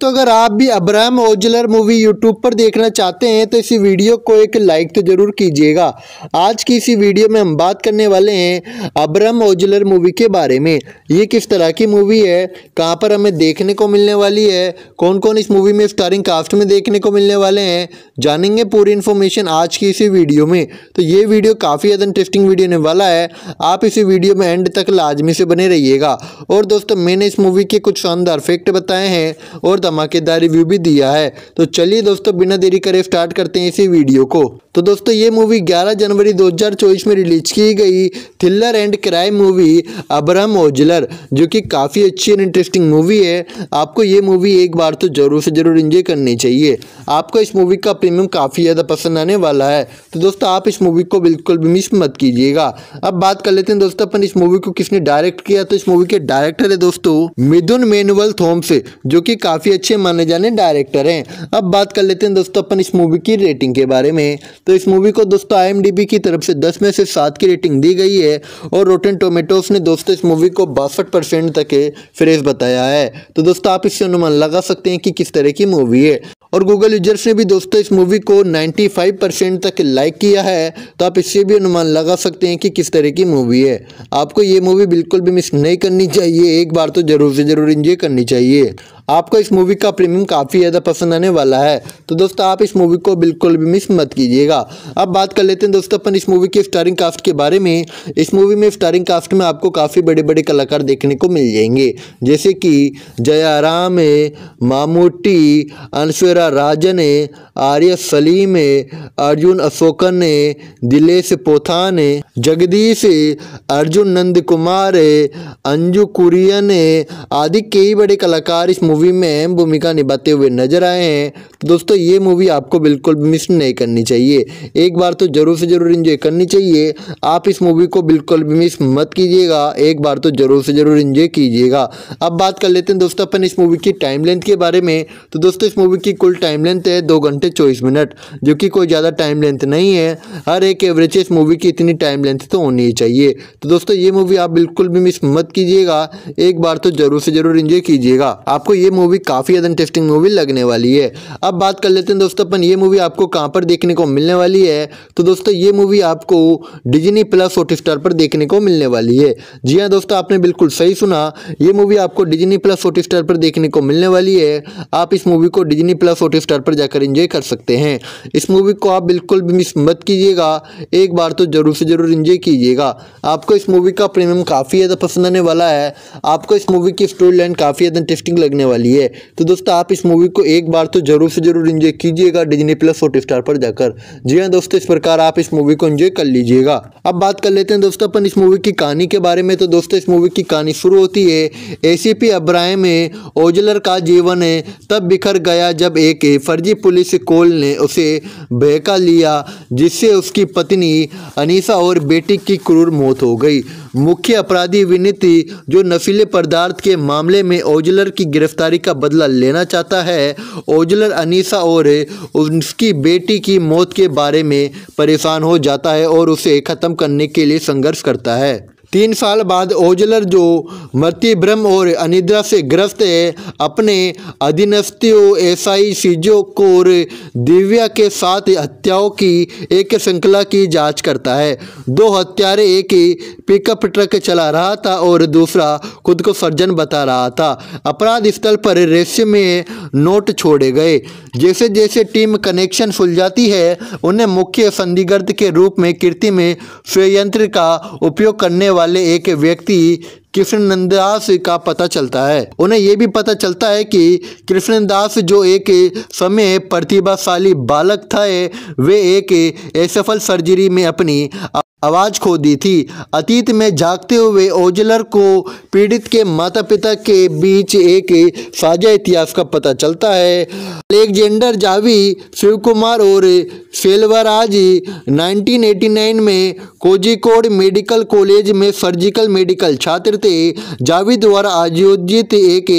तो अगर आप भी अब्राहम ओजलर मूवी यूट्यूब पर देखना चाहते हैं तो इसी वीडियो को एक लाइक तो ज़रूर कीजिएगा आज की इसी वीडियो में हम बात करने वाले हैं अब्राहम ओजलर मूवी के बारे में ये किस तरह की मूवी है कहाँ पर हमें देखने को मिलने वाली है कौन कौन इस मूवी में स्टारिंग कास्ट में देखने को मिलने वाले हैं जानेंगे पूरी इन्फॉर्मेशन आज की इसी वीडियो में तो ये वीडियो काफ़ी ज़्यादा इंटरेस्टिंग वीडियो होने वाला है आप इसी वीडियो में एंड तक लाजमी से बने रहिएगा और दोस्तों मैंने इस मूवी के कुछ शानदार फैक्ट बताए हैं और धमाकेदारी रिव्यू भी दिया है तो चलिए दोस्तों बिना देरी करे स्टार्ट करते हैं इसी वीडियो को तो दोस्तों ये मूवी 11 जनवरी 2024 में रिलीज की गई thriller and crime movie Abraham Ozler जो कि काफ़ी अच्छी एंड इंटरेस्टिंग मूवी है आपको ये मूवी एक बार तो ज़रूर से ज़रूर इंजॉय करनी चाहिए आपको इस मूवी का प्रीमियम काफ़ी ज़्यादा पसंद आने वाला है तो दोस्तों आप इस मूवी को बिल्कुल भी मिस मत कीजिएगा अब बात कर लेते हैं दोस्तों अपन इस मूवी को किसने डायरेक्ट किया तो इस मूवी के डायरेक्टर है दोस्तों मिदुन मेनुअल थोम्स जो कि काफ़ी अच्छे माने जाने डायरेक्टर हैं अब बात कर लेते हैं दोस्तों अपन इस मूवी की रेटिंग के बारे में तो इस मूवी को दोस्तों आई की तरफ से दस में से सात की रेटिंग दी गई है और रोटेन टोमेटोस ने दोस्तों इस मूवी को बासठ तक फ्रेज बताया है तो दोस्तों आप इससे अनुमान लगा सकते हैं कि किस तरह की मूवी है और गूगल यूजर्स ने भी दोस्तों इस मूवी को 95 परसेंट तक लाइक किया है तो आप इससे भी अनुमान लगा सकते हैं कि किस तरह की मूवी है आपको ये मूवी बिल्कुल भी मिस नहीं करनी चाहिए एक बार तो ज़रूर से ज़रूर इंजॉय करनी चाहिए आपको इस मूवी का प्रीमियम काफ़ी ज़्यादा पसंद आने वाला है तो दोस्तों आप इस मूवी को बिल्कुल भी मिस मत कीजिएगा अब बात कर लेते हैं दोस्तों अपन इस मूवी की स्टारिंग कास्ट के बारे में इस मूवी में स्टारिंग कास्ट में आपको काफ़ी बड़े बड़े कलाकार देखने को मिल जाएंगे जैसे कि जयाराम मामूटी अनश्वरा राजन आर्य सलीम अर्जुन अशोकन दिलेश पोथान जगदीश अर्जुन नंद कुमार अंजू कुरियन आदि कई बड़े कलाकार इस मूवी मूवी में अहम भूमिका निभाते हुए नजर आए हैं तो दोस्तों ये मूवी आपको बिल्कुल मिस नहीं करनी चाहिए एक बार तो ज़रूर से ज़रूर इंजॉय करनी चाहिए आप इस मूवी को बिल्कुल भी मिस मत कीजिएगा एक बार तो ज़रूर से ज़रूर इंजॉय कीजिएगा अब बात कर लेते हैं दोस्तों अपन इस मूवी की टाइम लेंथ के बारे में तो दोस्तों इस मूवी की कुल टाइम लेंथ है दो घंटे चौबीस मिनट जो कि कोई ज़्यादा टाइम लेंथ नहीं है हर एक एवरेज इस मूवी की इतनी टाइम लेंथ तो होनी ही चाहिए तो दोस्तों ये मूवी आप बिल्कुल भी मिस मत कीजिएगा एक बार तो ज़रूर से ज़रूर इंजॉय कीजिएगा आपको ये ये मूवी काफ़ी ज़्यादा इंटरेस्टिंग मूवी लगने वाली है अब बात कर लेते हैं दोस्तों अपन ये मूवी आपको कहाँ पर देखने को मिलने वाली है तो दोस्तों ये मूवी आपको डिजनी प्लस हॉट स्टार पर देखने को मिलने वाली है जी हाँ दोस्तों आपने बिल्कुल सही सुना ये मूवी आपको डिजनी प्लस हॉट स्टार पर देखने को मिलने वाली है आप इस मूवी को डिजनी प्लस हॉट स्टार पर जाकर इंजॉय कर सकते हैं इस मूवी को आप बिल्कुल भी मिस मत कीजिएगा एक बार तो ज़रूर से ज़रूर इंजॉय कीजिएगा आपको इस मूवी का प्रीमियम काफ़ी ज़्यादा पसंद आने वाला है आपको इस मूवी की स्टोरी लाइन काफ़ी ज़्यादा इंटरेस्टिंग लगने वाली वाली है तो दोस्तों आप इस मूवी को एक बार तो ज़रूर से ज़रूर इंजॉय कीजिएगा डिजनी प्लस हॉट स्टार पर जाकर जी हाँ दोस्तों इस प्रकार आप इस मूवी को इंजॉय कर लीजिएगा अब बात कर लेते हैं दोस्तों अपन इस मूवी की कहानी के बारे में तो दोस्तों इस मूवी की कहानी शुरू होती है ए सी पी अब्राहम है ओजलर का जीवन है तब बिखर गया जब एक फर्जी पुलिस कोल ने उसे बहका लिया जिससे उसकी पत्नी अनीसा और बेटी की क्रूर मौत हो गई मुख्य अपराधी विनीति जो नशीले पदार्थ के मामले में ओजलर की गिरफ्त गिरफ्तारी का बदला लेना चाहता है ओजलर अनीसा और उसकी बेटी की मौत के बारे में परेशान हो जाता है और उसे ख़त्म करने के लिए संघर्ष करता है तीन साल बाद ओजलर जो मृत्यु भ्रम और अनिद्रा से ग्रस्त है अपने अधीनस्थियों एसआई सीजो को और दिव्या के साथ हत्याओं की एक श्रृंखला की जांच करता है दो हत्यारे एक ही पिकअप ट्रक चला रहा था और दूसरा खुद को सर्जन बता रहा था अपराध स्थल पर रेस्य में नोट छोड़े गए जैसे जैसे टीम कनेक्शन जाती है उन्हें मुख्य संदिग्ध के रूप में कीर्ति में स्वयंत्र का उपयोग करने वाले एक व्यक्ति कृष्णदास का पता चलता है उन्हें यह भी पता चलता है कि कृष्णदास जो एक समय प्रतिभाशाली बालक था वे एक असफल सर्जरी में अपनी आवाज़ खो दी थी अतीत में जागते हुए ओजलर को पीड़ित के माता पिता के बीच एक साझा इतिहास का पता चलता है अलेक्जेंडर जावी शिव कुमार और सेलवराज 1989 में कोजिकोड मेडिकल कॉलेज में सर्जिकल मेडिकल छात्र करते जावेद द्वारा आयोजित एक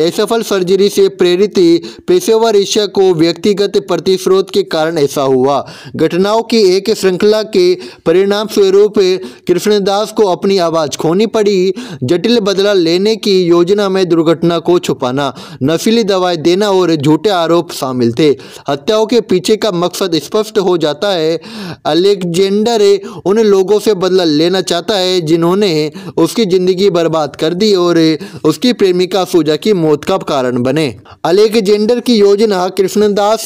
असफल सर्जरी से प्रेरित पेशेवर ईर्ष्या को व्यक्तिगत प्रतिशोध के कारण ऐसा हुआ घटनाओं की एक श्रृंखला के परिणाम स्वरूप कृष्णदास को अपनी आवाज़ खोनी पड़ी जटिल बदला लेने की योजना में दुर्घटना को छुपाना नशीली दवाएं देना और झूठे आरोप शामिल थे हत्याओं के पीछे का मकसद स्पष्ट हो जाता है अलेक्जेंडर उन लोगों से बदला लेना चाहता है जिन्होंने उसकी ज़िंदगी जिंदगी बर्बाद कर दी और उसकी प्रेमिका सूजा की मौत का कारण बने अलेक्जेंडर की योजना कृष्णदास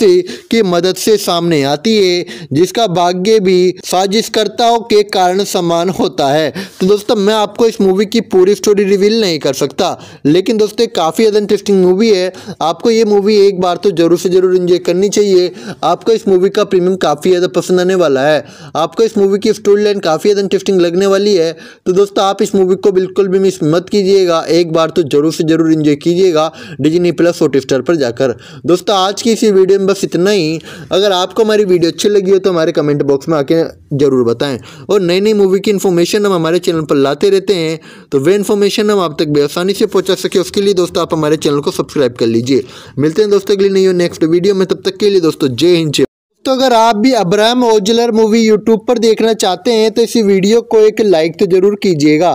की मदद से सामने आती है जिसका भाग्य भी साजिशकर्ताओं के कारण समान होता है तो दोस्तों मैं आपको इस मूवी की पूरी स्टोरी रिवील नहीं कर सकता लेकिन दोस्तों काफ़ी ज़्यादा इंटरेस्टिंग मूवी है आपको ये मूवी एक बार तो ज़रूर से ज़रूर इंजॉय करनी चाहिए आपको इस मूवी का प्रीमियम काफ़ी ज़्यादा पसंद आने वाला है आपको इस मूवी की स्टोरी लाइन काफ़ी ज़्यादा इंटरेस्टिंग लगने वाली है तो दोस्तों आप इस मूवी को बिल्कुल बिल्कुल भी मिस मत कीजिएगा एक बार तो ज़रूर से ज़रूर इंजॉय कीजिएगा डिजनी प्लस हॉटस्टार पर जाकर दोस्तों आज की इसी वीडियो में बस इतना ही अगर आपको हमारी वीडियो अच्छी लगी हो तो हमारे कमेंट बॉक्स में आके ज़रूर बताएं और नई नई मूवी की इन्फॉर्मेशन हम हमारे चैनल पर लाते रहते हैं तो वे इन्फॉर्मेशन हम आप तक बेआसानी से पहुँचा सके उसके लिए दोस्तों आप हमारे चैनल को सब्सक्राइब कर लीजिए मिलते हैं दोस्तों अगली नई नेक्स्ट वीडियो में तब तक के लिए दोस्तों जय हिंद तो अगर आप भी अब्राहम ओजलर मूवी यूट्यूब पर देखना चाहते हैं तो इसी वीडियो को एक लाइक तो ज़रूर कीजिएगा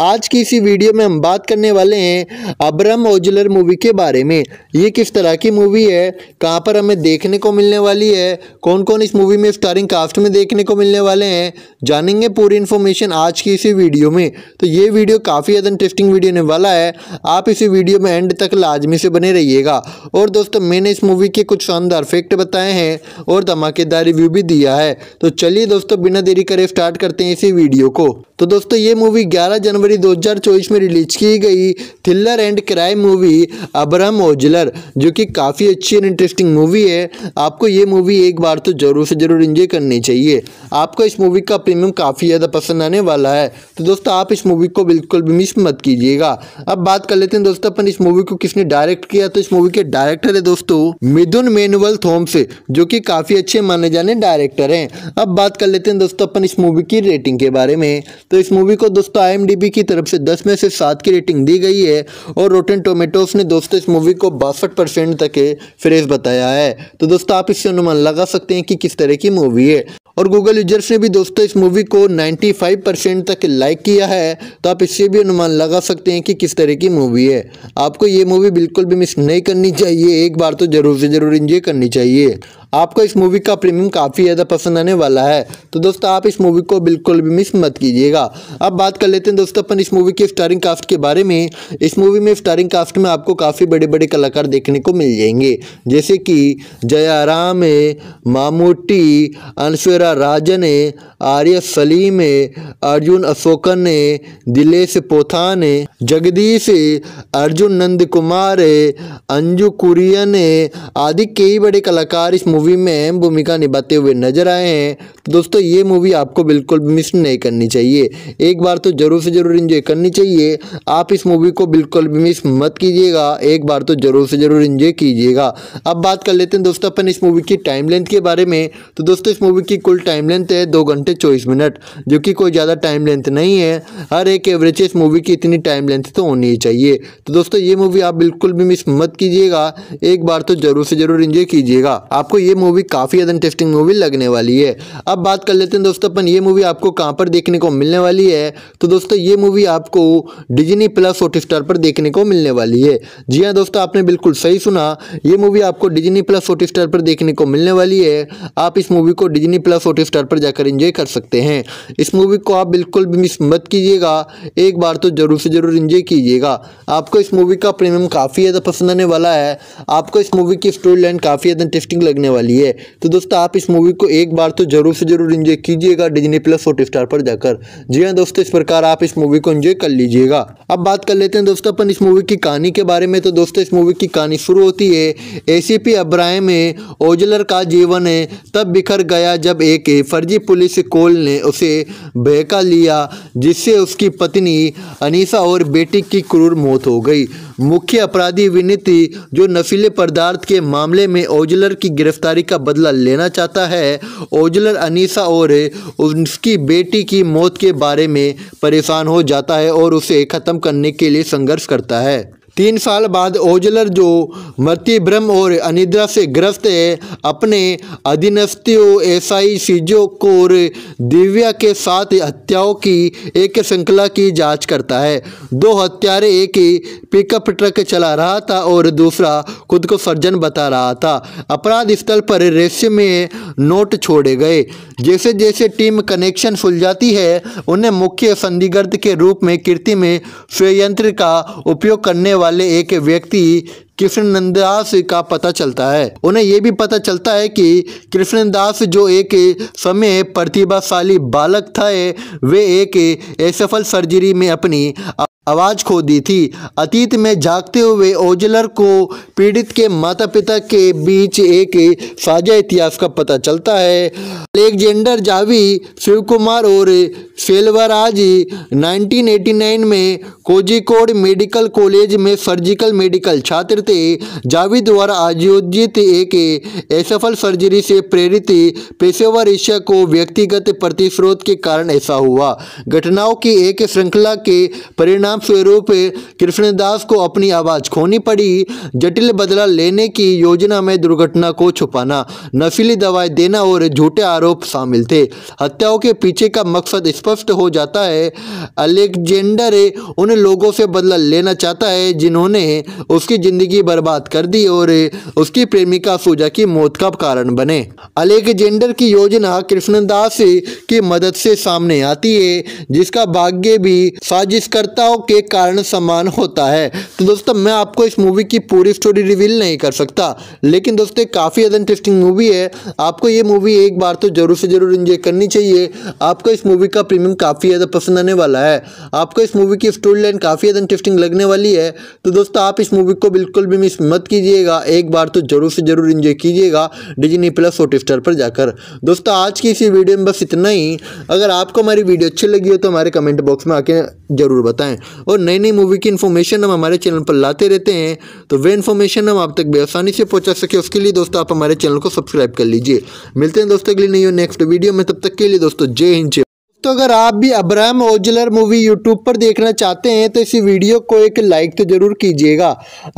आज की इसी वीडियो में हम बात करने वाले हैं अब्राहम ओजलर मूवी के बारे में ये किस तरह की मूवी है कहाँ पर हमें देखने को मिलने वाली है कौन कौन इस मूवी में स्टारिंग कास्ट में देखने को मिलने वाले हैं जानेंगे पूरी इन्फॉर्मेशन आज की इसी वीडियो में तो ये वीडियो काफ़ी ज़्यादा इंटरेस्टिंग वीडियो होने वाला है आप इसी वीडियो में एंड तक लाजमी से बने रहिएगा और दोस्तों मैंने इस मूवी के कुछ शानदार फैक्ट बताए हैं और धमाकेदार रिव्यू भी दिया है तो चलिए दोस्तों बिना देरी करे स्टार्ट करते हैं इसी वीडियो को तो दोस्तों ये मूवी 11 जनवरी 2024 में रिलीज की गई thriller and crime movie Abraham Ozler जो कि काफ़ी अच्छी एंड इंटरेस्टिंग मूवी है आपको ये मूवी एक बार तो ज़रूर से ज़रूर इंजॉय करनी चाहिए आपको इस मूवी का प्रीमियम काफ़ी ज़्यादा पसंद आने वाला है तो दोस्तों आप इस मूवी को बिल्कुल भी मिस मत कीजिएगा अब बात कर लेते हैं दोस्तों अपन इस मूवी को किसने डायरेक्ट किया तो इस मूवी के डायरेक्टर है दोस्तों मिथुन मेनुअल थोम्स जो कि काफ़ी अच्छे माने जाने डायरेक्टर हैं अब बात कर लेते हैं दोस्तों अपन इस मूवी की रेटिंग के बारे में तो इस मूवी को दोस्तों आई की तरफ से दस में से सात की रेटिंग दी गई है और रोटेन टोमेटोस ने दोस्तों इस मूवी को बासठ परसेंट तक फ्रेश बताया है तो दोस्तों आप इससे अनुमान लगा सकते हैं कि किस तरह की मूवी है और गूगल यूजर्स ने भी दोस्तों इस मूवी को 95 परसेंट तक लाइक किया है तो आप इससे भी अनुमान लगा सकते हैं कि किस तरह की मूवी है आपको ये मूवी बिल्कुल भी मिस नहीं करनी चाहिए एक बार तो ज़रूर से ज़रूर इंजॉय करनी चाहिए आपको इस मूवी का प्रीमियम काफ़ी ज़्यादा पसंद आने वाला है तो दोस्तों आप इस मूवी को बिल्कुल भी मिस मत कीजिएगा अब बात कर लेते हैं दोस्तों अपन इस मूवी के स्टारिंग कास्ट के बारे में इस मूवी में स्टारिंग कास्ट में आपको काफ़ी बड़े बड़े कलाकार देखने को मिल जाएंगे जैसे कि जयाराम है मामूटी अनश्वरा राजन है आर्य सलीम है अर्जुन अशोकन है दिलेश पोथान है जगदीश है अर्जुन नंद कुमार है अंजू कुरियन है आदि कई बड़े कलाकार इस मूवी मूवी में अहम भूमिका निभाते हुए नजर आए हैं तो दोस्तों ये मूवी आपको बिल्कुल मिस नहीं करनी चाहिए एक बार तो ज़रूर से ज़रूर इंजॉय करनी चाहिए आप इस मूवी को बिल्कुल भी मिस मत कीजिएगा एक बार तो ज़रूर से ज़रूर इंजॉय कीजिएगा अब बात कर लेते हैं दोस्तों अपन इस मूवी की टाइम लेंथ के बारे में तो दोस्तों इस मूवी की कुल टाइम लेंथ है दो घंटे चौबीस मिनट जो कि कोई ज़्यादा टाइम लेंथ नहीं है हर एक एवरेज इस मूवी की इतनी टाइम लेंथ तो होनी ही चाहिए तो दोस्तों ये मूवी आप बिल्कुल भी मिस मत कीजिएगा एक बार तो ज़रूर से ज़रूर इंजॉय कीजिएगा आपको ये मूवी काफ़ी ज़्यादा इंटरेस्टिंग मूवी लगने वाली है अब बात कर लेते हैं दोस्तों अपन ये मूवी आपको कहाँ पर देखने को मिलने वाली है तो दोस्तों ये मूवी आपको डिजनी प्लस हॉट स्टार पर देखने को मिलने वाली है जी हाँ दोस्तों आपने बिल्कुल सही सुना ये मूवी आपको डिजनी प्लस हॉट स्टार पर देखने को मिलने वाली है आप इस मूवी को डिजनी प्लस हॉट स्टार पर जाकर इंजॉय कर सकते हैं इस मूवी को आप बिल्कुल भी मिस मत कीजिएगा एक बार तो ज़रूर से ज़रूर इंजॉय कीजिएगा आपको इस मूवी का प्रीमियम काफ़ी ज़्यादा पसंद आने वाला है आपको इस मूवी की स्टोरी लाइन काफ़ी ज़्यादा इंटरेस्टिंग लगने वाली है तो दोस्तों आप इस मूवी को एक बार तो ज़रूर से ज़रूर इंजॉय कीजिएगा डिजनी प्लस फोटो स्टार पर जाकर जी हाँ दोस्तों इस प्रकार आप इस मूवी को इंजॉय कर लीजिएगा अब बात कर लेते हैं दोस्तों अपन इस मूवी की कहानी के बारे में तो दोस्तों इस मूवी की कहानी शुरू होती है एसीपी अब्राहम है ओजलर का जीवन है तब बिखर गया जब एक फर्जी पुलिस कोल ने उसे बहका लिया जिससे उसकी पत्नी अनीसा और बेटी की क्रूर मौत हो गई मुख्य अपराधी विनीति जो नशीले पदार्थ के मामले में ओजलर की गिरफ्तारी का बदला लेना चाहता है ओजलर अनीसा और उसकी बेटी की मौत के बारे में परेशान हो जाता है और उसे ख़त्म करने के लिए संघर्ष करता है तीन साल बाद ओजलर जो मृत्यु ब्रह्म और अनिद्रा से ग्रस्त है अपने अधीनस्थियों एसआई सीजो को और दिव्या के साथ हत्याओं की एक श्रृंखला की जांच करता है दो हत्यारे एक ही पिकअप ट्रक चला रहा था और दूसरा खुद को सर्जन बता रहा था अपराध स्थल पर रेस्यू में नोट छोड़े गए जैसे जैसे टीम कनेक्शन जाती है उन्हें मुख्य संदिग्ध के रूप में कीर्ति में संयंत्र का उपयोग करने वाले वाले एक व्यक्ति कृष्णदास का पता चलता है उन्हें यह भी पता चलता है कि कृष्णदास जो एक समय प्रतिभाशाली बालक था वे एक असफल सर्जरी में अपनी आवाज़ खो दी थी अतीत में जागते हुए ओजलर को पीड़ित के माता पिता के बीच एक साझा इतिहास का पता चलता है अलेक्जेंडर जावी शिव कुमार और सेलवराज 1989 में कोजिकोड मेडिकल कॉलेज में सर्जिकल मेडिकल छात्र थे जावी द्वारा आयोजित एक असफल सर्जरी से प्रेरित पेशेवर ईशा को व्यक्तिगत प्रतिशोध के कारण ऐसा हुआ घटनाओं की एक श्रृंखला के परिणाम परिणाम स्वरूप कृष्णदास को अपनी आवाज़ खोनी पड़ी जटिल बदला लेने की योजना में दुर्घटना को छुपाना नफीली दवाएं देना और झूठे आरोप शामिल थे हत्याओं के पीछे का मकसद स्पष्ट हो जाता है अलेक्जेंडर उन लोगों से बदला लेना चाहता है जिन्होंने उसकी ज़िंदगी बर्बाद कर दी और उसकी प्रेमिका सूजा की मौत का कारण बने अलेक्जेंडर की योजना कृष्णदास की मदद से सामने आती है जिसका भाग्य भी साजिशकर्ताओं के कारण समान होता है तो दोस्तों मैं आपको इस मूवी की पूरी स्टोरी रिवील नहीं कर सकता लेकिन दोस्तों काफ़ी ज़्यादा इंटरेस्टिंग मूवी है आपको ये मूवी एक बार तो ज़रूर से ज़रूर इन्जॉय करनी चाहिए आपको इस मूवी का प्रीमियम काफ़ी ज़्यादा पसंद आने वाला है आपको इस मूवी की स्टोरी लाइन काफ़ी ज़्यादा इंटरेस्टिंग लगने वाली है तो दोस्तों आप इस मूवी को बिल्कुल भी मिस मत कीजिएगा एक बार तो ज़रूर से ज़रूर इन्जॉय कीजिएगा डिजनी प्लस स्टार पर जाकर दोस्तों आज की इसी वीडियो में बस इतना ही अगर आपको हमारी वीडियो अच्छी लगी हो तो हमारे कमेंट बॉक्स में आके ज़रूर बताएं और नई नई मूवी की इन्फॉर्मेशन हम हमारे चैनल पर लाते रहते हैं तो वे इन्फॉर्मेशन हम आप तक आसानी से पहुँचा सके उसके लिए दोस्तों आप हमारे चैनल को सब्सक्राइब कर लीजिए मिलते हैं दोस्तों के लिए नहीं हो नेक्स्ट वीडियो में तब तक के लिए दोस्तों जय हिंद तो अगर आप भी अब्राहम ओजलर मूवी यूट्यूब पर देखना चाहते हैं तो इसी वीडियो को एक लाइक तो ज़रूर कीजिएगा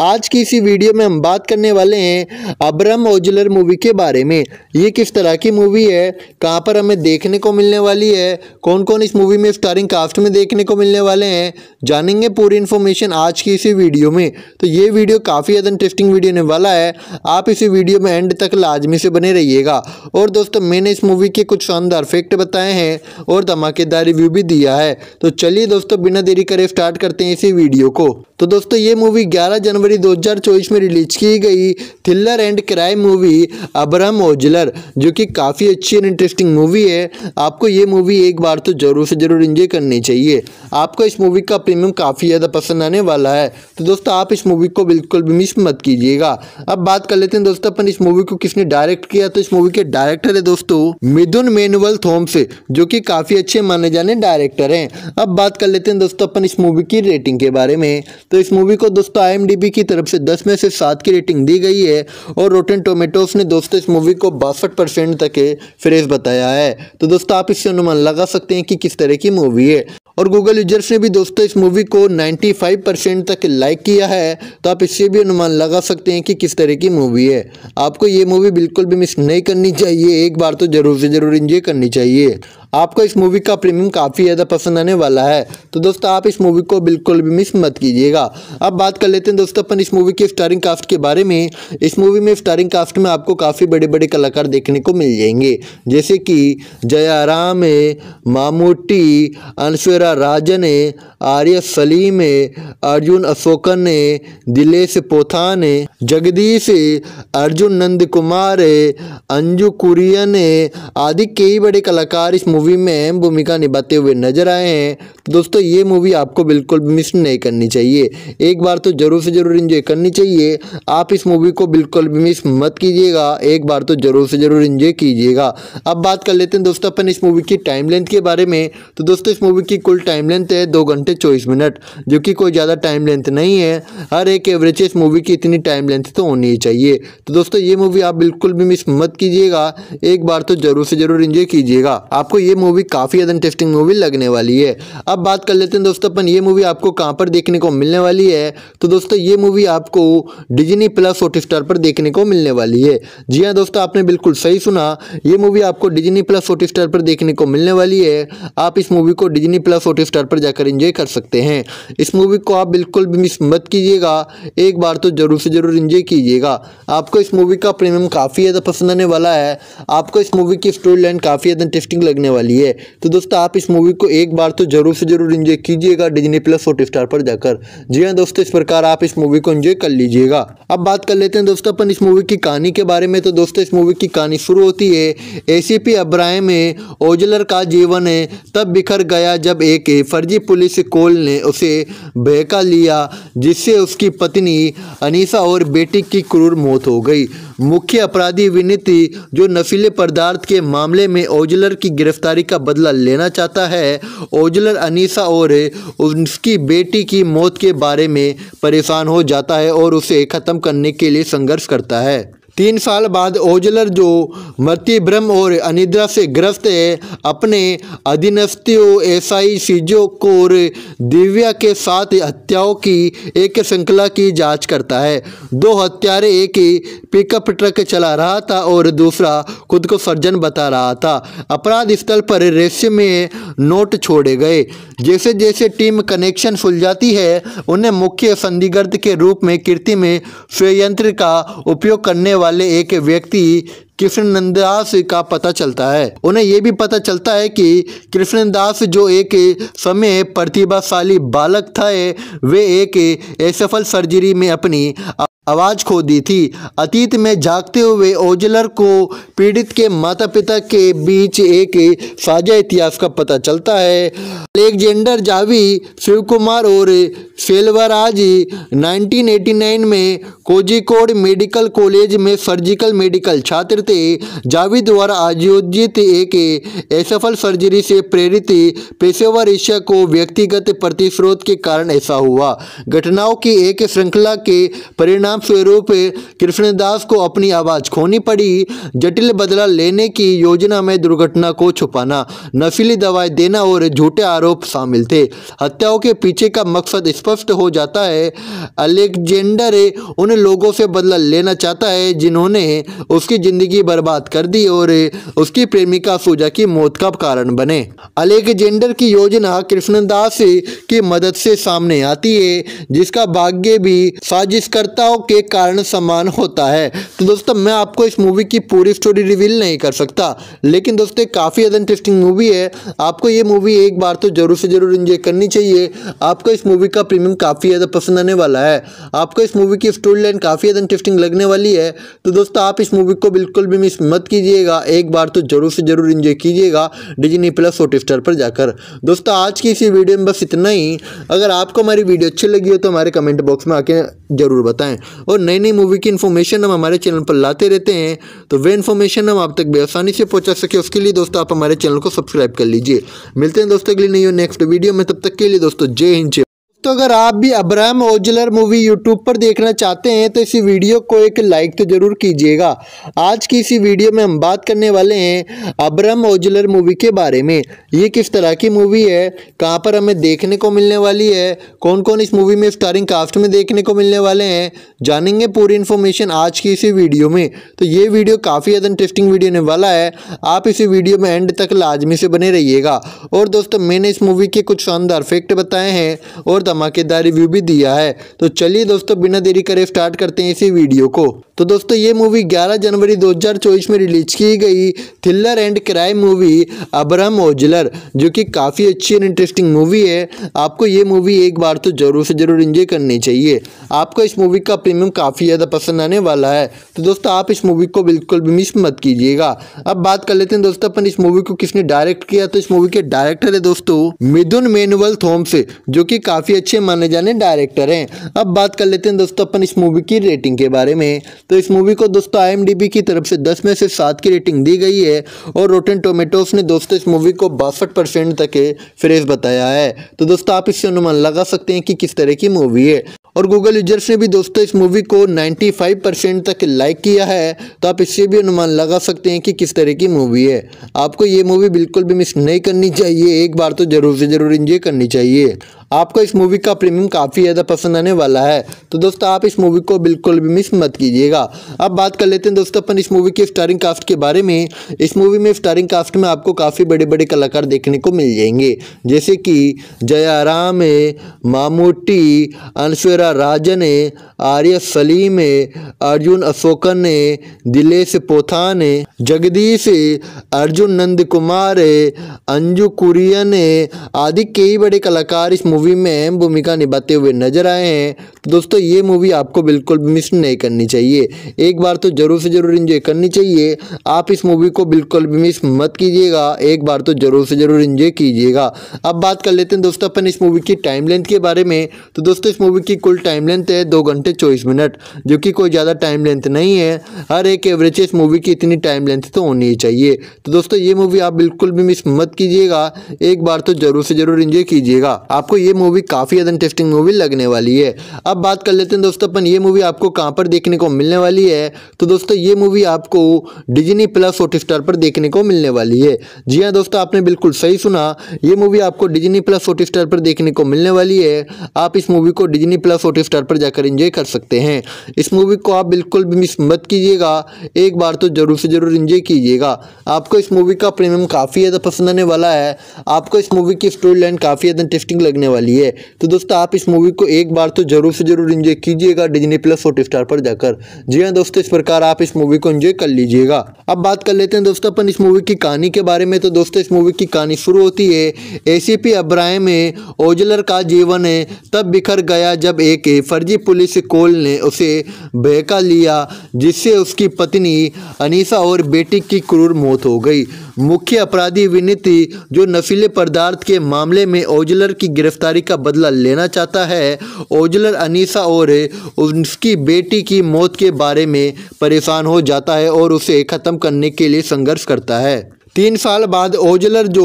आज की इसी वीडियो में हम बात करने वाले हैं अब्राहम ओजलर मूवी के बारे में ये किस तरह की मूवी है कहाँ पर हमें देखने को मिलने वाली है कौन कौन इस मूवी में स्टारिंग कास्ट में देखने को मिलने वाले हैं जानेंगे पूरी इन्फॉर्मेशन आज की इसी वीडियो में तो ये वीडियो काफ़ी ज़्यादा इंटरेस्टिंग वीडियो होने वाला है आप इसी वीडियो में एंड तक लाजमी से बने रहिएगा और दोस्तों मैंने इस मूवी के कुछ शानदार फैक्ट बताए हैं और धमाकेदार रिव्यू भी दिया है तो चलिए दोस्तों बिना देरी करे स्टार्ट करते हैं इसी वीडियो को तो दोस्तों ये मूवी 11 जनवरी 2024 में रिलीज की गई thriller and crime movie Abraham Ozler जो कि काफ़ी अच्छी एंड इंटरेस्टिंग मूवी है आपको ये मूवी एक बार तो ज़रूर से ज़रूर इंजॉय करनी चाहिए आपको इस मूवी का प्रीमियम काफ़ी ज़्यादा पसंद आने वाला है तो दोस्तों आप इस मूवी को बिल्कुल भी मिस मत कीजिएगा अब बात कर लेते हैं दोस्तों अपन इस मूवी को किसने डायरेक्ट किया तो इस मूवी के डायरेक्टर है दोस्तों मिदुन मेनुअल थोम्स जो कि काफ़ी अच्छे माने जाने डायरेक्टर हैं अब बात कर लेते हैं दोस्तों अपन इस मूवी की रेटिंग के बारे में तो इस मूवी को दोस्तों आई की तरफ से दस में से सात की रेटिंग दी गई है और रोटेन टोमेटोस ने दोस्तों इस मूवी को बासठ परसेंट तक फ्रेश बताया है तो दोस्तों आप इससे अनुमान लगा सकते हैं कि किस तरह की मूवी है और गूगल यूजर्स ने भी दोस्तों इस मूवी को 95 परसेंट तक लाइक किया है तो आप इससे भी अनुमान लगा सकते हैं कि किस तरह की मूवी है आपको ये मूवी बिल्कुल भी मिस नहीं करनी चाहिए एक बार तो ज़रूर से ज़रूर इंजॉय करनी चाहिए आपको इस मूवी का प्रीमियम काफ़ी ज़्यादा पसंद आने वाला है तो दोस्तों आप इस मूवी को बिल्कुल भी मिस मत कीजिएगा अब बात कर लेते हैं दोस्तों अपन इस मूवी के स्टारिंग कास्ट के बारे में इस मूवी में स्टारिंग कास्ट में आपको काफ़ी बड़े बड़े कलाकार देखने को मिल जाएंगे जैसे कि जया राम है मामूटी अनश्वरा राजन आर्य सलीम अर्जुन अशोकन है दिलेश पोथान है जगदीश अर्जुन नंद कुमार अंजू कुरियन आदि कई बड़े कलाकार इस मूवी में अहम भूमिका निभाते हुए नजर आए हैं दोस्तों ये मूवी आपको बिल्कुल मिस नहीं करनी चाहिए एक बार तो ज़रूर से ज़रूर इंजॉय करनी चाहिए आप इस मूवी को बिल्कुल भी मिस मत कीजिएगा एक बार तो ज़रूर से ज़रूर इंजॉय कीजिएगा अब बात कर लेते हैं दोस्तों अपन इस मूवी की टाइम लेंथ के बारे में तो दोस्तों इस मूवी की कुल टाइम लेंथ है दो घंटे घंटे चौबीस मिनट जो कि कोई ज़्यादा टाइम लेंथ नहीं है हर एक एवरेज इस मूवी की इतनी टाइम लेंथ तो होनी ही चाहिए तो दोस्तों ये मूवी आप बिल्कुल भी मिस मत कीजिएगा एक बार तो ज़रूर से ज़रूर इंजॉय कीजिएगा आपको ये मूवी काफ़ी ज़्यादा इंटरेस्टिंग मूवी लगने वाली है अब बात कर लेते हैं दोस्तों अपन ये मूवी आपको कहाँ पर देखने को मिलने वाली है तो दोस्तों ये मूवी आपको डिजनी प्लस हॉटस्टार पर देखने को मिलने वाली है जी हाँ दोस्तों आपने बिल्कुल सही सुना ये मूवी आपको डिजनी प्लस हॉटस्टार पर देखने को मिलने वाली है आप इस मूवी को डिजनी प्लस हॉटस्टार पर जाकर इंजॉय कर सकते हैं इस मूवी को आप बिल्कुल भी मिस मत कीजिएगा एक बार तो ज़रूर से ज़रूर इंजॉय कीजिएगा आपको इस मूवी का प्रीमियम काफ़ी ज़्यादा पसंद आने वाला है आपको इस मूवी की स्टोरी लाइन काफ़ी ज़्यादा इंटरेस्टिंग लगने वाली है तो दोस्तों आप इस मूवी को एक बार तो ज़रूर से ज़रूर इंजॉय कीजिएगा डिजनी प्लस और स्टार पर जाकर जी हाँ दोस्तों इस प्रकार आप इस मूवी को इन्जॉय कर लीजिएगा अब बात कर लेते हैं दोस्तों अपन इस मूवी की कहानी के बारे में तो दोस्तों इस मूवी की कहानी शुरू होती है एसीपी अब्राहम है ओजलर का जीवन है तब बिखर गया जब एक फर्जी पुलिस कोल ने उसे बहका लिया जिससे उसकी पत्नी अनीसा और बेटी की क्रूर मौत हो गई मुख्य अपराधी विनीति जो नशीले पदार्थ के मामले में ओजलर की गिरफ्तारी का बदला लेना चाहता है ओजलर अनीसा और उसकी बेटी की मौत के बारे में परेशान हो जाता है और उसे ख़त्म करने के लिए संघर्ष करता है तीन साल बाद ओजलर जो मृत्यु भ्रम और अनिद्रा से ग्रस्त है अपने अधीनस्थियों एसआई सीजो को और दिव्या के साथ हत्याओं की एक श्रृंखला की जांच करता है दो हत्यारे एक ही पिकअप ट्रक चला रहा था और दूसरा खुद को सर्जन बता रहा था अपराध स्थल पर रेस्यू में नोट छोड़े गए जैसे जैसे टीम कनेक्शन जाती है उन्हें मुख्य संदिग्ध के रूप में कीर्ति में संयंत्र का उपयोग करने वाले वाले एक व्यक्ति कृष्णदास का पता चलता है उन्हें यह भी पता चलता है कि कृष्णदास जो एक समय प्रतिभाशाली बालक था वे एक असफल सर्जरी में अपनी आवाज़ खो दी थी अतीत में जागते हुए ओजलर को पीड़ित के माता पिता के बीच एक साझा इतिहास का पता चलता है अलेक्जेंडर जावी शिव कुमार और सेल्वराज 1989 में कोजिकोड मेडिकल कॉलेज में सर्जिकल मेडिकल छात्र हज़रत जावेद द्वारा आयोजित एक असफल सर्जरी से प्रेरित पेशेवर ईर्ष्या को व्यक्तिगत प्रतिशोध के कारण ऐसा हुआ घटनाओं की एक श्रृंखला के परिणाम स्वरूप कृष्णदास को अपनी आवाज़ खोनी पड़ी जटिल बदला लेने की योजना में दुर्घटना को छुपाना नशीली दवाएं देना और झूठे आरोप शामिल थे हत्याओं के पीछे का मकसद स्पष्ट हो जाता है अलेक्जेंडर उन लोगों से बदला लेना चाहता है जिन्होंने उसकी ज़िंदगी ज़िंदगी बर्बाद कर दी और उसकी प्रेमिका सूजा की मौत का कारण बने अलेक्जेंडर की योजना कृष्णदास की मदद से सामने आती है जिसका भाग्य भी साजिशकर्ताओं के कारण समान होता है तो दोस्तों मैं आपको इस मूवी की पूरी स्टोरी रिवील नहीं कर सकता लेकिन दोस्तों काफ़ी ज़्यादा इंटरेस्टिंग मूवी है आपको ये मूवी एक बार तो ज़रूर से ज़रूर इंजॉय करनी चाहिए आपको इस मूवी का प्रीमियम काफ़ी ज़्यादा पसंद आने वाला है आपको इस मूवी की स्टोरी लाइन काफ़ी ज़्यादा इंटरेस्टिंग लगने वाली है तो दोस्तों आप इस मूवी को बिल्कुल बिल्कुल भी मिस मत कीजिएगा एक बार तो ज़रूर से ज़रूर इंजॉय कीजिएगा डिजनी प्लस हॉट स्टार पर जाकर दोस्तों आज की इसी वीडियो में बस इतना ही अगर आपको हमारी वीडियो अच्छी लगी हो तो हमारे कमेंट बॉक्स में आके ज़रूर बताएं और नई नई मूवी की इन्फॉर्मेशन हम हमारे चैनल पर लाते रहते हैं तो वे इन्फॉर्मेशन हम आप तक बेआसानी से पहुँचा सके उसके लिए दोस्तों आप हमारे चैनल को सब्सक्राइब कर लीजिए मिलते हैं दोस्तों के लिए नहीं हो नेक्स्ट वीडियो में तब तक के लिए दोस्तों जय हिंद दोस्तों अगर आप भी अब्राहम ओजलर मूवी यूट्यूब पर देखना चाहते हैं तो इसी वीडियो को एक लाइक तो ज़रूर कीजिएगा आज की इसी वीडियो में हम बात करने वाले हैं अब्राहम ओजलर मूवी के बारे में ये किस तरह की मूवी है कहाँ पर हमें देखने को मिलने वाली है कौन कौन इस मूवी में स्टारिंग कास्ट में देखने को मिलने वाले हैं जानेंगे पूरी इन्फॉर्मेशन आज की इसी वीडियो में तो ये वीडियो काफ़ी ज़्यादा इंटरेस्टिंग वीडियो होने वाला है आप इसी वीडियो में एंड तक लाजमी से बने रहिएगा और दोस्तों मैंने इस मूवी के कुछ शानदार फैक्ट बताए हैं और धमाकेदार रिव्यू भी दिया है तो चलिए दोस्तों बिना देरी करे स्टार्ट करते हैं इसी वीडियो को तो दोस्तों ये मूवी 11 जनवरी 2024 में रिलीज की गई thriller and crime movie Abraham Ozler जो कि काफ़ी अच्छी एंड इंटरेस्टिंग मूवी है आपको ये मूवी एक बार तो ज़रूर से ज़रूर इंजॉय करनी चाहिए आपको इस मूवी का प्रीमियम काफ़ी ज़्यादा पसंद आने वाला है तो दोस्तों आप इस मूवी को बिल्कुल भी मिस मत कीजिएगा अब बात कर लेते हैं दोस्तों अपन इस मूवी को किसने डायरेक्ट किया तो इस मूवी के डायरेक्टर है दोस्तों मिथुन मेनुअल थोम्स जो कि काफ़ी अच्छे माने जाने डायरेक्टर हैं अब बात कर लेते हैं दोस्तों अपन इस मूवी की रेटिंग के बारे में तो इस मूवी को दोस्तों आई की तरफ से दस में से सात की रेटिंग दी गई है और रोटेन टोमेटोज ने दोस्तों इस मूवी को बासठ परसेंट तक फ्रेश बताया है तो दोस्तों आप इससे अनुमान लगा सकते हैं कि किस तरह की मूवी है और गूगल यूजर्स ने भी दोस्तों इस मूवी को 95 परसेंट तक लाइक किया है तो आप इससे भी अनुमान लगा सकते हैं कि किस तरह की मूवी है आपको ये मूवी बिल्कुल भी मिस नहीं करनी चाहिए एक बार तो ज़रूर से ज़रूर इंजॉय करनी चाहिए आपको इस मूवी का प्रीमियम काफ़ी ज़्यादा पसंद आने वाला है तो दोस्तों आप इस मूवी को बिल्कुल भी मिस मत कीजिएगा अब बात कर लेते हैं दोस्तों अपन इस मूवी के स्टारिंग कास्ट के बारे में इस मूवी में स्टारिंग कास्ट में आपको काफ़ी बड़े बड़े कलाकार देखने को मिल जाएंगे जैसे कि जया राम मामूटी अनश्वरा वीरा राजा ने आर्य सलीम ने अर्जुन अशोकन ने दिलेश पोथा ने जगदीश अर्जुन नंद कुमार अंजू कुरियन आदि कई बड़े कलाकार इस मूवी में अहम भूमिका निभाते हुए नजर आए हैं तो दोस्तों ये मूवी आपको बिल्कुल मिस नहीं करनी चाहिए एक बार तो ज़रूर से ज़रूर इंजॉय करनी चाहिए आप इस मूवी को बिल्कुल भी मिस मत कीजिएगा एक बार तो ज़रूर से ज़रूर इंजॉय कीजिएगा अब बात कर लेते हैं दोस्तों अपन इस मूवी की टाइम लेंथ के बारे में तो दोस्तों इस मूवी की कुल कुल टाइम लेंथ है दो घंटे चौबीस मिनट जो कि कोई ज़्यादा टाइम लेंथ नहीं है हर एक एवरेज इस मूवी की इतनी टाइम लेंथ तो होनी ही चाहिए तो दोस्तों ये मूवी आप बिल्कुल भी मिस मत कीजिएगा एक बार तो ज़रूर से ज़रूर इंजॉय कीजिएगा आपको ये मूवी काफ़ी ज़्यादा इंटरेस्टिंग मूवी लगने वाली है अब बात कर लेते हैं दोस्तों अपन ये मूवी आपको कहाँ पर देखने को मिलने वाली है तो दोस्तों ये मूवी आपको डिजनी प्लस हॉट स्टार पर देखने को मिलने वाली है जी हाँ दोस्तों आपने बिल्कुल सही सुना ये मूवी आपको डिजनी प्लस हॉट स्टार पर देखने को मिलने वाली है आप इस मूवी को डिजनी प्लस फोर्टी स्टार पर जाकर इंजॉय कर सकते हैं इस मूवी को आप बिल्कुल भी मिस मत कीजिएगा एक बार तो ज़रूर से ज़रूर इंजॉय कीजिएगा आपको इस मूवी का प्रीमियम काफ़ी ज़्यादा पसंद आने वाला है आपको इस मूवी की स्टोरी लाइन काफ़ी ज़्यादा इंटरेस्टिंग लगने वाली है तो दोस्तों आप इस मूवी को एक बार तो ज़रूर से ज़रूर इंजॉय कीजिएगा डिजनी प्लस फोर्टी स्टार पर जाकर जी हाँ दोस्तों इस प्रकार आप इस मूवी को इंजॉय कर लीजिएगा अब बात कर लेते हैं दोस्तों अपन इस मूवी की कहानी के बारे में तो दोस्तों इस मूवी की कहानी शुरू होती है ए सी अब्राहम है ओजलर का जीवन है तब बिखर गया जब एक फर्जी पुलिस कॉल ने उसे बहका लिया जिससे उसकी पत्नी अनीसा और बेटी की क्रूर मौत हो गई मुख्य अपराधी विनीति जो नशीले पदार्थ के मामले में ओजलर की गिरफ्तारी का बदला लेना चाहता है ओजलर अनीसा और उसकी बेटी की मौत के बारे में परेशान हो जाता है और उसे ख़त्म करने के लिए संघर्ष करता है तीन साल बाद ओजलर जो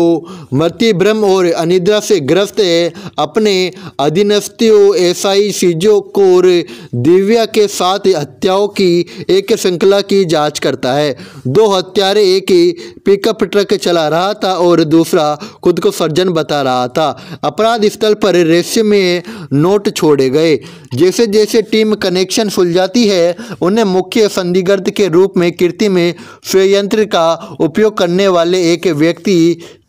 मृत्यु ब्रह्म और अनिद्रा से ग्रस्त है अपने अधीनस्थियों एसआई सीजो को और दिव्या के साथ हत्याओं की एक श्रृंखला की जांच करता है दो हत्यारे एक ही पिकअप ट्रक चला रहा था और दूसरा खुद को सर्जन बता रहा था अपराध स्थल पर रेस्यू में नोट छोड़े गए जैसे जैसे टीम कनेक्शन सुलझाती है उन्हें मुख्य संदिग्ध के रूप में कीर्ति में संयंत्र का उपयोग करने वाले वाले एक व्यक्ति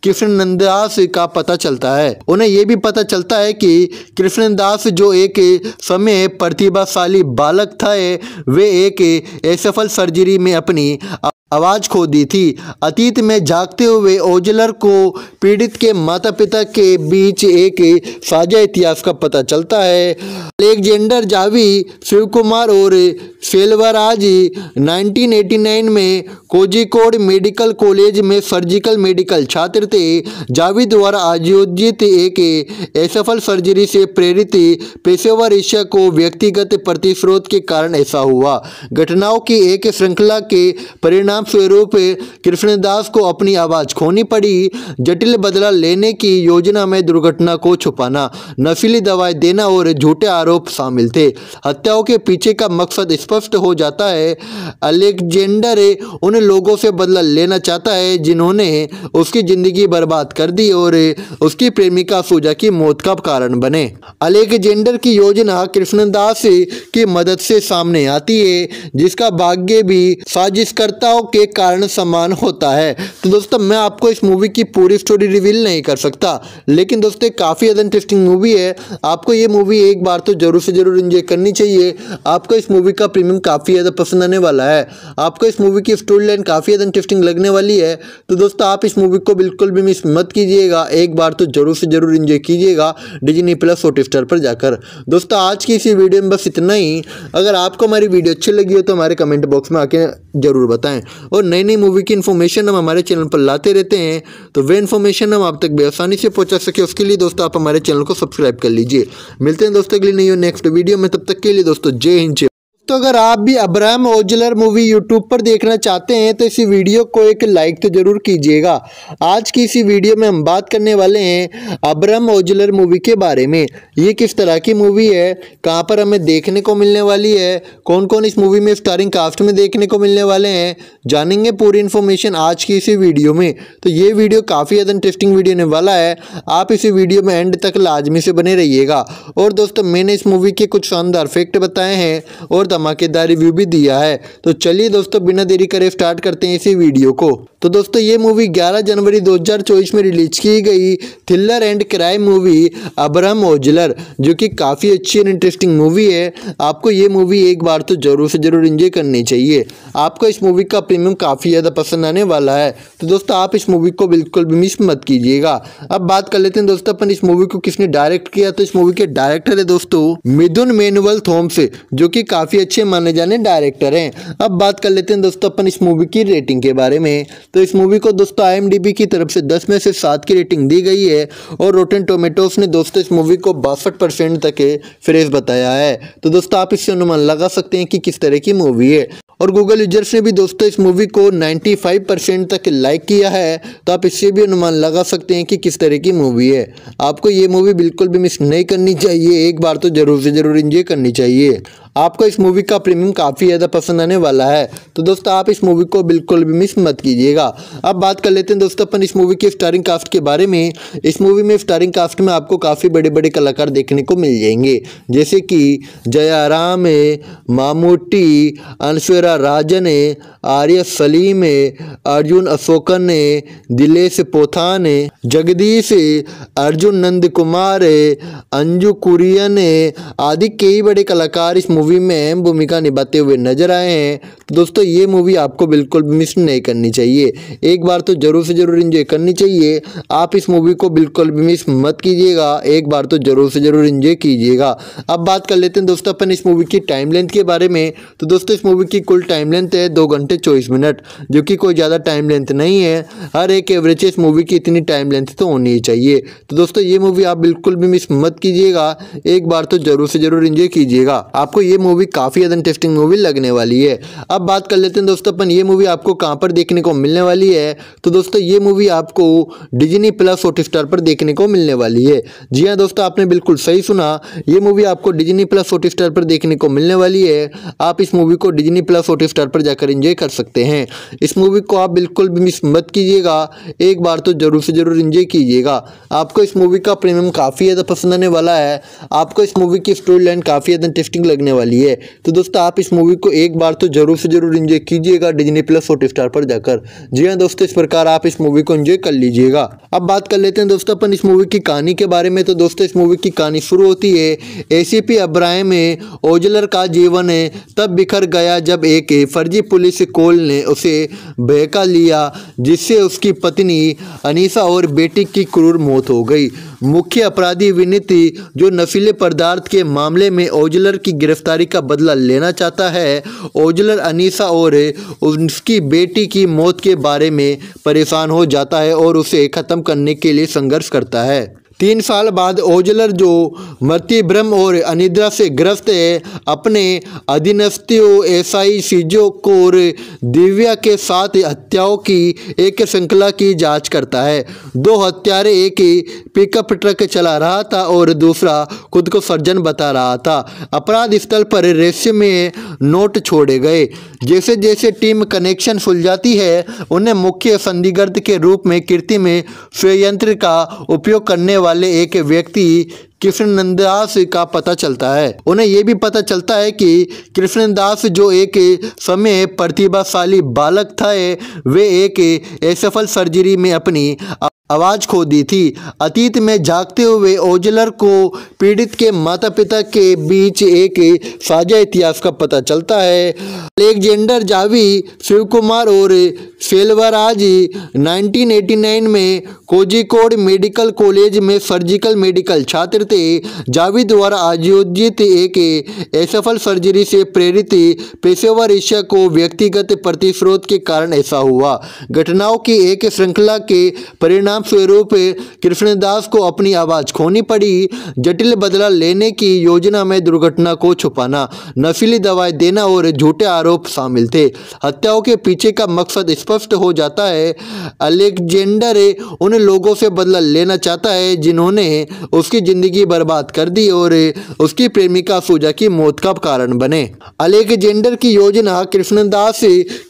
कृष्णदास का पता चलता है उन्हें यह भी पता चलता है कि कृष्णदास जो एक समय प्रतिभाशाली बालक था वे एक असफल सर्जरी में अपनी आवाज़ खो दी थी अतीत में जागते हुए ओजलर को पीड़ित के माता पिता के बीच एक साझा इतिहास का पता चलता है अलेक्जेंडर जावी शिव कुमार और सेल्वराज 1989 में कोजिकोड मेडिकल कॉलेज में सर्जिकल मेडिकल छात्र थे जाविद द्वारा आयोजित एक असफल सर्जरी से प्रेरित पेशेवर ईर्ष्या को व्यक्तिगत प्रतिस्रोत के कारण ऐसा हुआ घटनाओं की एक श्रृंखला के परिणाम स्वरूप कृष्णदास को अपनी आवाज़ खोनी पड़ी जटिल बदला लेने की योजना में दुर्घटना को छुपाना नशीली दवाएं देना और झूठे आरोप शामिल थे हत्याओं के पीछे का मकसद स्पष्ट हो जाता है अलेक्जेंडर उन लोगों से बदला लेना चाहता है जिन्होंने उसकी ज़िंदगी जिंदगी बर्बाद कर दी और उसकी प्रेमिका सूजा की मौत का कारण बने अलेक्जेंडर की योजना कृष्णदास की मदद से सामने आती है जिसका भाग्य भी साजिशकर्ताओं के कारण समान होता है तो दोस्तों मैं आपको इस मूवी की पूरी स्टोरी रिवील नहीं कर सकता लेकिन दोस्तों काफ़ी ज़्यादा इंटरेस्टिंग मूवी है आपको ये मूवी एक बार तो ज़रूर से ज़रूर इंजॉय करनी चाहिए आपको इस मूवी का प्रीमियम काफ़ी ज़्यादा पसंद आने वाला है आपको इस मूवी की स्टोरी लाइन काफ़ी ज़्यादा इंटरेस्टिंग लगने वाली है तो दोस्तों आप इस मूवी को बिल्कुल भी मिस मत कीजिएगा एक बार तो ज़रूर से ज़रूर इंजॉय कीजिएगा डिजनी प्लस हॉटस्टार पर जाकर दोस्तों आज की इसी वीडियो में बस इतना ही अगर आपको हमारी वीडियो अच्छी लगी हो तो हमारे कमेंट बॉक्स में आके ज़रूर बताएं और नई नई मूवी की इन्फॉर्मेशन हम हमारे चैनल पर लाते रहते हैं तो वे इन्फॉर्मेशन हम आप तक बेआसानी से पहुँचा सके उसके लिए दोस्तों आप हमारे चैनल को सब्सक्राइब कर लीजिए मिलते हैं दोस्तों अगली नई नेक्स्ट वीडियो में तब तक के लिए दोस्तों जय हिंद तो अगर आप भी अब्राहम ओजलर मूवी यूट्यूब पर देखना चाहते हैं तो इसी वीडियो को एक लाइक तो ज़रूर कीजिएगा आज की इसी वीडियो में हम बात करने वाले हैं अब्राहम ओजलर मूवी के बारे में ये किस तरह की मूवी है कहाँ पर हमें देखने को मिलने वाली है कौन कौन इस मूवी में स्टारिंग कास्ट में देखने को मिलने वाले हैं जानेंगे पूरी इन्फॉर्मेशन आज की इसी वीडियो में तो ये वीडियो काफ़ी ज़्यादा इंटरेस्टिंग वीडियो होने वाला है आप इसी वीडियो में एंड तक लाजमी से बने रहिएगा और दोस्तों मैंने इस मूवी के कुछ शानदार फैक्ट बताए हैं और धमाकेदार रिव्यू भी दिया है तो चलिए दोस्तों बिना देरी करे स्टार्ट करते हैं इसी वीडियो को तो दोस्तों ये मूवी 11 जनवरी 2024 में रिलीज की गई thriller and crime movie Abraham Ozler जो कि काफ़ी अच्छी एंड इंटरेस्टिंग मूवी है आपको ये मूवी एक बार तो ज़रूर से ज़रूर इंजॉय करनी चाहिए आपको इस मूवी का प्रीमियम काफ़ी ज़्यादा पसंद आने वाला है तो दोस्तों आप इस मूवी को बिल्कुल भी मिस मत कीजिएगा अब बात कर लेते हैं दोस्तों अपन इस मूवी को किसने डायरेक्ट किया तो इस मूवी के डायरेक्टर है दोस्तों मिदुन मेनुअल थोम्स जो कि काफ़ी अच्छे माने जाने डायरेक्टर हैं अब बात कर लेते हैं दोस्तों अपन इस मूवी की रेटिंग के बारे में तो इस मूवी को दोस्तों आई की तरफ से दस में से सात की रेटिंग दी गई है और रोटेन टोमेटोस ने दोस्तों इस मूवी को बासठ परसेंट तक फ्रेज बताया है तो दोस्तों आप इससे अनुमान लगा सकते हैं कि किस तरह की मूवी है और गूगल यूजर्स ने भी दोस्तों इस मूवी को 95 परसेंट तक लाइक किया है तो आप इससे भी अनुमान लगा सकते हैं कि किस तरह की मूवी है आपको ये मूवी बिल्कुल भी मिस नहीं करनी चाहिए एक बार तो ज़रूर से ज़रूर इंजॉय करनी चाहिए आपको इस मूवी का प्रीमियम काफ़ी ज़्यादा पसंद आने वाला है तो दोस्तों आप इस मूवी को बिल्कुल भी मिस मत कीजिएगा अब बात कर लेते हैं दोस्तों अपन इस मूवी की स्टारिंग कास्ट के बारे में इस मूवी में स्टारिंग कास्ट में आपको काफ़ी बड़े बड़े कलाकार देखने को मिल जाएंगे जैसे कि जयाराम है मामूटी अनश्वरा राजन है आर्य सलीम है अर्जुन अशोकन है दिलेश पोथान है जगदीश है अर्जुन नंद कुमार है अंजू कुरियन है आदि कई बड़े कलाकार इस मूवी मूवी में अहम भूमिका निभाते हुए नजर आए हैं तो दोस्तों ये मूवी आपको बिल्कुल मिस नहीं करनी चाहिए एक बार तो ज़रूर से ज़रूर इंजॉय करनी चाहिए आप इस मूवी को बिल्कुल भी मिस मत कीजिएगा एक बार तो ज़रूर से ज़रूर इंजॉय कीजिएगा अब बात कर लेते हैं दोस्तों अपन इस मूवी की टाइम लेंथ के बारे में तो दोस्तों इस मूवी की कुल टाइम लेंथ है दो घंटे चौबीस मिनट जो कि कोई ज़्यादा टाइम लेंथ नहीं है हर एक एवरेज इस मूवी की इतनी टाइम लेंथ तो होनी ही चाहिए तो दोस्तों ये मूवी आप बिल्कुल भी मिस मत कीजिएगा एक बार तो ज़रूर से ज़रूर इंजॉय कीजिएगा आपको ये ये मूवी काफ़ी ज़्यादा इंटरेस्टिंग मूवी लगने वाली है अब बात कर लेते हैं दोस्तों अपन ये मूवी आपको कहाँ पर देखने को मिलने वाली है तो दोस्तों ये मूवी आपको डिजनी प्लस हॉट स्टार पर देखने को मिलने वाली है जी हाँ दोस्तों आपने बिल्कुल सही सुना ये मूवी आपको डिजनी प्लस हॉट स्टार पर देखने को मिलने वाली है आप इस मूवी को डिजनी प्लस हॉट स्टार पर जाकर इंजॉय कर सकते हैं इस मूवी को आप बिल्कुल भी मिस मत कीजिएगा एक बार तो ज़रूर से ज़रूर इंजॉय कीजिएगा आपको इस मूवी का प्रीमियम काफ़ी ज़्यादा पसंद आने वाला है आपको इस मूवी की स्टोरी लाइन काफ़ी ज़्यादा इंटरेस्टिंग लगने वाली वाली है तो दोस्तों आप इस मूवी को एक बार तो ज़रूर से ज़रूर इंजॉय कीजिएगा डिजनी प्लस हॉट स्टार पर जाकर जी हाँ दोस्तों इस प्रकार आप इस मूवी को इंजॉय कर लीजिएगा अब बात कर लेते हैं दोस्तों अपन इस मूवी की कहानी के बारे में तो दोस्तों इस मूवी की कहानी शुरू होती है ए सी पी अब्राहम है ओजलर का जीवन है तब बिखर गया जब एक फर्जी पुलिस कोल ने उसे बहका लिया जिससे उसकी पत्नी अनीसा और बेटी की क्रूर मौत हो गई मुख्य अपराधी विनीति जो नशीले पदार्थ के मामले में ओजलर की गिरफ्तार गिरफ्तारी का बदला लेना चाहता है ओजलर अनीसा और उसकी बेटी की मौत के बारे में परेशान हो जाता है और उसे ख़त्म करने के लिए संघर्ष करता है तीन साल बाद ओजलर जो मृत्यु भ्रम और अनिद्रा से ग्रस्त है अपने अधीनस्थियों एसआई सीजो को और दिव्या के साथ हत्याओं की एक श्रृंखला की जांच करता है दो हत्यारे एक ही पिकअप ट्रक चला रहा था और दूसरा खुद को सर्जन बता रहा था अपराध स्थल पर रेस्यू में नोट छोड़े गए जैसे जैसे टीम कनेक्शन सुलझाती है उन्हें मुख्य संदिग्ध के रूप में कीर्ति में संयंत्र का उपयोग करने वाले एक व्यक्ति कृष्णदास का पता चलता है उन्हें यह भी पता चलता है कि कृष्णदास जो एक समय प्रतिभाशाली बालक था वे एक असफल सर्जरी में अपनी आवाज़ खो दी थी अतीत में जागते हुए ओजलर को पीड़ित के माता पिता के बीच एक साझा इतिहास का पता चलता है अलेक्जेंडर जावी शिव कुमार और सेलवराज 1989 में कोजिकोड मेडिकल कॉलेज में सर्जिकल मेडिकल छात्र हजरत जावेद द्वारा आयोजित एक असफल सर्जरी से प्रेरित पेशेवर ईर्ष्या को व्यक्तिगत प्रतिशोध के कारण ऐसा हुआ घटनाओं की एक श्रृंखला के परिणाम स्वरूप कृष्णदास को अपनी आवाज़ खोनी पड़ी जटिल बदला लेने की योजना में दुर्घटना को छुपाना नशीली दवाएं देना और झूठे आरोप शामिल थे हत्याओं के पीछे का मकसद स्पष्ट हो जाता है अलेक्जेंडर उन लोगों से बदला लेना चाहता है जिन्होंने उसकी ज़िंदगी जिंदगी बर्बाद कर दी और उसकी प्रेमिका सूजा की मौत का कारण बने अलेक्जेंडर की योजना कृष्णदास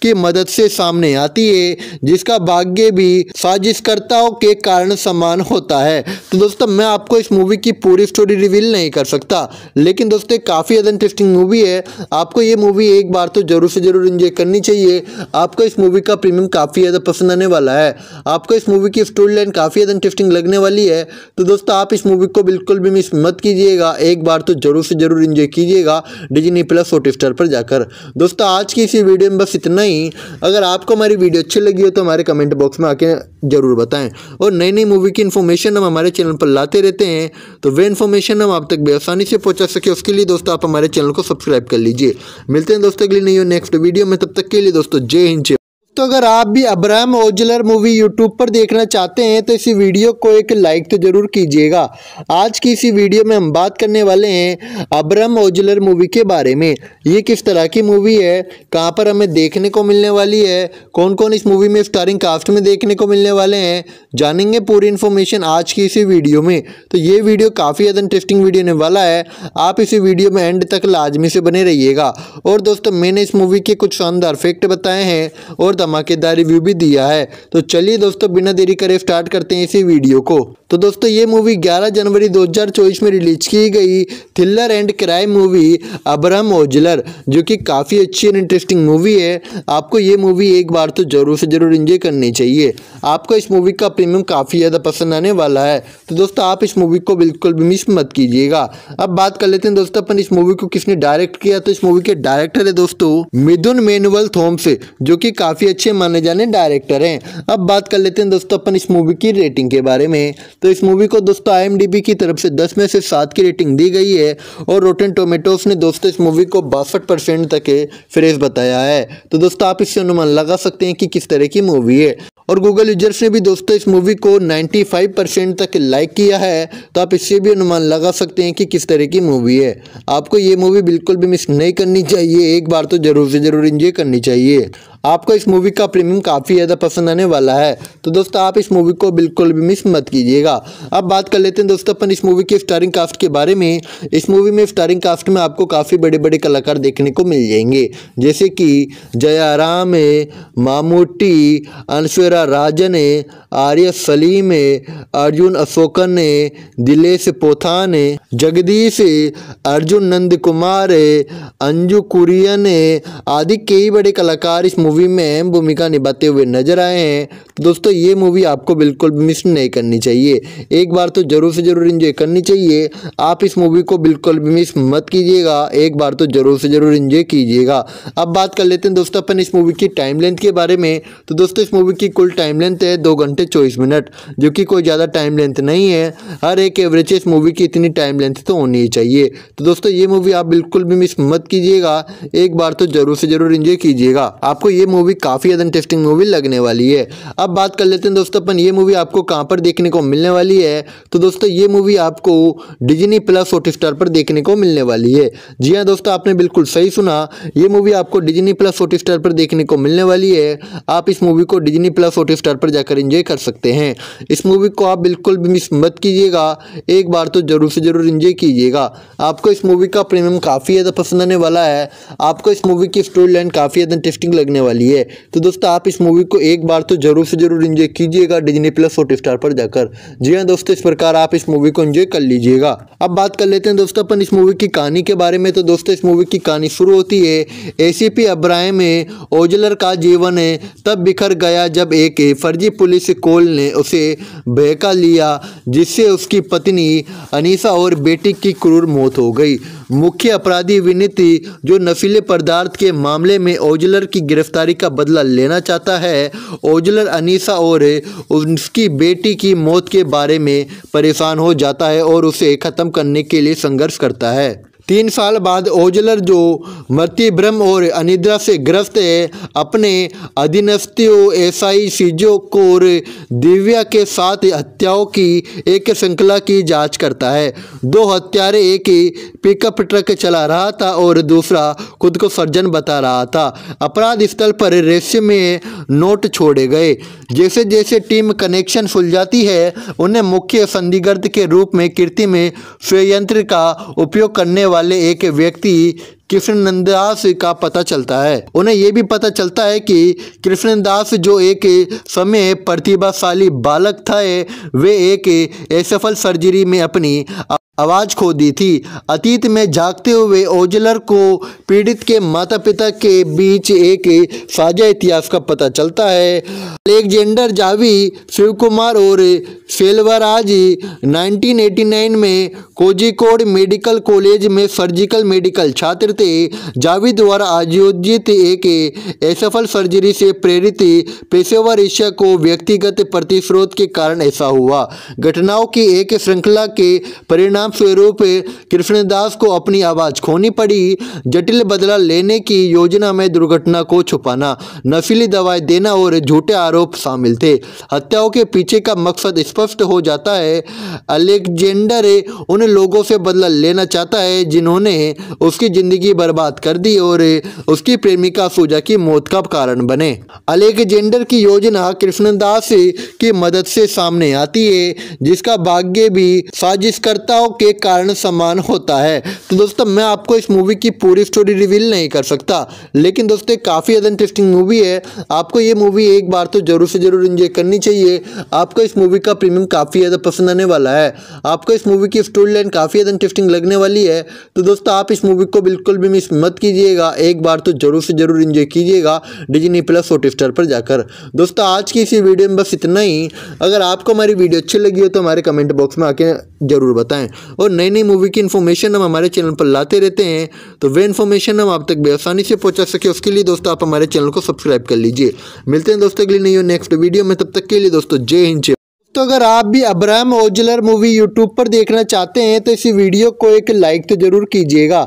की मदद से सामने आती है जिसका भाग्य भी साजिशकर्ताओं के कारण समान होता है तो दोस्तों मैं आपको इस मूवी की पूरी स्टोरी रिवील नहीं कर सकता लेकिन दोस्तों काफ़ी ज़्यादा इंटरेस्टिंग मूवी है आपको ये मूवी एक बार तो ज़रूर से ज़रूर इंजॉय करनी चाहिए आपको इस मूवी का प्रीमियम काफ़ी ज़्यादा पसंद आने वाला है आपको इस मूवी की स्टोरी लाइन काफ़ी ज़्यादा इंटरेस्टिंग लगने वाली है तो दोस्तों आप इस मूवी को बिल्कुल बिल्कुल भी मिस मत कीजिएगा एक बार तो ज़रूर से ज़रूर इंजॉय कीजिएगा डिजनी प्लस हॉटस्टार पर जाकर दोस्तों आज की इसी वीडियो में बस इतना ही अगर आपको हमारी वीडियो अच्छी लगी हो तो हमारे कमेंट बॉक्स में आके ज़रूर बताएं और नई नई मूवी की इन्फॉर्मेशन हम हमारे चैनल पर लाते रहते हैं तो वे इन्फॉर्मेशन हम आप तक आसानी से पहुंचा सके उसके लिए दोस्तों आप हमारे चैनल को सब्सक्राइब कर लीजिए मिलते हैं दोस्तों अगली नई नेक्स्ट वीडियो में तब तक के लिए दोस्तों जय हिंद तो अगर आप भी अब्राहम ओजलर मूवी यूट्यूब पर देखना चाहते हैं तो इसी वीडियो को एक लाइक तो ज़रूर कीजिएगा आज की इसी वीडियो में हम बात करने वाले हैं अब्राहम ओजलर मूवी के बारे में ये किस तरह की मूवी है कहाँ पर हमें देखने को मिलने वाली है कौन कौन इस मूवी में स्टारिंग कास्ट में देखने को मिलने वाले हैं जानेंगे पूरी इन्फॉर्मेशन आज की इसी वीडियो में तो ये वीडियो काफ़ी ज़्यादा इंटरेस्टिंग वीडियो होने वाला है आप इसी वीडियो में एंड तक लाजमी से बने रहिएगा और दोस्तों मैंने इस मूवी के कुछ शानदार फैक्ट बताए हैं और धमाकेदार रिव्यू भी दिया है तो चलिए दोस्तों बिना देरी करे स्टार्ट करते हैं इसी वीडियो को तो दोस्तों ये मूवी 11 जनवरी 2024 में रिलीज की गई thriller and crime movie Abraham Ozler जो कि काफ़ी अच्छी एंड इंटरेस्टिंग मूवी है आपको ये मूवी एक बार तो ज़रूर से ज़रूर इंजॉय करनी चाहिए आपको इस मूवी का प्रीमियम काफ़ी ज़्यादा पसंद आने वाला है तो दोस्तों आप इस मूवी को बिल्कुल भी मिस मत कीजिएगा अब बात कर लेते हैं दोस्तों अपन इस मूवी को किसने डायरेक्ट किया तो इस मूवी के डायरेक्टर है दोस्तों मिथुन मेनुअल थोम्स जो कि काफ़ी अच्छे माने जाने डायरेक्टर हैं अब बात कर लेते हैं दोस्तों अपन इस मूवी की रेटिंग के बारे में तो इस मूवी को दोस्तों आई की तरफ से दस में से सात की रेटिंग दी गई है और रोटेन टोमेटोज ने दोस्तों इस मूवी को बासठ परसेंट तक फ्रेश बताया है तो दोस्तों आप इससे अनुमान लगा सकते हैं कि किस तरह की मूवी है और गूगल यूजर्स ने भी दोस्तों इस मूवी को 95 परसेंट तक लाइक किया है तो आप इससे भी अनुमान लगा सकते हैं कि किस तरह की मूवी है आपको ये मूवी बिल्कुल भी मिस नहीं करनी चाहिए एक बार तो ज़रूर से ज़रूर इंजॉय करनी चाहिए आपको इस मूवी का प्रीमियम काफ़ी ज़्यादा पसंद आने वाला है तो दोस्तों आप इस मूवी को बिल्कुल भी मिस मत कीजिएगा अब बात कर लेते हैं दोस्तों अपन इस मूवी के स्टारिंग कास्ट के बारे में इस मूवी में स्टारिंग कास्ट में आपको काफ़ी बड़े बड़े कलाकार देखने को मिल जाएंगे जैसे कि जयाराम मामूटी अनश्वरा राजन है आर्य सलीम अर्जुन अशोकन दिलेश पोथान जगदीश अर्जुन नंद कुमार अंजू कुरियन आदि कई बड़े कलाकार इस मूवी मूवी में अहम भूमिका निभाते हुए नजर आए हैं तो दोस्तों ये मूवी आपको बिल्कुल मिस नहीं करनी चाहिए एक बार तो ज़रूर से ज़रूर इंजॉय करनी चाहिए आप इस मूवी को बिल्कुल भी मिस मत कीजिएगा एक बार तो ज़रूर से ज़रूर इंजॉय कीजिएगा अब बात कर लेते हैं दोस्तों अपन इस मूवी की टाइम लेंथ के बारे में तो दोस्तों इस मूवी की कुल टाइम लेंथ है दो घंटे चौबीस मिनट जो कि कोई ज़्यादा टाइम लेंथ नहीं है हर एक एवरेज इस मूवी की इतनी टाइम लेंथ तो होनी ही चाहिए तो दोस्तों ये मूवी आप बिल्कुल भी मिस मत कीजिएगा एक बार तो ज़रूर से ज़रूर इंजॉय कीजिएगा आपको ये ये मूवी काफ़ी ज़्यादा इंटरेस्टिंग मूवी लगने वाली है अब बात कर लेते हैं दोस्तों अपन ये मूवी आपको कहाँ पर देखने को मिलने वाली है तो दोस्तों ये मूवी आपको डिजनी प्लस हॉट स्टार पर देखने को मिलने वाली है जी हाँ दोस्तों आपने बिल्कुल सही सुना ये मूवी आपको डिजनी प्लस हॉट स्टार पर देखने को मिलने वाली है आप इस मूवी को डिजनी प्लस हॉट स्टार पर जाकर इंजॉय कर सकते हैं इस मूवी को आप बिल्कुल भी मिस मत कीजिएगा एक बार तो ज़रूर से ज़रूर इंजॉय कीजिएगा आपको इस मूवी का प्रीमियम काफ़ी ज़्यादा पसंद आने वाला है आपको इस मूवी की स्टोरी लाइन काफ़ी ज़्यादा इंटरेस्टिंग लगने वाली वाली है तो दोस्तों आप इस मूवी को एक बार तो जरूर से जरूर इंजॉय कीजिएगा डिजनी प्लस हॉट स्टार पर जाकर जी हाँ दोस्तों इस प्रकार आप इस मूवी को इंजॉय कर लीजिएगा अब बात कर लेते हैं दोस्तों अपन इस मूवी की कहानी के बारे में तो दोस्तों इस मूवी की कहानी शुरू होती है एसीपी अब्राहम है ओजलर का जीवन है तब बिखर गया जब एक फर्जी पुलिस कोल ने उसे बहका लिया जिससे उसकी पत्नी अनीसा और बेटी की क्रूर मौत हो गई मुख्य अपराधी विनीति जो नफीले पदार्थ के मामले में ओजलर की गिरफ्तारी का बदला लेना चाहता है ओजलर अनीसा और उसकी बेटी की मौत के बारे में परेशान हो जाता है और उसे ख़त्म करने के लिए संघर्ष करता है तीन साल बाद ओजलर जो मृत्यु भ्रम और अनिद्रा से ग्रस्त है अपने अधीनस्थियों एसआई सीजो कोर दिव्या के साथ हत्याओं की एक श्रृंखला की जांच करता है दो हत्यारे एक ही पिकअप ट्रक चला रहा था और दूसरा खुद को सर्जन बता रहा था अपराध स्थल पर रेस्य में नोट छोड़े गए जैसे जैसे टीम कनेक्शन जाती है उन्हें मुख्य संदिग्ध के रूप में कीर्ति में स्वयंत्र का उपयोग करने वाले एक व्यक्ति कृष्णदास का पता चलता है उन्हें यह भी पता चलता है कि कृष्णदास जो एक समय प्रतिभाशाली बालक था वे एक असफल सर्जरी में अपनी आवाज़ खो दी थी अतीत में जागते हुए ओजलर को पीड़ित के माता पिता के बीच एक साझा इतिहास का पता चलता है अलेक्जेंडर जावी शिव कुमार और सेलवराज 1989 में कोजिकोड मेडिकल कॉलेज में सर्जिकल मेडिकल छात्र ते जावेद द्वारा आयोजित एक असफल सर्जरी से प्रेरित पेशेवर ईर्ष्या को व्यक्तिगत प्रतिशोध के कारण ऐसा हुआ घटनाओं की एक श्रृंखला के परिणाम स्वरूप कृष्णदास को अपनी आवाज़ खोनी पड़ी जटिल बदला लेने की योजना में दुर्घटना को छुपाना नशीली दवाएं देना और झूठे आरोप शामिल थे हत्याओं के पीछे का मकसद स्पष्ट हो जाता है अलेक्जेंडर उन लोगों से बदला लेना चाहता है जिन्होंने उसकी ज़िंदगी जिंदगी बर्बाद कर दी और उसकी प्रेमिका सूजा की मौत का कारण बने अलेक्जेंडर की योजना कृष्णदास की मदद से सामने आती है जिसका भाग्य भी साजिशकर्ताओं के कारण समान होता है तो दोस्तों मैं आपको इस मूवी की पूरी स्टोरी रिवील नहीं कर सकता लेकिन दोस्तों काफ़ी ज़्यादा इंटरेस्टिंग मूवी है आपको ये मूवी एक बार तो ज़रूर से ज़रूर इंजॉय करनी चाहिए आपको इस मूवी का प्रीमियम काफ़ी ज़्यादा पसंद आने वाला है आपको इस मूवी की स्टोरी लाइन काफ़ी ज़्यादा इंटरेस्टिंग लगने वाली है तो दोस्तों आप इस मूवी को बिल्कुल बिल्कुल भी मिस मत कीजिएगा एक बार तो ज़रूर से ज़रूर इंजॉय कीजिएगा डिजनी प्लस हॉट स्टार पर जाकर दोस्तों आज की इसी वीडियो में बस इतना ही अगर आपको हमारी वीडियो अच्छी लगी हो तो हमारे कमेंट बॉक्स में आके ज़रूर बताएं और नई नई मूवी की इन्फॉर्मेशन हम हमारे चैनल पर लाते रहते हैं तो वे इन्फॉर्मेशन हम आप तक भी आसानी से पहुंचा सके उसके लिए दोस्तों आप हमारे चैनल को सब्सक्राइब कर लीजिए मिलते हैं दोस्तों अगली नई नेक्स्ट वीडियो में तब तक के लिए दोस्तों जय हिंद तो अगर आप भी अब्राहम ओजलर मूवी यूट्यूब पर देखना चाहते हैं तो इसी वीडियो को एक लाइक तो ज़रूर कीजिएगा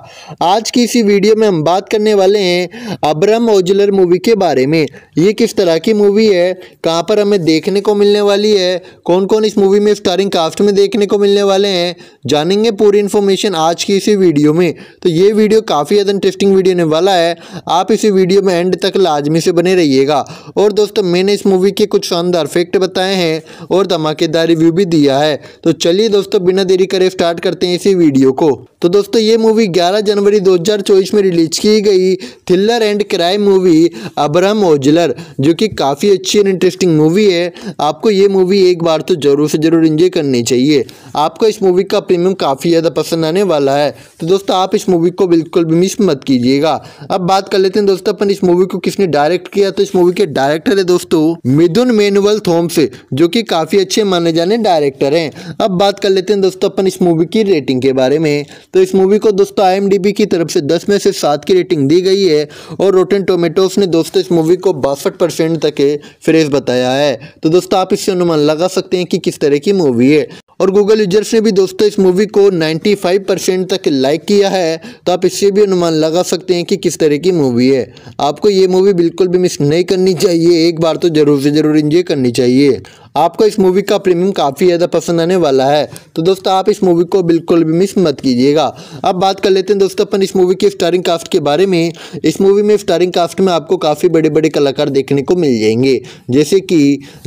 आज की इसी वीडियो में हम बात करने वाले हैं अब्राहम ओजलर मूवी के बारे में ये किस तरह की मूवी है कहाँ पर हमें देखने को मिलने वाली है कौन कौन इस मूवी में स्टारिंग कास्ट में देखने को मिलने वाले हैं जानेंगे पूरी इन्फॉर्मेशन आज की इसी वीडियो में तो ये वीडियो काफ़ी ज़्यादा इंटरेस्टिंग वीडियो होने वाला है आप इसी वीडियो में एंड तक लाजमी से बने रहिएगा और दोस्तों मैंने इस मूवी के कुछ शानदार फैक्ट बताए हैं और धमाकेदारी रिव्यू भी दिया है तो चलिए दोस्तों बिना देरी करे स्टार्ट करते हैं इसी वीडियो को तो दोस्तों ये मूवी 11 जनवरी 2024 में रिलीज की गई thriller and crime movie Abraham Ozler जो कि काफ़ी अच्छी एंड इंटरेस्टिंग मूवी है आपको ये मूवी एक बार तो ज़रूर से ज़रूर इंजॉय करनी चाहिए आपको इस मूवी का प्रीमियम काफ़ी ज़्यादा पसंद आने वाला है तो दोस्तों आप इस मूवी को बिल्कुल भी मिस मत कीजिएगा अब बात कर लेते हैं दोस्तों अपन इस मूवी को किसने डायरेक्ट किया तो इस मूवी के डायरेक्टर है दोस्तों मिदुन मेनुअल थोम्स जो कि काफ़ी अच्छे माने जाने डायरेक्टर हैं अब बात कर लेते हैं दोस्तों अपन इस मूवी की रेटिंग के बारे में तो इस मूवी को दोस्तों आई की तरफ से दस में से सात की रेटिंग दी गई है और रोटेन टोमेटोस ने दोस्तों इस मूवी को बासठ तक फ्रेज बताया है तो दोस्तों आप इससे अनुमान लगा सकते हैं कि किस तरह की मूवी है और गूगल यूजर्स ने भी दोस्तों इस मूवी को 95 परसेंट तक लाइक किया है तो आप इससे भी अनुमान लगा सकते हैं कि किस तरह की मूवी है आपको ये मूवी बिल्कुल भी मिस नहीं करनी चाहिए एक बार तो ज़रूर से ज़रूर इंजॉय करनी चाहिए आपको इस मूवी का प्रीमियम काफ़ी ज़्यादा पसंद आने वाला है तो दोस्तों आप इस मूवी को बिल्कुल भी मिस मत कीजिएगा अब बात कर लेते हैं दोस्तों अपन इस मूवी की स्टारिंग कास्ट के बारे में इस मूवी में स्टारिंग कास्ट में आपको काफ़ी बड़े बड़े कलाकार देखने को मिल जाएंगे जैसे कि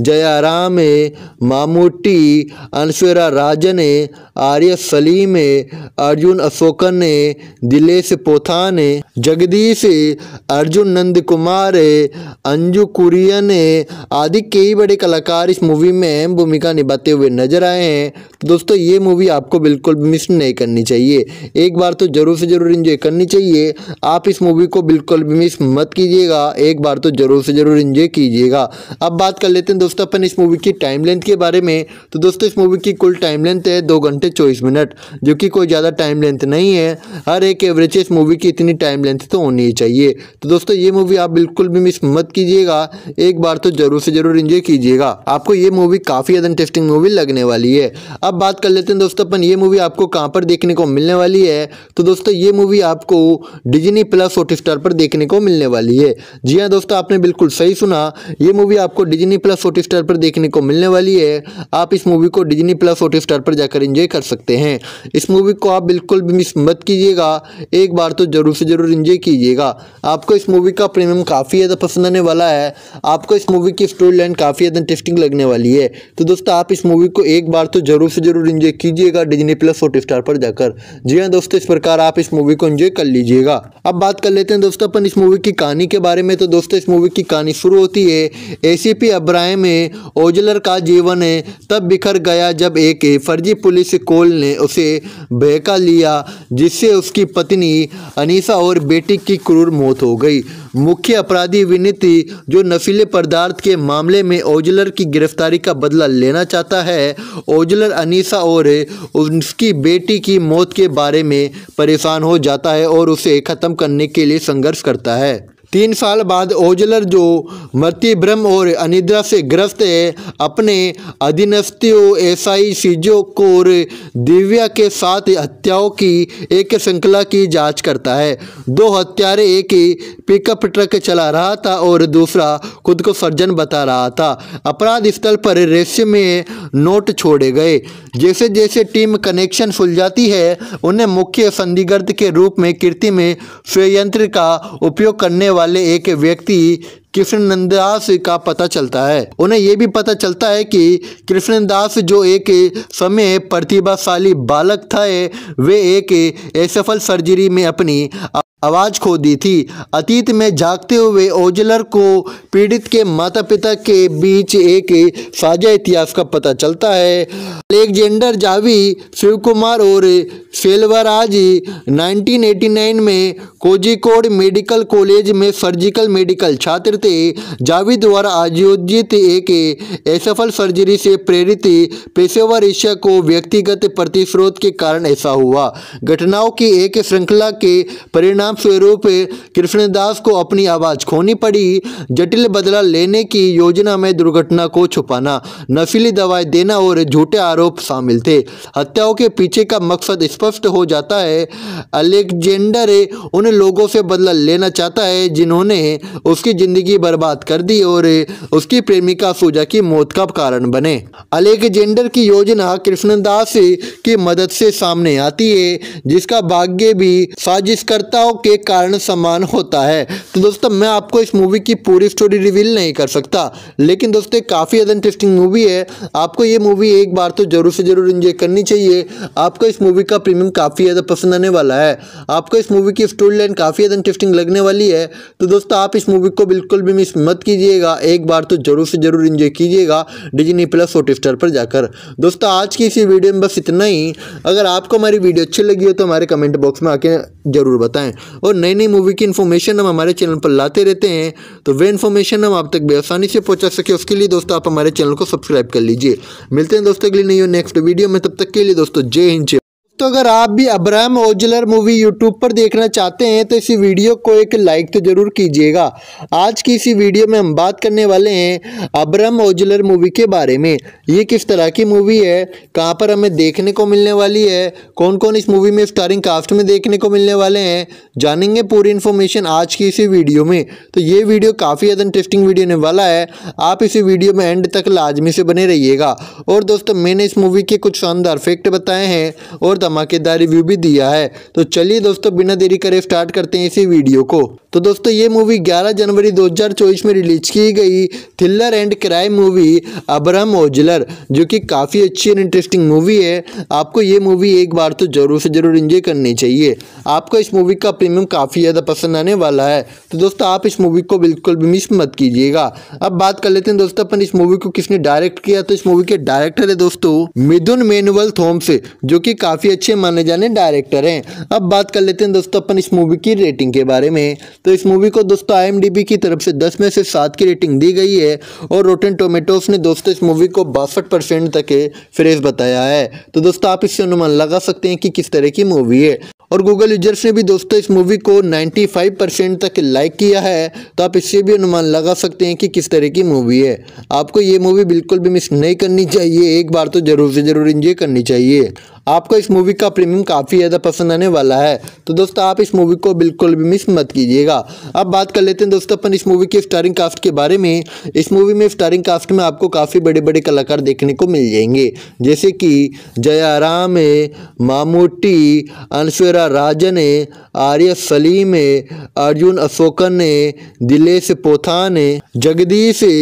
जयाराम मामूटी अनश्वरा राजन है आर्य सलीम है अर्जुन अशोकन ने दिलेश पोथान है जगदीश अर्जुन नंद कुमार अंजू कुरियन आदि कई बड़े कलाकार इस मूवी मूवी में अहम भूमिका निभाते हुए नजर आए हैं तो दोस्तों ये मूवी आपको बिल्कुल मिस नहीं करनी चाहिए एक बार तो ज़रूर से ज़रूर इंजॉय करनी चाहिए आप इस मूवी को बिल्कुल भी मिस मत कीजिएगा एक बार तो ज़रूर से ज़रूर इंजॉय कीजिएगा अब बात कर लेते हैं दोस्तों अपन इस मूवी की टाइम लेंथ के बारे में तो दोस्तों इस मूवी की कुल टाइम लेंथ है दो घंटे चौबीस मिनट जो कि कोई ज़्यादा टाइम लेंथ नहीं है हर एक एवरेज इस मूवी की इतनी टाइम लेंथ तो होनी ही चाहिए तो दोस्तों ये मूवी आप बिल्कुल भी मिस मत कीजिएगा एक बार तो ज़रूर से ज़रूर इंजॉय कीजिएगा आपको ये ये मूवी काफ़ी ज़्यादा इंटरेस्टिंग मूवी लगने वाली है अब बात कर लेते हैं दोस्तों अपन ये मूवी आपको कहाँ पर देखने को मिलने वाली है तो दोस्तों ये मूवी आपको डिजनी प्लस हॉट स्टार पर देखने को मिलने वाली है जी हाँ दोस्तों आपने बिल्कुल सही सुना ये मूवी आपको डिजनी प्लस हॉट स्टार पर देखने को मिलने वाली है आप इस मूवी को डिजनी प्लस हॉट स्टार पर जाकर इंजॉय कर सकते हैं इस मूवी को आप बिल्कुल भी मिस मत कीजिएगा एक बार तो ज़रूर से ज़रूर इंजॉय कीजिएगा आपको इस मूवी का प्रीमियम काफ़ी ज़्यादा पसंद आने वाला है आपको इस मूवी की स्टोरी लाइन काफ़ी ज़्यादा इंटरेस्टिंग लगने वाली वाली है तो दोस्तों आप इस मूवी को एक बार तो ज़रूर से ज़रूर इंजॉय कीजिएगा डिजनी प्लस हॉट स्टार पर जाकर जी हाँ दोस्तों इस प्रकार आप इस मूवी को इंजॉय कर लीजिएगा अब बात कर लेते हैं दोस्तों अपन इस मूवी की कहानी के बारे में तो दोस्तों इस मूवी की कहानी शुरू होती है ए सी पी अब्राहम है ओजलर का जीवन है तब बिखर गया जब एक फर्जी पुलिस कोल ने उसे बहका लिया जिससे उसकी पत्नी अनीसा और बेटी की क्रूर मौत हो गई मुख्य अपराधी विनीति जो नशीले पदार्थ के मामले में ओजलर की गिरफ्तारी गिरफ्तारी का बदला लेना चाहता है ओजलर अनीसा और उसकी बेटी की मौत के बारे में परेशान हो जाता है और उसे ख़त्म करने के लिए संघर्ष करता है तीन साल बाद ओजलर जो मृत्यु भ्रम और अनिद्रा से ग्रस्त है अपने अधीनस्थियों एसआई सीजो को और दिव्या के साथ हत्याओं की एक श्रृंखला की जांच करता है दो हत्यारे एक ही पिकअप ट्रक चला रहा था और दूसरा खुद को सर्जन बता रहा था अपराध स्थल पर रेस्य में नोट छोड़े गए जैसे जैसे टीम कनेक्शन जाती है उन्हें मुख्य संदिग्ध के रूप में कीर्ति में स्वयंत्र का उपयोग करने वाले एक व्यक्ति कृष्णदास का पता चलता है उन्हें यह भी पता चलता है कि कृष्णदास जो एक समय प्रतिभाशाली बालक था वे एक असफल सर्जरी में अपनी आवाज़ खो दी थी अतीत में जागते हुए ओजलर को पीड़ित के माता पिता के बीच एक साझा इतिहास का पता चलता है अलेक्जेंडर जावी शिव कुमार और सेलवराज 1989 में कोजिकोड मेडिकल कॉलेज में सर्जिकल मेडिकल छात्र करते जावेद द्वारा आयोजित एक असफल सर्जरी से प्रेरित पेशेवर ईर्ष्या को व्यक्तिगत प्रतिशोध के कारण ऐसा हुआ घटनाओं की एक श्रृंखला के परिणाम स्वरूप कृष्णदास को अपनी आवाज़ खोनी पड़ी जटिल बदला लेने की योजना में दुर्घटना को छुपाना नशीली दवाएं देना और झूठे आरोप शामिल थे हत्याओं के पीछे का मकसद स्पष्ट हो जाता है अलेक्जेंडर उन लोगों से बदला लेना चाहता है जिन्होंने उसकी ज़िंदगी ज़िंदगी बर्बाद कर दी और उसकी प्रेमिका सूजा की मौत का कारण बने अलेक्जेंडर की योजना कृष्णदास की मदद से सामने आती है जिसका भाग्य भी साजिशकर्ताओं के कारण समान होता है तो दोस्तों मैं आपको इस मूवी की पूरी स्टोरी रिवील नहीं कर सकता लेकिन दोस्तों काफ़ी ज़्यादा इंटरेस्टिंग मूवी है आपको ये मूवी एक बार तो ज़रूर से ज़रूर इंजॉय करनी चाहिए आपको इस मूवी का प्रीमियम काफ़ी ज़्यादा पसंद आने वाला है आपको इस मूवी की स्टोरी लाइन काफ़ी ज़्यादा इंटरेस्टिंग लगने वाली है तो दोस्तों आप इस मूवी को बिल्कुल बिल्कुल भी मिस मत कीजिएगा एक बार तो ज़रूर से ज़रूर इंजॉय कीजिएगा डिजनी प्लस हॉटस्टार पर जाकर दोस्तों आज की इसी वीडियो में बस इतना ही अगर आपको हमारी वीडियो अच्छी लगी हो तो हमारे कमेंट बॉक्स में आके ज़रूर बताएं और नई नई मूवी की इन्फॉर्मेशन हम हमारे चैनल पर लाते रहते हैं तो वे इन्फॉर्मेशन हम आप तक बेआसानी से पहुँचा सके उसके लिए दोस्तों आप हमारे चैनल को सब्सक्राइब कर लीजिए मिलते हैं दोस्तों अगली नई नेक्स्ट वीडियो में तब तक के लिए दोस्तों जय हिंद तो अगर आप भी अब्राहम ओजलर मूवी यूट्यूब पर देखना चाहते हैं तो इसी वीडियो को एक लाइक तो ज़रूर कीजिएगा आज की इसी वीडियो में हम बात करने वाले हैं अब्राहम ओजलर मूवी के बारे में ये किस तरह की मूवी है कहाँ पर हमें देखने को मिलने वाली है कौन कौन इस मूवी में स्टारिंग कास्ट में देखने को मिलने वाले हैं जानेंगे पूरी इन्फॉर्मेशन आज की इसी वीडियो में तो ये वीडियो काफ़ी ज़्यादा इंटरेस्टिंग वीडियो होने वाला है आप इसी वीडियो में एंड तक लाजमी से बने रहिएगा और दोस्तों मैंने इस मूवी के कुछ शानदार फैक्ट बताए हैं और धमाकेदार रिव्यू भी दिया है तो चलिए दोस्तों बिना देरी करे स्टार्ट करते हैं इसी वीडियो को तो दोस्तों ये मूवी 11 जनवरी 2024 में रिलीज की गई thriller and crime movie Abraham Ozler जो कि काफ़ी अच्छी एंड इंटरेस्टिंग मूवी है आपको ये मूवी एक बार तो ज़रूर से ज़रूर इंजॉय करनी चाहिए आपको इस मूवी का प्रीमियम काफ़ी ज़्यादा पसंद आने वाला है तो दोस्तों आप इस मूवी को बिल्कुल भी मिस मत कीजिएगा अब बात कर लेते हैं दोस्तों अपन इस मूवी को किसने डायरेक्ट किया तो इस मूवी के डायरेक्टर है दोस्तों मिथुन मेनुअल थोम्स जो कि काफ़ी अच्छे माने जाने डायरेक्टर हैं अब बात कर लेते हैं दोस्तों अपन इस मूवी की रेटिंग के बारे में तो इस मूवी को दोस्तों आई की तरफ से दस में से सात की रेटिंग दी गई है और रोटेन टोमेटोस ने दोस्तों इस मूवी को बासठ परसेंट तक फ्रेश बताया है तो दोस्तों आप इससे अनुमान लगा सकते हैं कि किस तरह की मूवी है और गूगल यूजर्स ने भी दोस्तों इस मूवी को 95 परसेंट तक लाइक किया है तो आप इससे भी अनुमान लगा सकते हैं कि किस तरह की मूवी है आपको ये मूवी बिल्कुल भी मिस नहीं करनी चाहिए एक बार तो ज़रूर से ज़रूर इंजॉय करनी चाहिए आपको इस मूवी का प्रीमियम काफ़ी ज़्यादा पसंद आने वाला है तो दोस्तों आप इस मूवी को बिल्कुल भी मिस मत कीजिएगा अब बात कर लेते हैं दोस्तों अपन इस मूवी के स्टारिंग कास्ट के बारे में इस मूवी में स्टारिंग कास्ट में आपको काफ़ी बड़े बड़े कलाकार देखने को मिल जाएंगे जैसे कि जयाराम है मामूटी अनश्वरा राजन है आर्य सलीम है अर्जुन अशोकन है दिलेश पोथान है जगदीश है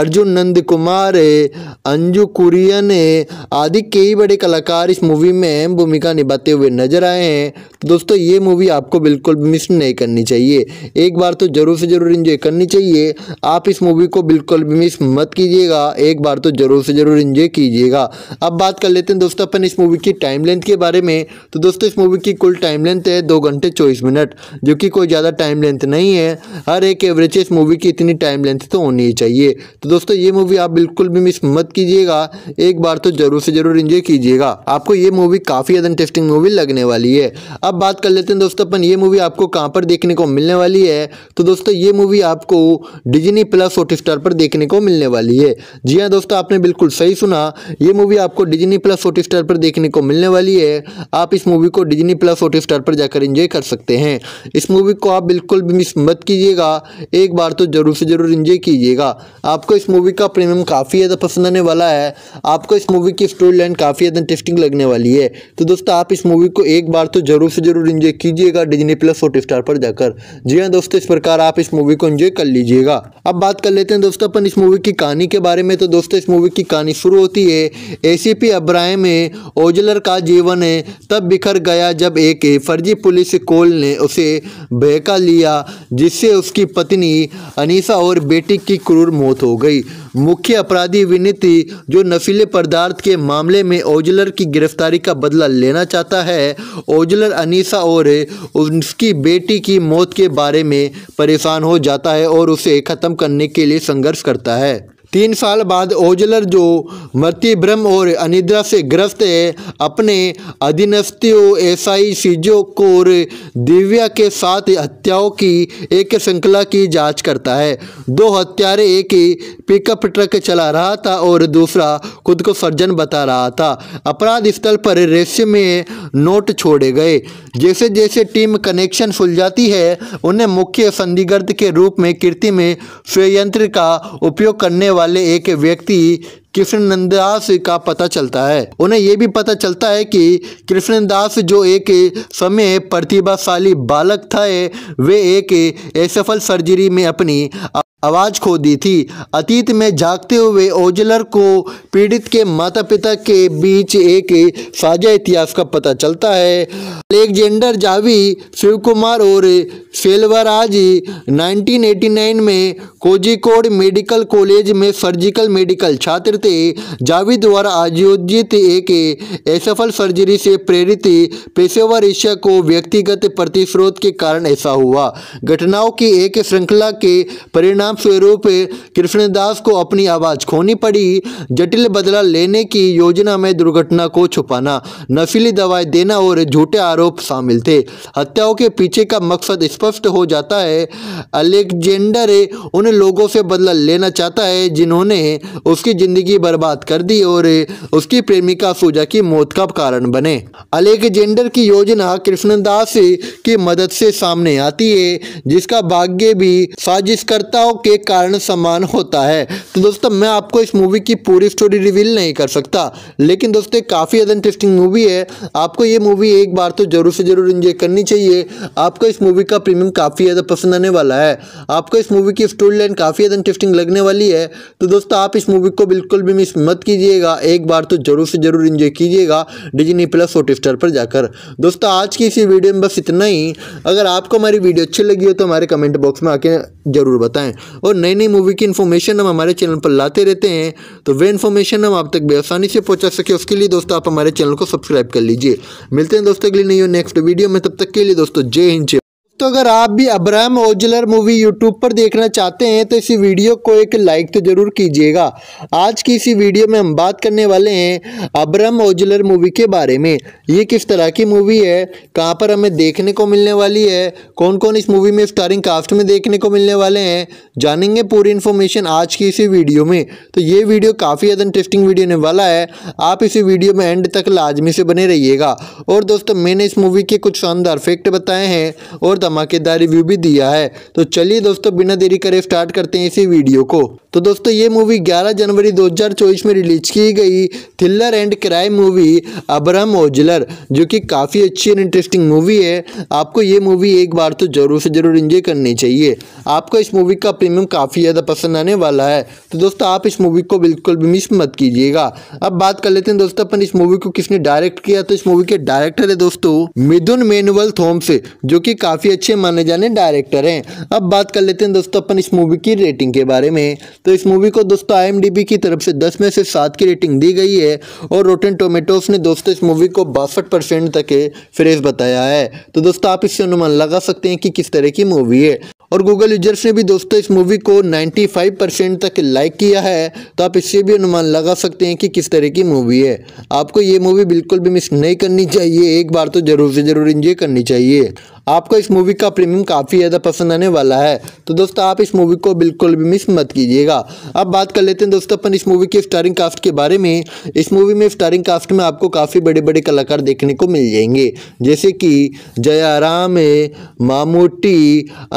अर्जुन नंद कुमार है अंजू कुरियन है आदि कई बड़े कलाकार इस मूवी मूवी में अहम भूमिका निभाते हुए नजर आए हैं तो दोस्तों ये मूवी आपको बिल्कुल मिस नहीं करनी चाहिए एक बार तो ज़रूर से ज़रूर इंजॉय करनी चाहिए आप इस मूवी को बिल्कुल भी मिस मत कीजिएगा एक बार तो ज़रूर से ज़रूर इंजॉय कीजिएगा अब बात कर लेते हैं दोस्तों अपन इस मूवी की टाइम लेंथ के बारे में तो दोस्तों इस मूवी की कुल टाइम लेंथ है दो घंटे चौबीस मिनट जो कि कोई ज़्यादा टाइम लेंथ नहीं है हर एक एवरेज इस मूवी की इतनी टाइम लेंथ तो होनी ही चाहिए तो दोस्तों ये मूवी आप बिल्कुल भी मिस मत कीजिएगा एक बार तो ज़रूर से ज़रूर इंजॉय कीजिएगा आपको ये मूवी काफ़ी ज़्यादा इंटरेस्टिंग मूवी लगने वाली है अब बात कर लेते हैं दोस्तों अपन ये मूवी आपको कहाँ पर देखने को मिलने वाली है तो दोस्तों ये मूवी आपको डिजनी प्लस हॉट स्टार पर देखने को मिलने वाली है जी हाँ दोस्तों आपने बिल्कुल सही सुना ये मूवी आपको डिजनी प्लस हॉट स्टार पर देखने को मिलने वाली है आप इस मूवी को डिजनी प्लस हॉट स्टार पर जाकर इंजॉय कर सकते हैं इस मूवी को आप बिल्कुल भी मिस मत कीजिएगा एक बार तो ज़रूर से ज़रूर इंजॉय कीजिएगा आपको इस मूवी का प्रीमियम काफ़ी ज़्यादा पसंद आने वाला है आपको इस मूवी की स्टोरी लाइन काफ़ी ज़्यादा इंटरेस्टिंग लगने वाली है तो दोस्तों आप इस मूवी को एक बार तो ज़रूर से ज़रूर इंजॉय कीजिएगा डिजनी प्लस फोटो स्टार पर जाकर जी हाँ दोस्तों इस प्रकार आप इस मूवी को इंजॉय कर लीजिएगा अब बात कर लेते हैं दोस्तों अपन इस मूवी की कहानी के बारे में तो दोस्तों इस मूवी की कहानी शुरू होती है ए एसीपी अब्राहम है ओजलर का जीवन है तब बिखर गया जब एक फर्जी पुलिस कोल ने उसे बहका लिया जिससे उसकी पत्नी अनीसा और बेटी की क्रूर मौत हो गई मुख्य अपराधी विनीति जो नशीले पदार्थ के मामले में ओजलर की गिरफ्तारी का बदला लेना चाहता है ओजलर अनीसा और उसकी बेटी की मौत के बारे में परेशान हो जाता है और उसे ख़त्म करने के लिए संघर्ष करता है तीन साल बाद ओजलर जो मृत्यु ब्रह्म और अनिद्रा से ग्रस्त है अपने अधीनस्थियों एसआई सीजो को और दिव्या के साथ हत्याओं की एक श्रृंखला की जांच करता है दो हत्यारे एक ही पिकअप ट्रक चला रहा था और दूसरा खुद को सर्जन बता रहा था अपराध स्थल पर रेस्यू में नोट छोड़े गए जैसे जैसे टीम कनेक्शन जाती है उन्हें मुख्य संदिग्ध के रूप में कीर्ति में संयंत्र का उपयोग करने वाले वाले एक व्यक्ति कृष्णदास का पता चलता है उन्हें यह भी पता चलता है कि कृष्णदास जो एक समय प्रतिभाशाली बालक था वे एक असफल सर्जरी में अपनी आवाज़ खो दी थी अतीत में जागते हुए ओजलर को पीड़ित के माता पिता के बीच एक साझा इतिहास का पता चलता है अलेक्जेंडर जावी शिव कुमार और सेलवराज 1989 में कोजिकोड मेडिकल कॉलेज में सर्जिकल मेडिकल छात्र थे जावी द्वारा आयोजित एक असफल सर्जरी से प्रेरित पेशेवर ईशा को व्यक्तिगत प्रतिशोध के कारण ऐसा हुआ घटनाओं की एक श्रृंखला के परिणाम परिणाम स्वरूप कृष्णदास को अपनी आवाज़ खोनी पड़ी जटिल बदला लेने की योजना में दुर्घटना को छुपाना नशीली दवाएं देना और झूठे आरोप शामिल थे हत्याओं के पीछे का मकसद स्पष्ट हो जाता है अलेक्जेंडर उन लोगों से बदला लेना चाहता है जिन्होंने उसकी ज़िंदगी बर्बाद कर दी और उसकी प्रेमिका सूजा की मौत का कारण बने अलेक्जेंडर की योजना कृष्णदास की मदद से सामने आती है जिसका भाग्य भी साजिशकर्ताओं के कारण समान होता है तो दोस्तों मैं आपको इस मूवी की पूरी स्टोरी रिवील नहीं कर सकता लेकिन दोस्तों काफ़ी ज़्यादा इंटरेस्टिंग मूवी है आपको ये मूवी एक बार तो ज़रूर से ज़रूर इन्जॉय करनी चाहिए आपको इस मूवी का प्रीमियम काफ़ी ज़्यादा पसंद आने वाला है आपको इस मूवी की स्टोरी लाइन काफ़ी ज़्यादा इंटरेस्टिंग लगने वाली है तो दोस्तों आप इस मूवी को बिल्कुल भी मिस मत कीजिएगा एक बार तो ज़रूर से ज़रूर इन्जॉय कीजिएगा डिजनी प्लस हॉटस्टार पर जाकर दोस्तों आज की इसी वीडियो में बस इतना ही अगर आपको हमारी वीडियो अच्छी लगी हो तो हमारे कमेंट बॉक्स में आके ज़रूर बताएं और नई नई मूवी की इन्फॉर्मेशन हम हमारे चैनल पर लाते रहते हैं तो वे इन्फॉर्मेशन हम आप तक आसानी से पहुँचा सके उसके लिए दोस्तों आप हमारे चैनल को सब्सक्राइब कर लीजिए मिलते हैं दोस्तों के लिए नहीं हो नेक्स्ट वीडियो में तब तक के लिए दोस्तों जय हिंद तो अगर आप भी अब्राहम ओजलर मूवी यूट्यूब पर देखना चाहते हैं तो इसी वीडियो को एक लाइक तो ज़रूर कीजिएगा आज की इसी वीडियो में हम बात करने वाले हैं अब्राहम ओजलर मूवी के बारे में ये किस तरह की मूवी है कहाँ पर हमें देखने को मिलने वाली है कौन कौन इस मूवी में स्टारिंग कास्ट में देखने को मिलने वाले हैं जानेंगे पूरी इन्फॉर्मेशन आज की इसी वीडियो में तो ये वीडियो काफ़ी ज़्यादा इंटरेस्टिंग वीडियो होने वाला है आप इसी वीडियो में एंड तक लाजमी से बने रहिएगा और दोस्तों मैंने इस मूवी के कुछ शानदार फैक्ट बताए हैं और धमाकेदार रिव्यू भी दिया है तो चलिए दोस्तों बिना देरी करे स्टार्ट करते हैं इसी वीडियो को तो दोस्तों ये मूवी 11 जनवरी 2024 में रिलीज की गई thriller and crime movie Abraham Ozler जो कि काफ़ी अच्छी एंड इंटरेस्टिंग मूवी है आपको ये मूवी एक बार तो ज़रूर से ज़रूर इंजॉय करनी चाहिए आपको इस मूवी का प्रीमियम काफ़ी ज़्यादा पसंद आने वाला है तो दोस्तों आप इस मूवी को बिल्कुल भी मिस मत कीजिएगा अब बात कर लेते हैं दोस्तों अपन इस मूवी को किसने डायरेक्ट किया तो इस मूवी के डायरेक्टर है दोस्तों मिदुन मेनुअल थोम्स जो कि काफ़ी अच्छे माने जाने डायरेक्टर हैं अब बात कर लेते हैं दोस्तों अपन इस मूवी की रेटिंग के बारे में तो इस मूवी को दोस्तों आई की तरफ से दस में से सात की रेटिंग दी गई है और रोटेन टोमेटोस ने दोस्तों इस मूवी को बासठ परसेंट तक फ्रेश बताया है तो दोस्तों आप इससे अनुमान लगा सकते हैं कि किस तरह की मूवी है और गूगल यूजर्स ने भी दोस्तों इस मूवी को 95 परसेंट तक लाइक किया है तो आप इससे भी अनुमान लगा सकते हैं कि किस तरह की मूवी है आपको ये मूवी बिल्कुल भी मिस नहीं करनी चाहिए एक बार तो ज़रूर से ज़रूर इंजॉय करनी चाहिए आपको इस मूवी का प्रीमियम काफ़ी ज़्यादा पसंद आने वाला है तो दोस्तों आप इस मूवी को बिल्कुल भी मिस मत कीजिएगा अब बात कर लेते हैं दोस्तों अपन इस मूवी के स्टारिंग कास्ट के बारे में इस मूवी में स्टारिंग कास्ट में आपको काफ़ी बड़े बड़े कलाकार देखने को मिल जाएंगे जैसे कि जयाराम है मामूटी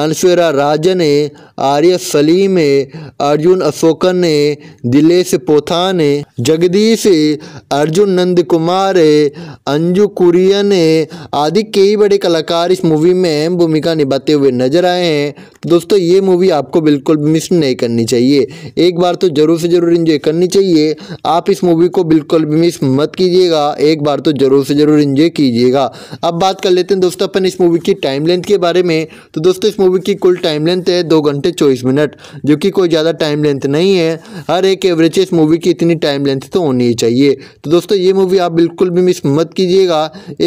अनश्वरा राजन है आर्य सलीम है अर्जुन अशोकन है दिलेश पोथान है जगदीश है अर्जुन नंद कुमार है अंजू कुरियन है आदि कई बड़े कलाकार इस मूवी मूवी में अहम भूमिका निभाते हुए नजर आए हैं तो दोस्तों ये मूवी आपको बिल्कुल मिस नहीं करनी चाहिए एक बार तो ज़रूर से ज़रूर इन्जॉय करनी चाहिए आप इस मूवी को बिल्कुल भी मिस मत कीजिएगा एक बार तो ज़रूर से ज़रूर इन्जॉय कीजिएगा अब बात कर लेते हैं दोस्तों अपन इस मूवी की टाइम लेंथ के बारे में तो दोस्तों इस मूवी की कुल टाइम लेंथ है दो घंटे चौबीस मिनट जो कि कोई ज़्यादा टाइम लेंथ नहीं है हर एक एवरेज इस मूवी की इतनी टाइम लेंथ तो होनी ही चाहिए तो दोस्तों ये मूवी आप बिल्कुल भी मिस मत कीजिएगा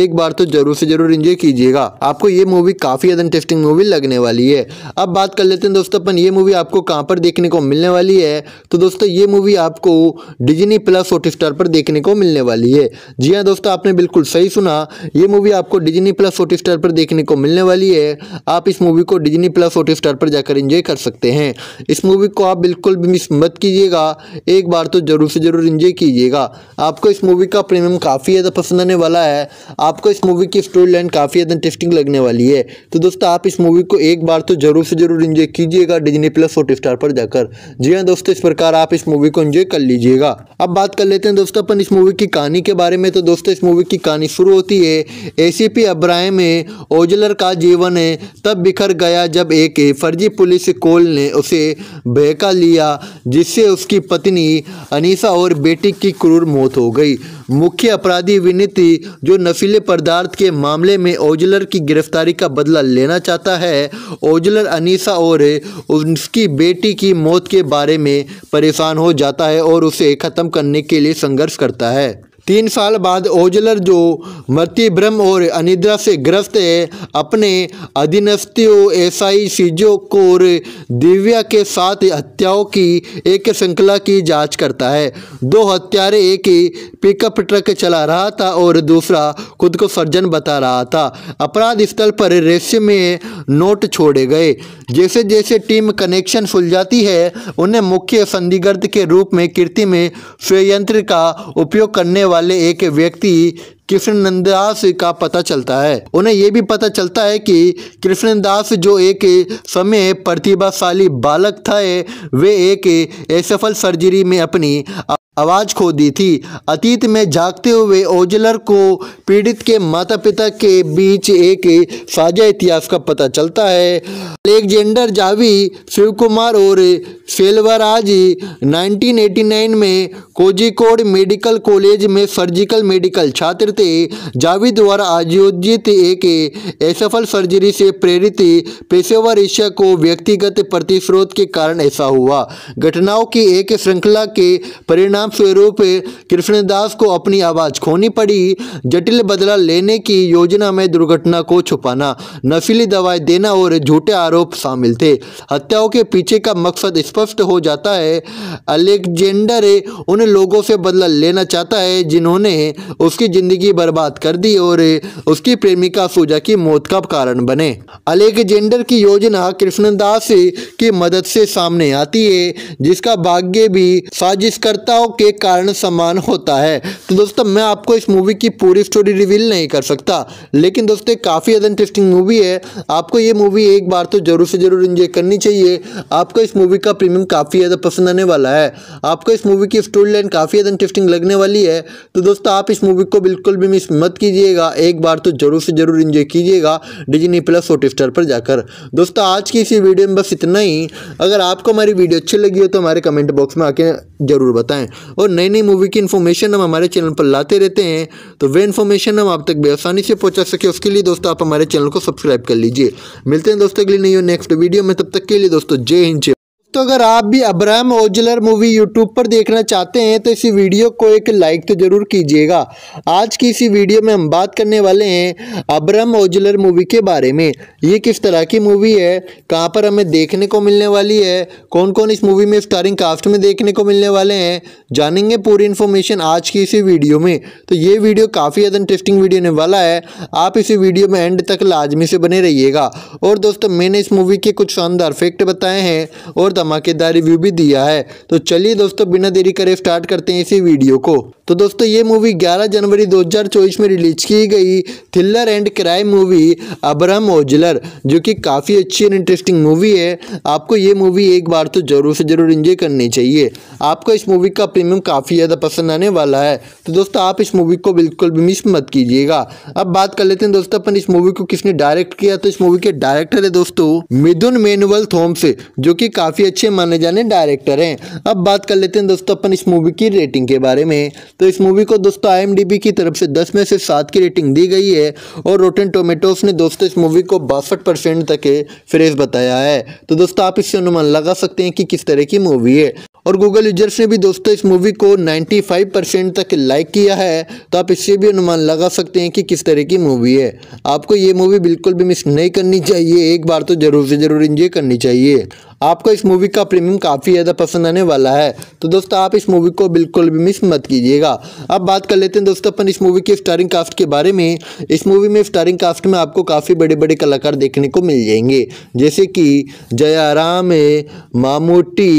एक बार तो ज़रूर से ज़रूर इन्जॉय कीजिएगा आपको ये मूवी काफ़ी ज़्यादा इंटरेस्टिंग मूवी लगने वाली है अब बात कर लेते हैं दोस्तों अपन ये मूवी आपको कहाँ पर देखने को मिलने वाली है तो दोस्तों ये मूवी आपको डिजनी प्लस हॉट स्टार पर देखने को मिलने वाली है जी हाँ दोस्तों आपने बिल्कुल सही सुना ये मूवी आपको डिजनी प्लस हॉट स्टार पर देखने को मिलने वाली है आप इस मूवी को डिजनी प्लस हॉट स्टार पर जाकर इंजॉय कर सकते हैं इस मूवी को आप बिल्कुल भी मिस मत कीजिएगा एक बार तो ज़रूर से ज़रूर इंजॉय कीजिएगा आपको इस मूवी का प्रीमियम काफ़ी ज़्यादा पसंद आने वाला है आपको इस मूवी की स्टोरी लाइन काफ़ी ज़्यादा इंटरेस्टिंग लगने वाली है तो दोस्तों आप इस मूवी को एक बार तो जरूर से जरूर इंजॉय कीजिएगा डिजनी प्लस हॉट स्टार पर जाकर जी हाँ दोस्तों इस प्रकार आप इस मूवी को इंजॉय कर लीजिएगा अब बात कर लेते हैं दोस्तों अपन इस मूवी की कहानी के बारे में तो दोस्तों इस मूवी की कहानी शुरू होती है ए सी पी अब्राहम है ओजलर का जीवन है तब बिखर गया जब एक फर्जी पुलिस कोल ने उसे बहका लिया जिससे उसकी पत्नी अनीसा और बेटी की क्रूर मौत हो गई मुख्य अपराधी विनीति जो नशीले पदार्थ के मामले में ओजलर की गिरफ्तार गिरफ्तारी का बदला लेना चाहता है ओजलर अनीसा और उसकी बेटी की मौत के बारे में परेशान हो जाता है और उसे ख़त्म करने के लिए संघर्ष करता है तीन साल बाद ओजलर जो मृत्यु भ्रम और अनिद्रा से ग्रस्त है अपने अधीनस्थियों एसआई सीजो को और दिव्या के साथ हत्याओं की एक श्रृंखला की जांच करता है दो हत्यारे एक ही पिकअप ट्रक चला रहा था और दूसरा खुद को सर्जन बता रहा था अपराध स्थल पर रेस्यू में नोट छोड़े गए जैसे जैसे टीम कनेक्शन जाती है उन्हें मुख्य संदिग्ध के रूप में कीर्ति में संयंत्र का उपयोग करने वाले वाले एक व्यक्ति कृष्णदास का पता चलता है उन्हें यह भी पता चलता है कि कृष्णदास जो एक समय प्रतिभाशाली बालक था वे एक असफल सर्जरी में अपनी आवाज़ खो दी थी अतीत में जागते हुए ओजलर को पीड़ित के माता पिता के बीच एक साझा इतिहास का पता चलता है अलेक्जेंडर जावी शिव कुमार और सेल्वराज 1989 में कोजिकोड मेडिकल कॉलेज में सर्जिकल मेडिकल छात्र हज़रत जावेद द्वारा आयोजित एक असफल सर्जरी से प्रेरित पेशेवर ईर्ष्या को व्यक्तिगत प्रतिशोध के कारण ऐसा हुआ घटनाओं की एक श्रृंखला के परिणाम स्वरूप कृष्णदास को अपनी आवाज़ खोनी पड़ी जटिल बदला लेने की योजना में दुर्घटना को छुपाना नशीली दवाएं देना और झूठे आरोप शामिल थे हत्याओं के पीछे का मकसद स्पष्ट हो जाता है अलेक्जेंडर उन लोगों से बदला लेना चाहता है जिन्होंने उसकी ज़िंदगी जिंदगी बर्बाद कर दी और उसकी प्रेमिका सूजा की मौत का कारण बने अलेक्जेंडर की योजना कृष्णदास की मदद से सामने आती है जिसका भाग्य भी साजिशकर्ताओं के कारण समान होता है तो दोस्तों मैं आपको इस मूवी की पूरी स्टोरी रिवील नहीं कर सकता लेकिन दोस्तों काफ़ी ज़्यादा इंटरेस्टिंग मूवी है आपको ये मूवी एक बार तो ज़रूर से ज़रूर इंजॉय करनी चाहिए आपको इस मूवी का प्रीमियम काफ़ी ज़्यादा पसंद आने वाला है आपको इस मूवी की स्टोरी लाइन काफ़ी ज़्यादा इंटरेस्टिंग लगने वाली है तो दोस्तों आप इस मूवी को बिल्कुल बिल्कुल भी मिस मत कीजिएगा एक बार तो ज़रूर से ज़रूर इंजॉय कीजिएगा डिजनी प्लस हॉट स्टार पर जाकर दोस्तों आज की इसी वीडियो में बस इतना ही अगर आपको हमारी वीडियो अच्छी लगी हो तो हमारे कमेंट बॉक्स में आके ज़रूर बताएं और नई नई मूवी की इन्फॉर्मेशन हम हमारे चैनल पर लाते रहते हैं तो वे इन्फॉर्मेशन हम आप तक बेआसानी से पहुँचा सके उसके लिए दोस्तों आप हमारे चैनल को सब्सक्राइब कर लीजिए मिलते हैं दोस्तों के लिए नहीं हो नेक्स्ट वीडियो में तब तक के लिए दोस्तों जय हिंद दोस्तों अगर आप भी अब्राहम ओजलर मूवी यूट्यूब पर देखना चाहते हैं तो इसी वीडियो को एक लाइक तो ज़रूर कीजिएगा आज की इसी वीडियो में हम बात करने वाले हैं अब्राहम ओजलर मूवी के बारे में ये किस तरह की मूवी है कहाँ पर हमें देखने को मिलने वाली है कौन कौन इस मूवी में स्टारिंग कास्ट में देखने को मिलने वाले हैं जानेंगे पूरी इन्फॉर्मेशन आज की इसी वीडियो में तो ये वीडियो काफ़ी ज़्यादा इंटरेस्टिंग वीडियो होने वाला है आप इसी वीडियो में एंड तक लाजमी से बने रहिएगा और दोस्तों मैंने इस मूवी के कुछ शानदार फैक्ट बताए हैं और धमाकेदार रिव्यू भी दिया है तो चलिए दोस्तों बिना देरी करे स्टार्ट करते हैं इसी वीडियो को तो दोस्तों ये मूवी 11 जनवरी 2024 में रिलीज की गई thriller and crime movie Abraham Ozler जो कि काफ़ी अच्छी एंड इंटरेस्टिंग मूवी है आपको ये मूवी एक बार तो ज़रूर से ज़रूर इंजॉय करनी चाहिए आपको इस मूवी का प्रीमियम काफ़ी ज़्यादा पसंद आने वाला है तो दोस्तों आप इस मूवी को बिल्कुल भी मिस मत कीजिएगा अब बात कर लेते हैं दोस्तों अपन इस मूवी को किसने डायरेक्ट किया तो इस मूवी के डायरेक्टर है दोस्तों मिदुन मेनुअल थोम्स जो कि काफ़ी अच्छे माने जाने डायरेक्टर हैं अब बात कर लेते हैं दोस्तों अपन इस मूवी की रेटिंग के बारे में तो इस मूवी को दोस्तों आई की तरफ से दस में से सात की रेटिंग दी गई है और रोटेन टोमेटोस ने दोस्तों इस मूवी को बासठ तक फ्रेज बताया है तो दोस्तों आप इससे अनुमान लगा सकते हैं कि किस तरह की मूवी है और गूगल यूजर्स ने भी दोस्तों इस मूवी को 95 परसेंट तक लाइक किया है तो आप इससे भी अनुमान लगा सकते हैं कि किस तरह की मूवी है आपको ये मूवी बिल्कुल भी मिस नहीं करनी चाहिए एक बार तो ज़रूर से ज़रूर इंजॉय करनी चाहिए आपको इस मूवी का प्रीमियम काफ़ी ज़्यादा पसंद आने वाला है तो दोस्तों आप इस मूवी को बिल्कुल भी मिस मत कीजिएगा अब बात कर लेते हैं दोस्तों अपन इस मूवी के स्टारिंग कास्ट के बारे में इस मूवी में स्टारिंग कास्ट में आपको काफ़ी बड़े बड़े कलाकार देखने को मिल जाएंगे जैसे कि जयाराम है मामूटी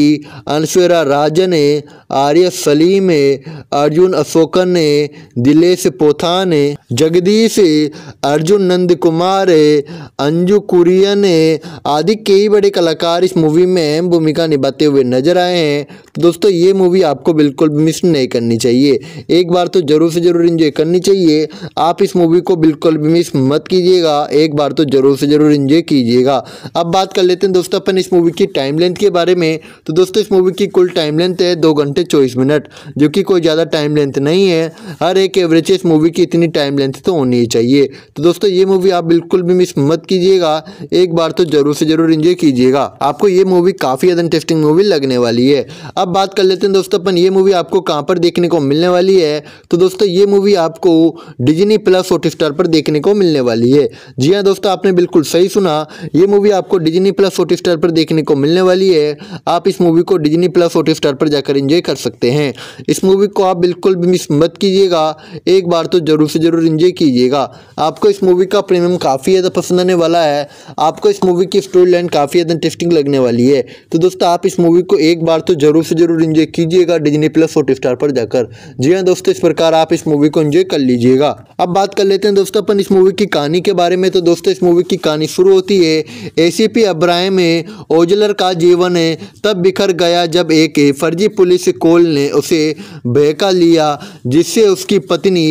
अनश्वरा राजन है आर्य सलीम है अर्जुन अशोकन है दिलेश पोथान है जगदीश है अर्जुन नंद कुमार है अंजू कुरियन है आदि कई बड़े कलाकार इस मूवी में अहम भूमिका निभाते हुए नजर आए हैं तो दोस्तों ये मूवी आपको बिल्कुल मिस नहीं करनी चाहिए एक बार तो ज़रूर से ज़रूर इंजॉय करनी चाहिए आप इस मूवी को बिल्कुल भी मिस मत कीजिएगा एक बार तो ज़रूर से ज़रूर इंजॉय कीजिएगा अब बात कर लेते हैं दोस्तों अपन इस मूवी की टाइम लेंथ के बारे में तो दोस्तों इस मूवी की कुल टाइम लेंथ है दो घंटे चौबीस मिनट जो कि कोई ज़्यादा टाइम लेंथ नहीं है हर एक एवरेज इस मूवी की इतनी टाइम लेंथ तो होनी ही चाहिए तो दोस्तों ये मूवी आप बिल्कुल भी मिस मत कीजिएगा एक बार तो ज़रूर से ज़रूर इंजॉय कीजिएगा आपको ये मूवी काफ़ी ज़्यादा इंटरेस्टिंग मूवी लगने वाली है अब बात कर लेते हैं दोस्तों अपन ये मूवी आपको कहाँ पर देखने को मिलने वाली है तो दोस्तों ये मूवी आपको डिजनी प्लस हॉट स्टार पर देखने को मिलने वाली है जी हाँ दोस्तों आपने बिल्कुल सही सुना ये मूवी आपको डिजनी प्लस हॉट स्टार पर देखने को मिलने वाली है आप इस मूवी को डिजनी प्लस हॉट स्टार पर जाकर इंजॉय कर सकते हैं इस मूवी को आप बिल्कुल भी मिस मत कीजिएगा एक बार तो ज़रूर से ज़रूर इंजॉय कीजिएगा आपको इस मूवी का प्रीमियम काफ़ी ज़्यादा पसंद आने वाला है आपको इस मूवी की स्टोरी लाइन काफ़ी ज़्यादा इंटरेस्टिंग लगने वाली वाली है तो दोस्तों आप इस मूवी को एक बार तो ज़रूर से ज़रूर इंजॉय कीजिएगा डिजनी प्लस और स्टार पर जाकर जी हाँ दोस्तों इस प्रकार आप इस मूवी को इंजॉय कर लीजिएगा अब बात कर लेते हैं दोस्तों अपन इस मूवी की कहानी के बारे में तो दोस्तों इस मूवी की कहानी शुरू होती है ए सी पी अब्राहम है ओजलर का जीवन है तब बिखर गया जब एक फर्जी पुलिस कोल ने उसे बहका लिया जिससे उसकी पत्नी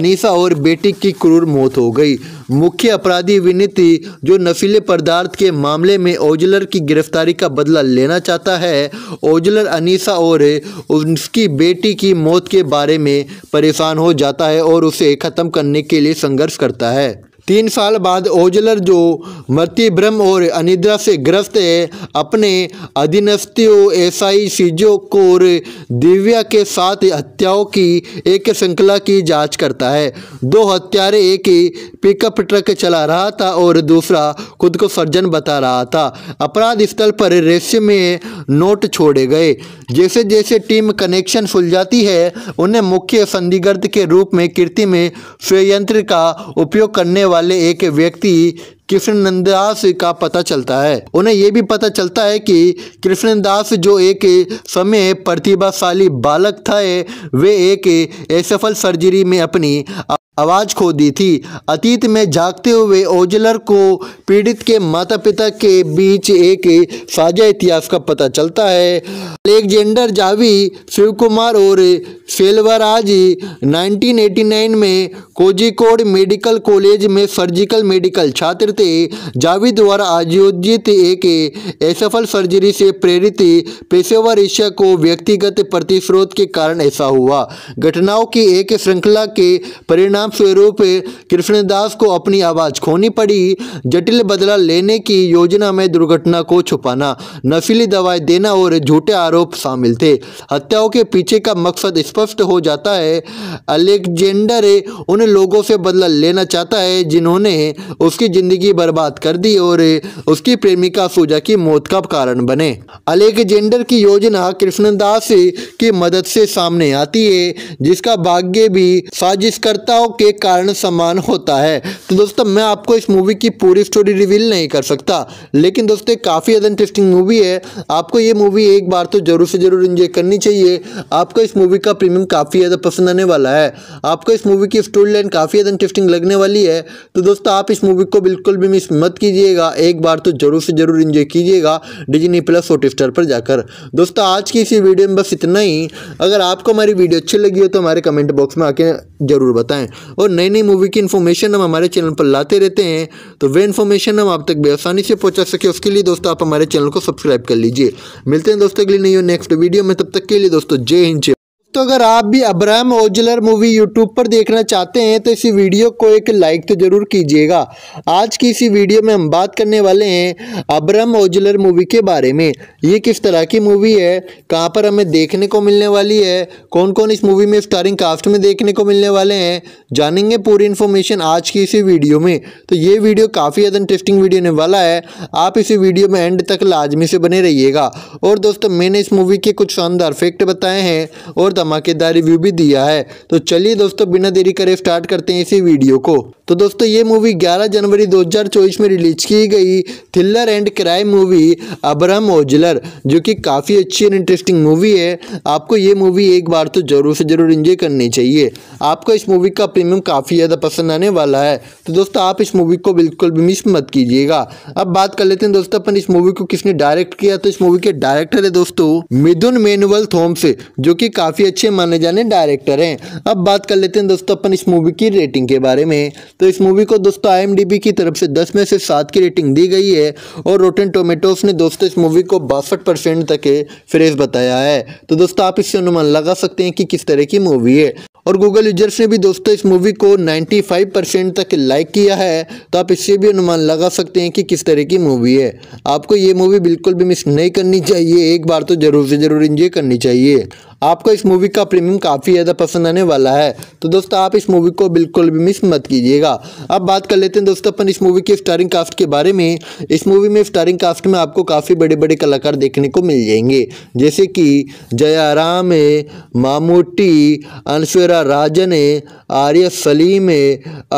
अनीसा और बेटी की क्रूर मौत हो गई मुख्य अपराधी विनीति जो नशीले पदार्थ के मामले में ओजलर की गिरफ्तारी का बदला लेना चाहता है ओजलर अनीसा और उसकी बेटी की मौत के बारे में परेशान हो जाता है और उसे ख़त्म करने के लिए संघर्ष करता है तीन साल बाद ओजलर जो मृत्यु भ्रम और अनिद्रा से ग्रस्त है अपने अधीनस्थियों एसआई सीजो को और दिव्या के साथ हत्याओं की एक श्रृंखला की जांच करता है दो हत्यारे एक ही पिकअप ट्रक चला रहा था और दूसरा खुद को सर्जन बता रहा था अपराध स्थल पर रेस्यू में नोट छोड़े गए जैसे जैसे टीम कनेक्शन सुलझाती है उन्हें मुख्य संदिग्ध के रूप में कीर्ति में संयंत्र का उपयोग करने वाले वाले एक व्यक्ति कृष्णदास का पता चलता है उन्हें यह भी पता चलता है कि कृष्णदास जो एक समय प्रतिभाशाली बालक था वे एक असफल सर्जरी में अपनी आवाज़ खो दी थी अतीत में जागते हुए ओजलर को पीड़ित के माता पिता के बीच एक साझा इतिहास का पता चलता है अलेक्जेंडर जावी शिव कुमार और सेल्वराज 1989 में कोजिकोड मेडिकल कॉलेज में सर्जिकल मेडिकल छात्र थे जाविद द्वारा आयोजित एक असफल सर्जरी से प्रेरित पेशेवर ईर्ष्या को व्यक्तिगत प्रतिस्रोत के कारण ऐसा हुआ घटनाओं की एक श्रृंखला के परिणाम स्वरूप कृष्णदास को अपनी आवाज़ खोनी पड़ी जटिल बदला लेने की योजना में दुर्घटना को छुपाना नशीली दवाएं देना और झूठे आरोप शामिल थे हत्याओं के पीछे का मकसद स्पष्ट हो जाता है अलेक्जेंडर उन लोगों से बदला लेना चाहता है जिन्होंने उसकी ज़िंदगी जिंदगी बर्बाद कर दी और उसकी प्रेमिका सूजा की मौत का कारण बने अलेक्जेंडर की योजना कृष्णदास की मदद से सामने आती है जिसका भाग्य भी साजिशकर्ताओं के कारण समान होता है तो दोस्तों मैं आपको इस मूवी की पूरी स्टोरी रिवील नहीं कर सकता लेकिन दोस्तों काफ़ी ज़्यादा इंटरेस्टिंग मूवी है आपको ये मूवी एक बार तो ज़रूर से ज़रूर इंजॉय करनी चाहिए आपको इस मूवी का प्रीमियम काफ़ी ज़्यादा पसंद आने वाला है आपको इस मूवी की स्टोरी लाइन काफ़ी ज़्यादा इंटरेस्टिंग लगने वाली है तो दोस्तों आप इस मूवी को बिल्कुल भी मिस मत कीजिएगा एक बार तो ज़रूर से ज़रूर इंजॉय कीजिएगा डिजनी प्लस हॉटस्टार पर जाकर दोस्तों आज की इसी वीडियो में बस इतना ही अगर आपको हमारी वीडियो अच्छी लगी हो तो हमारे कमेंट बॉक्स में आके ज़रूर बताएं और नई नई मूवी की इन्फॉर्मेशन हम हमारे चैनल पर लाते रहते हैं तो वे इन्फॉर्मेशन हम आप तक बेआसानी से पहुंचा सके उसके लिए दोस्तों आप हमारे चैनल को सब्सक्राइब कर लीजिए मिलते हैं दोस्तों अगली नई नेक्स्ट वीडियो में तब तक के लिए दोस्तों जय हिंद तो अगर आप भी अब्राहम ओजलर मूवी यूट्यूब पर देखना चाहते हैं तो इसी वीडियो को एक लाइक तो ज़रूर कीजिएगा आज की इसी वीडियो में हम बात करने वाले हैं अब्राहम ओजलर मूवी के बारे में ये किस तरह की मूवी है कहाँ पर हमें देखने को मिलने वाली है कौन कौन इस मूवी में स्टारिंग कास्ट में देखने को मिलने वाले हैं जानेंगे पूरी इन्फॉर्मेशन आज की इसी वीडियो में तो ये वीडियो काफ़ी ज़्यादा इंटरेस्टिंग वीडियो होने वाला है आप इसी वीडियो में एंड तक लाजमी से बने रहिएगा और दोस्तों मैंने इस मूवी के कुछ शानदार फैक्ट बताए हैं और धमाकेदार रिव्यू भी दिया है तो चलिए दोस्तों बिना देरी करे स्टार्ट करते हैं इसी वीडियो को तो दोस्तों ये मूवी 11 जनवरी 2024 में रिलीज की गई thriller and crime movie Abraham Ozler जो कि काफ़ी अच्छी एंड इंटरेस्टिंग मूवी है आपको ये मूवी एक बार तो ज़रूर से ज़रूर इंजॉय करनी चाहिए आपको इस मूवी का प्रीमियम काफ़ी ज़्यादा पसंद आने वाला है तो दोस्तों आप इस मूवी को बिल्कुल भी मिस मत कीजिएगा अब बात कर लेते हैं दोस्तों अपन इस मूवी को किसने डायरेक्ट किया तो इस मूवी के डायरेक्टर है दोस्तों मिदुन मेनुअल थोम्स जो कि काफ़ी अच्छे माने जाने डायरेक्टर हैं अब बात कर लेते हैं दोस्तों अपन इस मूवी की रेटिंग के बारे में तो इस मूवी को दोस्तों आई की तरफ से दस में से सात की रेटिंग दी गई है और रोटेन टोमेटोस ने दोस्तों इस मूवी को बासठ परसेंट तक फ्रेज बताया है तो दोस्तों आप इससे अनुमान लगा सकते हैं कि किस तरह की मूवी है और गूगल यूजर्स ने भी दोस्तों इस मूवी को 95 परसेंट तक लाइक किया है तो आप इससे भी अनुमान लगा सकते हैं कि किस तरह की मूवी है आपको ये मूवी बिल्कुल भी मिस नहीं करनी चाहिए एक बार तो ज़रूर से ज़रूर इंजॉय करनी चाहिए आपको इस मूवी का प्रीमियम काफ़ी ज़्यादा पसंद आने वाला है तो दोस्तों आप इस मूवी को बिल्कुल भी मिस मत कीजिएगा अब बात कर लेते हैं दोस्तों अपन इस मूवी की स्टारिंग कास्ट के बारे में इस मूवी में स्टारिंग कास्ट में आपको काफ़ी बड़े बड़े कलाकार देखने को मिल जाएंगे जैसे कि जयाराम है मामूटी अनश्वरा राजन है आर्य सलीम है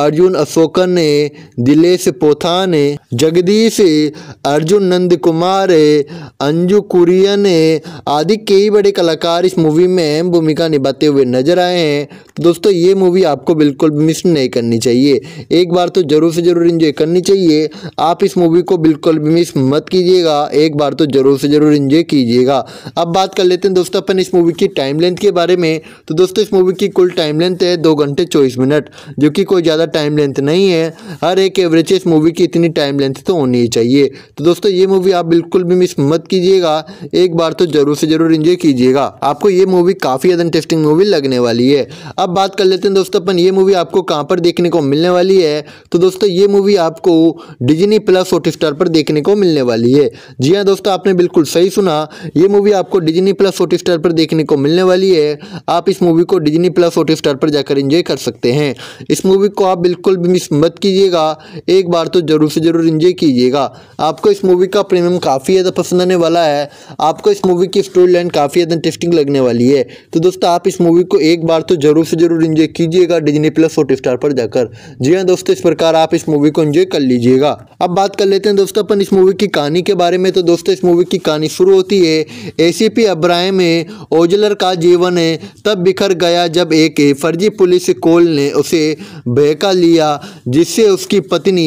अर्जुन अशोकन है दिलेश पोथान है जगदीश है अर्जुन नंद कुमार है अंजू कुरियन है आदि कई बड़े कलाकार इस मूवी मूवी में अहम भूमिका निभाते हुए नजर आए हैं तो दोस्तों ये मूवी आपको बिल्कुल मिस नहीं करनी चाहिए एक बार तो ज़रूर से ज़रूर इंजॉय करनी चाहिए आप इस मूवी को बिल्कुल भी मिस मत कीजिएगा एक बार तो ज़रूर से ज़रूर इंजॉय कीजिएगा अब बात कर लेते हैं दोस्तों अपन इस मूवी की टाइम लेंथ के बारे में तो दोस्तों इस मूवी की कुल टाइम लेंथ है दो घंटे चौबीस मिनट जो कि कोई ज़्यादा टाइम लेंथ नहीं है हर एक एवरेज इस मूवी की इतनी टाइम लेंथ तो होनी ही चाहिए तो दोस्तों ये मूवी आप बिल्कुल भी मिस मत कीजिएगा एक बार तो ज़रूर से ज़रूर इंजॉय कीजिएगा आपको ये ये मूवी काफ़ी ज़्यादा इंटरेस्टिंग मूवी लगने वाली है अब बात कर लेते हैं दोस्तों अपन ये मूवी आपको कहाँ पर देखने को मिलने वाली है तो दोस्तों ये मूवी आपको डिजनी प्लस हॉट स्टार पर देखने को मिलने वाली है जी हाँ दोस्तों आपने बिल्कुल सही सुना ये मूवी आपको डिजनी प्लस हॉट स्टार पर देखने को मिलने वाली है आप इस मूवी को डिजनी प्लस हॉट स्टार पर जाकर इंजॉय कर सकते हैं इस मूवी को आप बिल्कुल भी मिस मत कीजिएगा एक बार तो ज़रूर से ज़रूर इंजॉय कीजिएगा आपको इस मूवी का प्रीमियम काफ़ी ज़्यादा पसंद आने वाला है आपको इस मूवी की स्टोरी लाइन काफ़ी ज़्यादा इंटरेस्टिंग लगने वाली वाली है तो दोस्तों आप इस मूवी को एक बार तो ज़रूर से ज़रूर इंजॉय कीजिएगा डिजनी प्लस हॉट स्टार पर जाकर जी हाँ दोस्तों इस प्रकार आप इस मूवी को इंजॉय कर लीजिएगा अब बात कर लेते हैं दोस्तों अपन इस मूवी की कहानी के बारे में तो दोस्तों इस मूवी की कहानी शुरू होती है ए सी पी अब्राहम है ओजलर का जीवन है तब बिखर गया जब एक फर्जी पुलिस कोल ने उसे बहका लिया जिससे उसकी पत्नी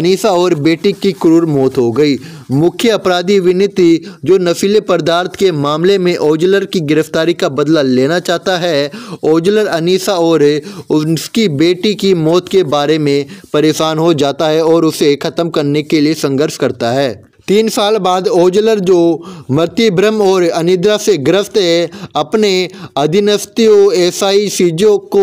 अनीसा और बेटी की क्रूर मौत हो गई मुख्य अपराधी विनीति जो नशीले पदार्थ के मामले में ओजलर की गिरफ्तार गिरफ्तारी का बदला लेना चाहता है ओजलर अनीसा और उसकी बेटी की मौत के बारे में परेशान हो जाता है और उसे ख़त्म करने के लिए संघर्ष करता है तीन साल बाद ओजलर जो मृत्यु भ्रम और अनिद्रा से ग्रस्त है अपने अधीनस्थियों एसाई सीजो को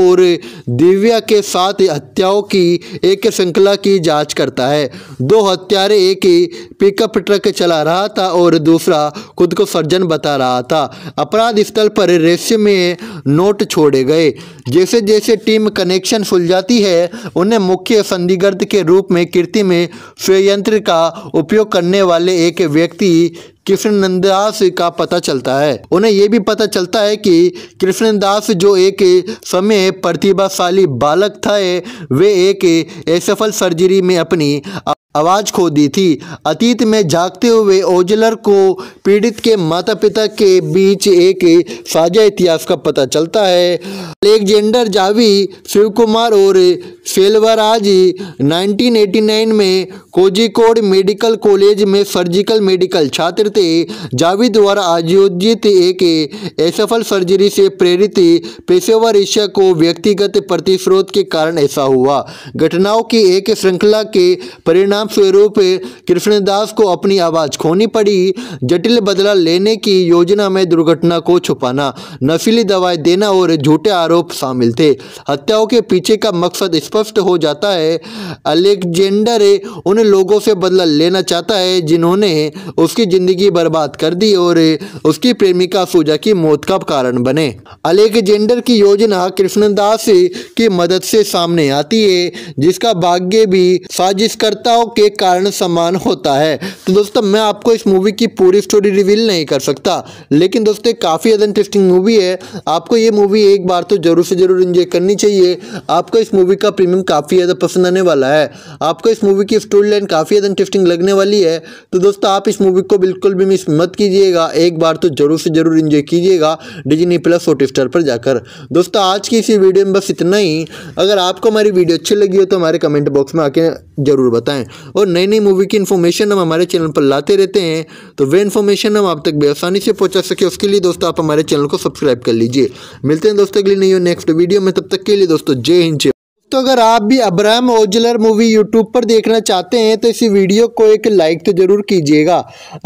दिव्या के साथ हत्याओं की एक श्रृंखला की जांच करता है दो हत्यारे एक ही पिकअप ट्रक चला रहा था और दूसरा खुद को सर्जन बता रहा था अपराध स्थल पर रेस्यू में नोट छोड़े गए जैसे जैसे टीम कनेक्शन जाती है उन्हें मुख्य संदिग्ध के रूप में कृति में स्वयंत्र का उपयोग करने वाले एक व्यक्ति कृष्णदास का पता चलता है उन्हें यह भी पता चलता है कि कृष्णदास जो एक समय प्रतिभाशाली बालक था वे एक असफल सर्जरी में अपनी आवाज़ खो दी थी अतीत में जागते हुए ओजलर को पीड़ित के माता पिता के बीच एक साझा इतिहास का पता चलता है अलेक्जेंडर जावी शिव कुमार और फेलवराज 1989 में कोजिकोड मेडिकल कॉलेज में सर्जिकल मेडिकल छात्र थे जावी द्वारा आयोजित एक असफल सर्जरी से प्रेरित पेशेवर ईशा को व्यक्तिगत प्रतिस्रोत के कारण ऐसा हुआ घटनाओं की एक श्रृंखला के परिणाम परिणाम स्वरूप कृष्णदास को अपनी आवाज़ खोनी पड़ी जटिल बदला लेने की योजना में दुर्घटना को छुपाना नफीली दवाएं देना और झूठे आरोप शामिल थे हत्याओं के पीछे का मकसद स्पष्ट हो जाता है अलेक्जेंडर उन लोगों से बदला लेना चाहता है जिन्होंने उसकी ज़िंदगी बर्बाद कर दी और उसकी प्रेमिका सूजा की मौत का कारण बने अलेक्जेंडर की योजना कृष्णदास की मदद से सामने आती है जिसका भाग्य भी साजिशकर्ताओं के कारण समान होता है तो दोस्तों मैं आपको इस मूवी की पूरी स्टोरी रिवील नहीं कर सकता लेकिन दोस्तों काफ़ी ज़्यादा इंटरेस्टिंग मूवी है आपको ये मूवी एक बार तो ज़रूर से ज़रूर इंजॉय करनी चाहिए आपको इस मूवी का प्रीमियम काफ़ी ज़्यादा पसंद आने वाला है आपको इस मूवी की स्टोरी लाइन काफ़ी ज़्यादा इंटरेस्टिंग लगने वाली है तो दोस्तों आप इस मूवी को बिल्कुल भी मिस मत कीजिएगा एक बार तो ज़रूर से ज़रूर इंजॉय कीजिएगा डिजनी प्लस ओटी स्टार पर जाकर दोस्तों आज की इसी वीडियो में बस इतना ही अगर आपको हमारी वीडियो अच्छी लगी हो तो हमारे कमेंट बॉक्स में आके ज़रूर बताएं और नई नई मूवी की इन्फॉर्मेशन हम हमारे चैनल पर लाते रहते हैं तो वे इन्फॉर्मेशन हम आप तक आसानी से पहुँचा सके उसके लिए दोस्तों आप हमारे चैनल को सब्सक्राइब कर लीजिए मिलते हैं दोस्तों अगली नई नेक्स्ट वीडियो में तब तक के लिए दोस्तों जय हिंद जय तो अगर आप भी अब्राहम ओजलर मूवी यूट्यूब पर देखना चाहते हैं तो इसी वीडियो को एक लाइक तो ज़रूर कीजिएगा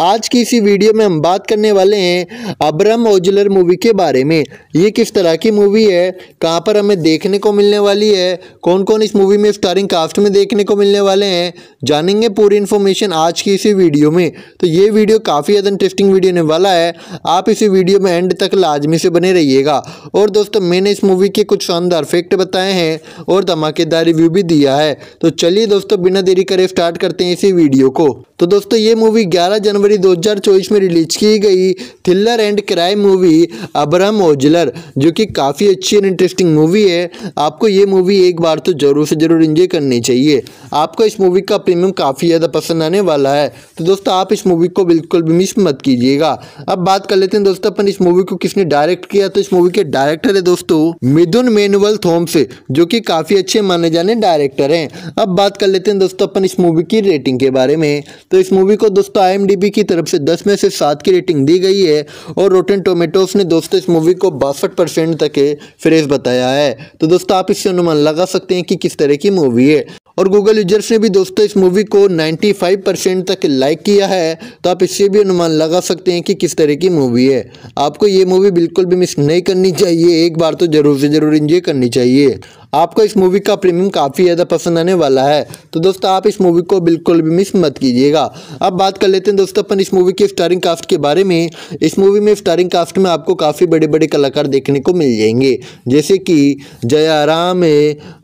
आज की इसी वीडियो में हम बात करने वाले हैं अब्राहम ओजलर मूवी के बारे में ये किस तरह की मूवी है कहाँ पर हमें देखने को मिलने वाली है कौन कौन इस मूवी में स्टारिंग कास्ट में देखने को मिलने वाले हैं जानेंगे पूरी इन्फॉर्मेशन आज की इसी वीडियो में तो ये वीडियो काफ़ी ज़्यादा इंटरेस्टिंग वीडियो होने वाला है आप इसी वीडियो में एंड तक लाजमी से बने रहिएगा और दोस्तों मैंने इस मूवी के कुछ शानदार फैक्ट बताए हैं और धमाकेदार रिव्यू भी दिया है तो चलिए दोस्तों बिना देरी करे स्टार्ट करते हैं इसी वीडियो को तो दोस्तों ये मूवी 11 जनवरी 2024 में रिलीज की गई thriller and crime movie Abraham Ozler जो कि काफ़ी अच्छी और इंटरेस्टिंग मूवी है आपको ये मूवी एक बार तो ज़रूर से ज़रूर इंजॉय करनी चाहिए आपको इस मूवी का प्रीमियम काफ़ी ज़्यादा पसंद आने वाला है तो दोस्तों आप इस मूवी को बिल्कुल भी मिस मत कीजिएगा अब बात कर लेते हैं दोस्तों अपन इस मूवी को किसने डायरेक्ट किया तो इस मूवी के डायरेक्टर है दोस्तों मिदुन मेनुअल थोम्स जो कि काफ़ी अच्छे माने जाने डायरेक्टर हैं अब बात कर लेते हैं दोस्तों अपन इस मूवी की रेटिंग के बारे में तो इस मूवी को दोस्तों आई की तरफ से दस में से सात की रेटिंग दी गई है और रोटेन टोमेटोस ने दोस्तों इस मूवी को बासठ परसेंट तक फ्रेश बताया है तो दोस्तों आप इससे अनुमान लगा सकते हैं कि किस तरह की मूवी है और गूगल यूजर्स ने भी दोस्तों इस मूवी को 95 परसेंट तक लाइक किया है तो आप इससे भी अनुमान लगा सकते हैं कि किस तरह की मूवी है आपको ये मूवी बिल्कुल भी मिस नहीं करनी चाहिए एक बार तो ज़रूर से ज़रूर इंजॉय करनी चाहिए आपको इस मूवी का प्रीमियम काफ़ी ज़्यादा पसंद आने वाला है तो दोस्तों आप इस मूवी को बिल्कुल भी मिस मत कीजिएगा अब बात कर लेते हैं दोस्तों अपन इस मूवी की स्टारिंग कास्ट के बारे में इस मूवी में स्टारिंग कास्ट में आपको काफ़ी बड़े बड़े कलाकार देखने को मिल जाएंगे जैसे कि जयाराम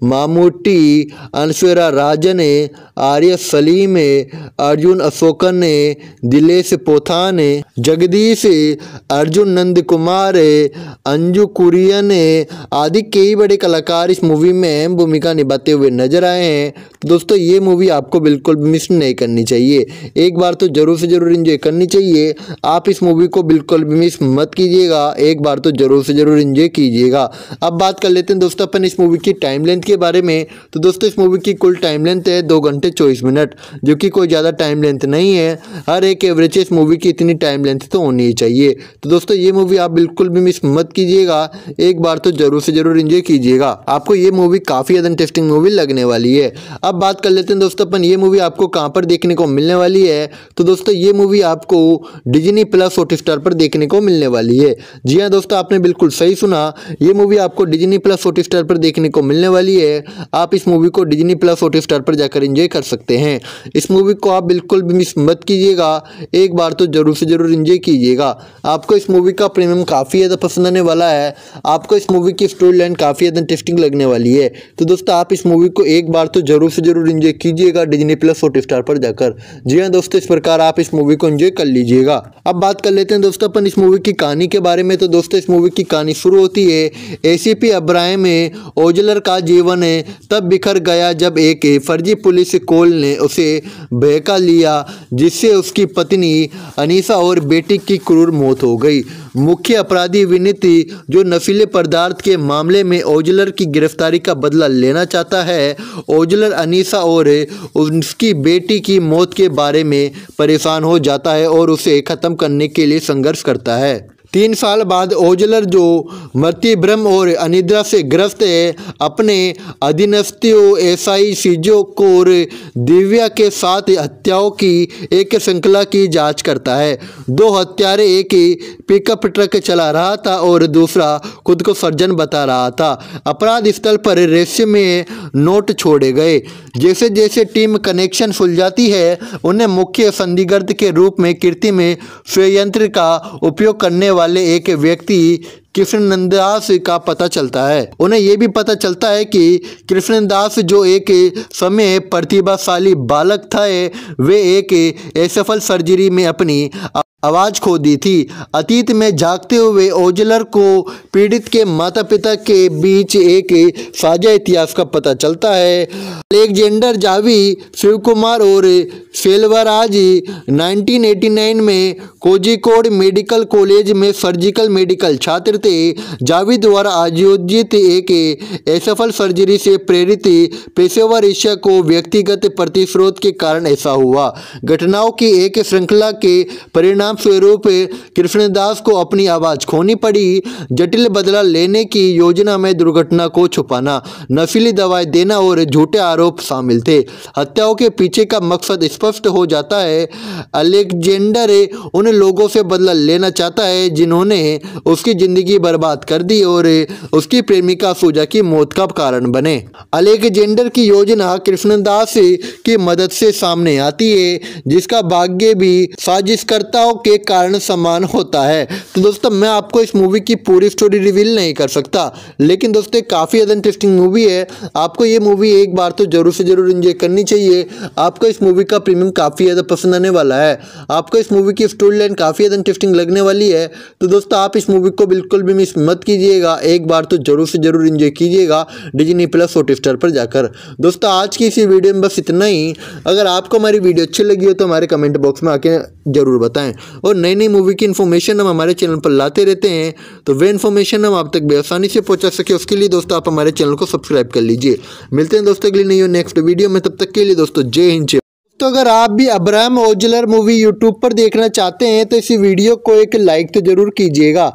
मामूटी अनश्वरा राजन है आर्य सलीम अर्जुन अशोकन दिलेश पोथान जगदीश अर्जुन नंद कुमार अंजू कुरियन आदि कई बड़े कलाकार इस मूवी मूवी में अहम भूमिका निभाते हुए नजर आए हैं तो दोस्तों ये मूवी आपको बिल्कुल मिस नहीं करनी चाहिए एक बार तो ज़रूर से ज़रूर इंजॉय करनी चाहिए आप इस मूवी को बिल्कुल भी मिस मत कीजिएगा एक बार तो ज़रूर से ज़रूर इंजॉय कीजिएगा अब बात कर लेते हैं दोस्तों अपन इस मूवी की टाइम लेंथ के बारे में तो दोस्तों इस मूवी की कुल टाइम लेंथ है दो घंटे चौबीस मिनट जो कि कोई ज़्यादा टाइम लेंथ नहीं है हर एक एवरेज इस मूवी की इतनी टाइम लेंथ तो होनी ही चाहिए तो दोस्तों ये मूवी आप बिल्कुल भी मिस मत कीजिएगा एक बार तो ज़रूर से ज़रूर इंजॉय कीजिएगा आपको ये ये मूवी काफ़ी ज़्यादा इंटरेस्टिंग मूवी लगने वाली है अब बात कर लेते हैं दोस्तों अपन ये मूवी आपको कहाँ पर देखने को मिलने वाली है तो दोस्तों ये मूवी आपको डिजनी प्लस हॉट स्टार पर देखने को मिलने वाली है जी हाँ दोस्तों आपने बिल्कुल सही सुना ये मूवी आपको डिजनी प्लस हॉट स्टार पर देखने को मिलने वाली है आप इस मूवी को डिजनी प्लस हॉट स्टार पर जाकर इंजॉय कर सकते हैं इस मूवी को आप बिल्कुल भी मिस मत कीजिएगा एक बार तो ज़रूर से ज़रूर इंजॉय कीजिएगा आपको इस मूवी का प्रीमियम काफ़ी ज़्यादा पसंद आने वाला है आपको इस मूवी की स्टोरी लाइन काफ़ी ज़्यादा इंटरेस्टिंग लगने वाली वाली है तो दोस्तों आप इस मूवी को एक बार तो जरूर से जरूर इंजॉय कीजिएगा डिजनी प्लस हॉट स्टार पर जाकर जी हाँ दोस्तों इस प्रकार आप इस मूवी को इंजॉय कर लीजिएगा अब बात कर लेते हैं दोस्तों अपन इस मूवी की कहानी के बारे में तो दोस्तों इस मूवी की कहानी शुरू होती है एसीपी अब्राहम है ओजलर का जीवन है तब बिखर गया जब एक फर्जी पुलिस कोल ने उसे बहका लिया जिससे उसकी पत्नी अनीसा और बेटी की क्रूर मौत हो गई मुख्य अपराधी विनीति जो नफीले पदार्थ के मामले में ओजलर की गिरफ्तारी का बदला लेना चाहता है ओजलर अनीसा और उसकी बेटी की मौत के बारे में परेशान हो जाता है और उसे ख़त्म करने के लिए संघर्ष करता है तीन साल बाद ओजलर जो मृत्यु भ्रम और अनिद्रा से ग्रस्त है अपने अधीनस्थियों एसआई सीजो कोर दिव्या के साथ हत्याओं की एक श्रृंखला की जांच करता है दो हत्यारे एक ही पिकअप ट्रक चला रहा था और दूसरा खुद को सर्जन बता रहा था अपराध स्थल पर रेस्य में नोट छोड़े गए जैसे जैसे टीम कनेक्शन जाती है उन्हें मुख्य संदिग्ध के रूप में कीर्ति में स्वयंत्र का उपयोग करने वाले एक व्यक्ति कृष्णदास का पता चलता है उन्हें यह भी पता चलता है कि कृष्णदास जो एक समय प्रतिभाशाली बालक था वे एक असफल सर्जरी में अपनी आवाज़ खो दी थी अतीत में जागते हुए ओजलर को पीड़ित के माता पिता के बीच एक साझा इतिहास का पता चलता है अलेक्जेंडर जावी शिव कुमार और सेलवराज 1989 में कोजिकोड मेडिकल कॉलेज में सर्जिकल मेडिकल छात्र थे ते जावेद द्वारा आयोजित एक असफल सर्जरी से प्रेरित पेशेवर ईर्ष्या को व्यक्तिगत प्रतिशोध के कारण ऐसा हुआ घटनाओं की एक श्रृंखला के परिणाम स्वरूप कृष्णदास को अपनी आवाज़ खोनी पड़ी जटिल बदला लेने की योजना में दुर्घटना को छुपाना नशीली दवाएं देना और झूठे आरोप शामिल थे हत्याओं के पीछे का मकसद स्पष्ट हो जाता है अलेक्जेंडर उन लोगों से बदला लेना चाहता है जिन्होंने उसकी ज़िंदगी जिंदगी बर्बाद कर दी और उसकी प्रेमिका सूजा की मौत का कारण बने अलेक्जेंडर की योजना कृष्णदास की मदद से सामने आती है जिसका भाग्य भी साजिशकर्ताओं के कारण समान होता है तो दोस्तों मैं आपको इस मूवी की पूरी स्टोरी रिवील नहीं कर सकता लेकिन दोस्तों काफ़ी ज़्यादा इंटरेस्टिंग मूवी है आपको ये मूवी एक बार तो ज़रूर से ज़रूर इंजॉय करनी चाहिए आपको इस मूवी का प्रीमियम काफ़ी ज़्यादा पसंद आने वाला है आपको इस मूवी की स्टोरी लाइन काफ़ी ज़्यादा इंटरेस्टिंग लगने वाली है तो दोस्तों आप इस मूवी को बिल्कुल बिल्कुल भी मिस मत कीजिएगा एक बार तो ज़रूर से ज़रूर इंजॉय कीजिएगा डिजनी प्लस हॉट स्टार पर जाकर दोस्तों आज की इसी वीडियो में बस इतना ही अगर आपको हमारी वीडियो अच्छी लगी हो तो हमारे कमेंट बॉक्स में आके ज़रूर बताएं और नई नई मूवी की इन्फॉर्मेशन हम हमारे चैनल पर लाते रहते हैं तो वे इन्फॉर्मेशन हम आप तक भी आसानी से पहुंचा सके उसके लिए दोस्तों आप हमारे चैनल को सब्सक्राइब कर लीजिए मिलते हैं दोस्तों अगली नई नेक्स्ट वीडियो में तब तक के लिए दोस्तों जय हिंद तो अगर आप भी अब्राहम ओजलर मूवी यूट्यूब पर देखना चाहते हैं तो इसी वीडियो को एक लाइक तो ज़रूर कीजिएगा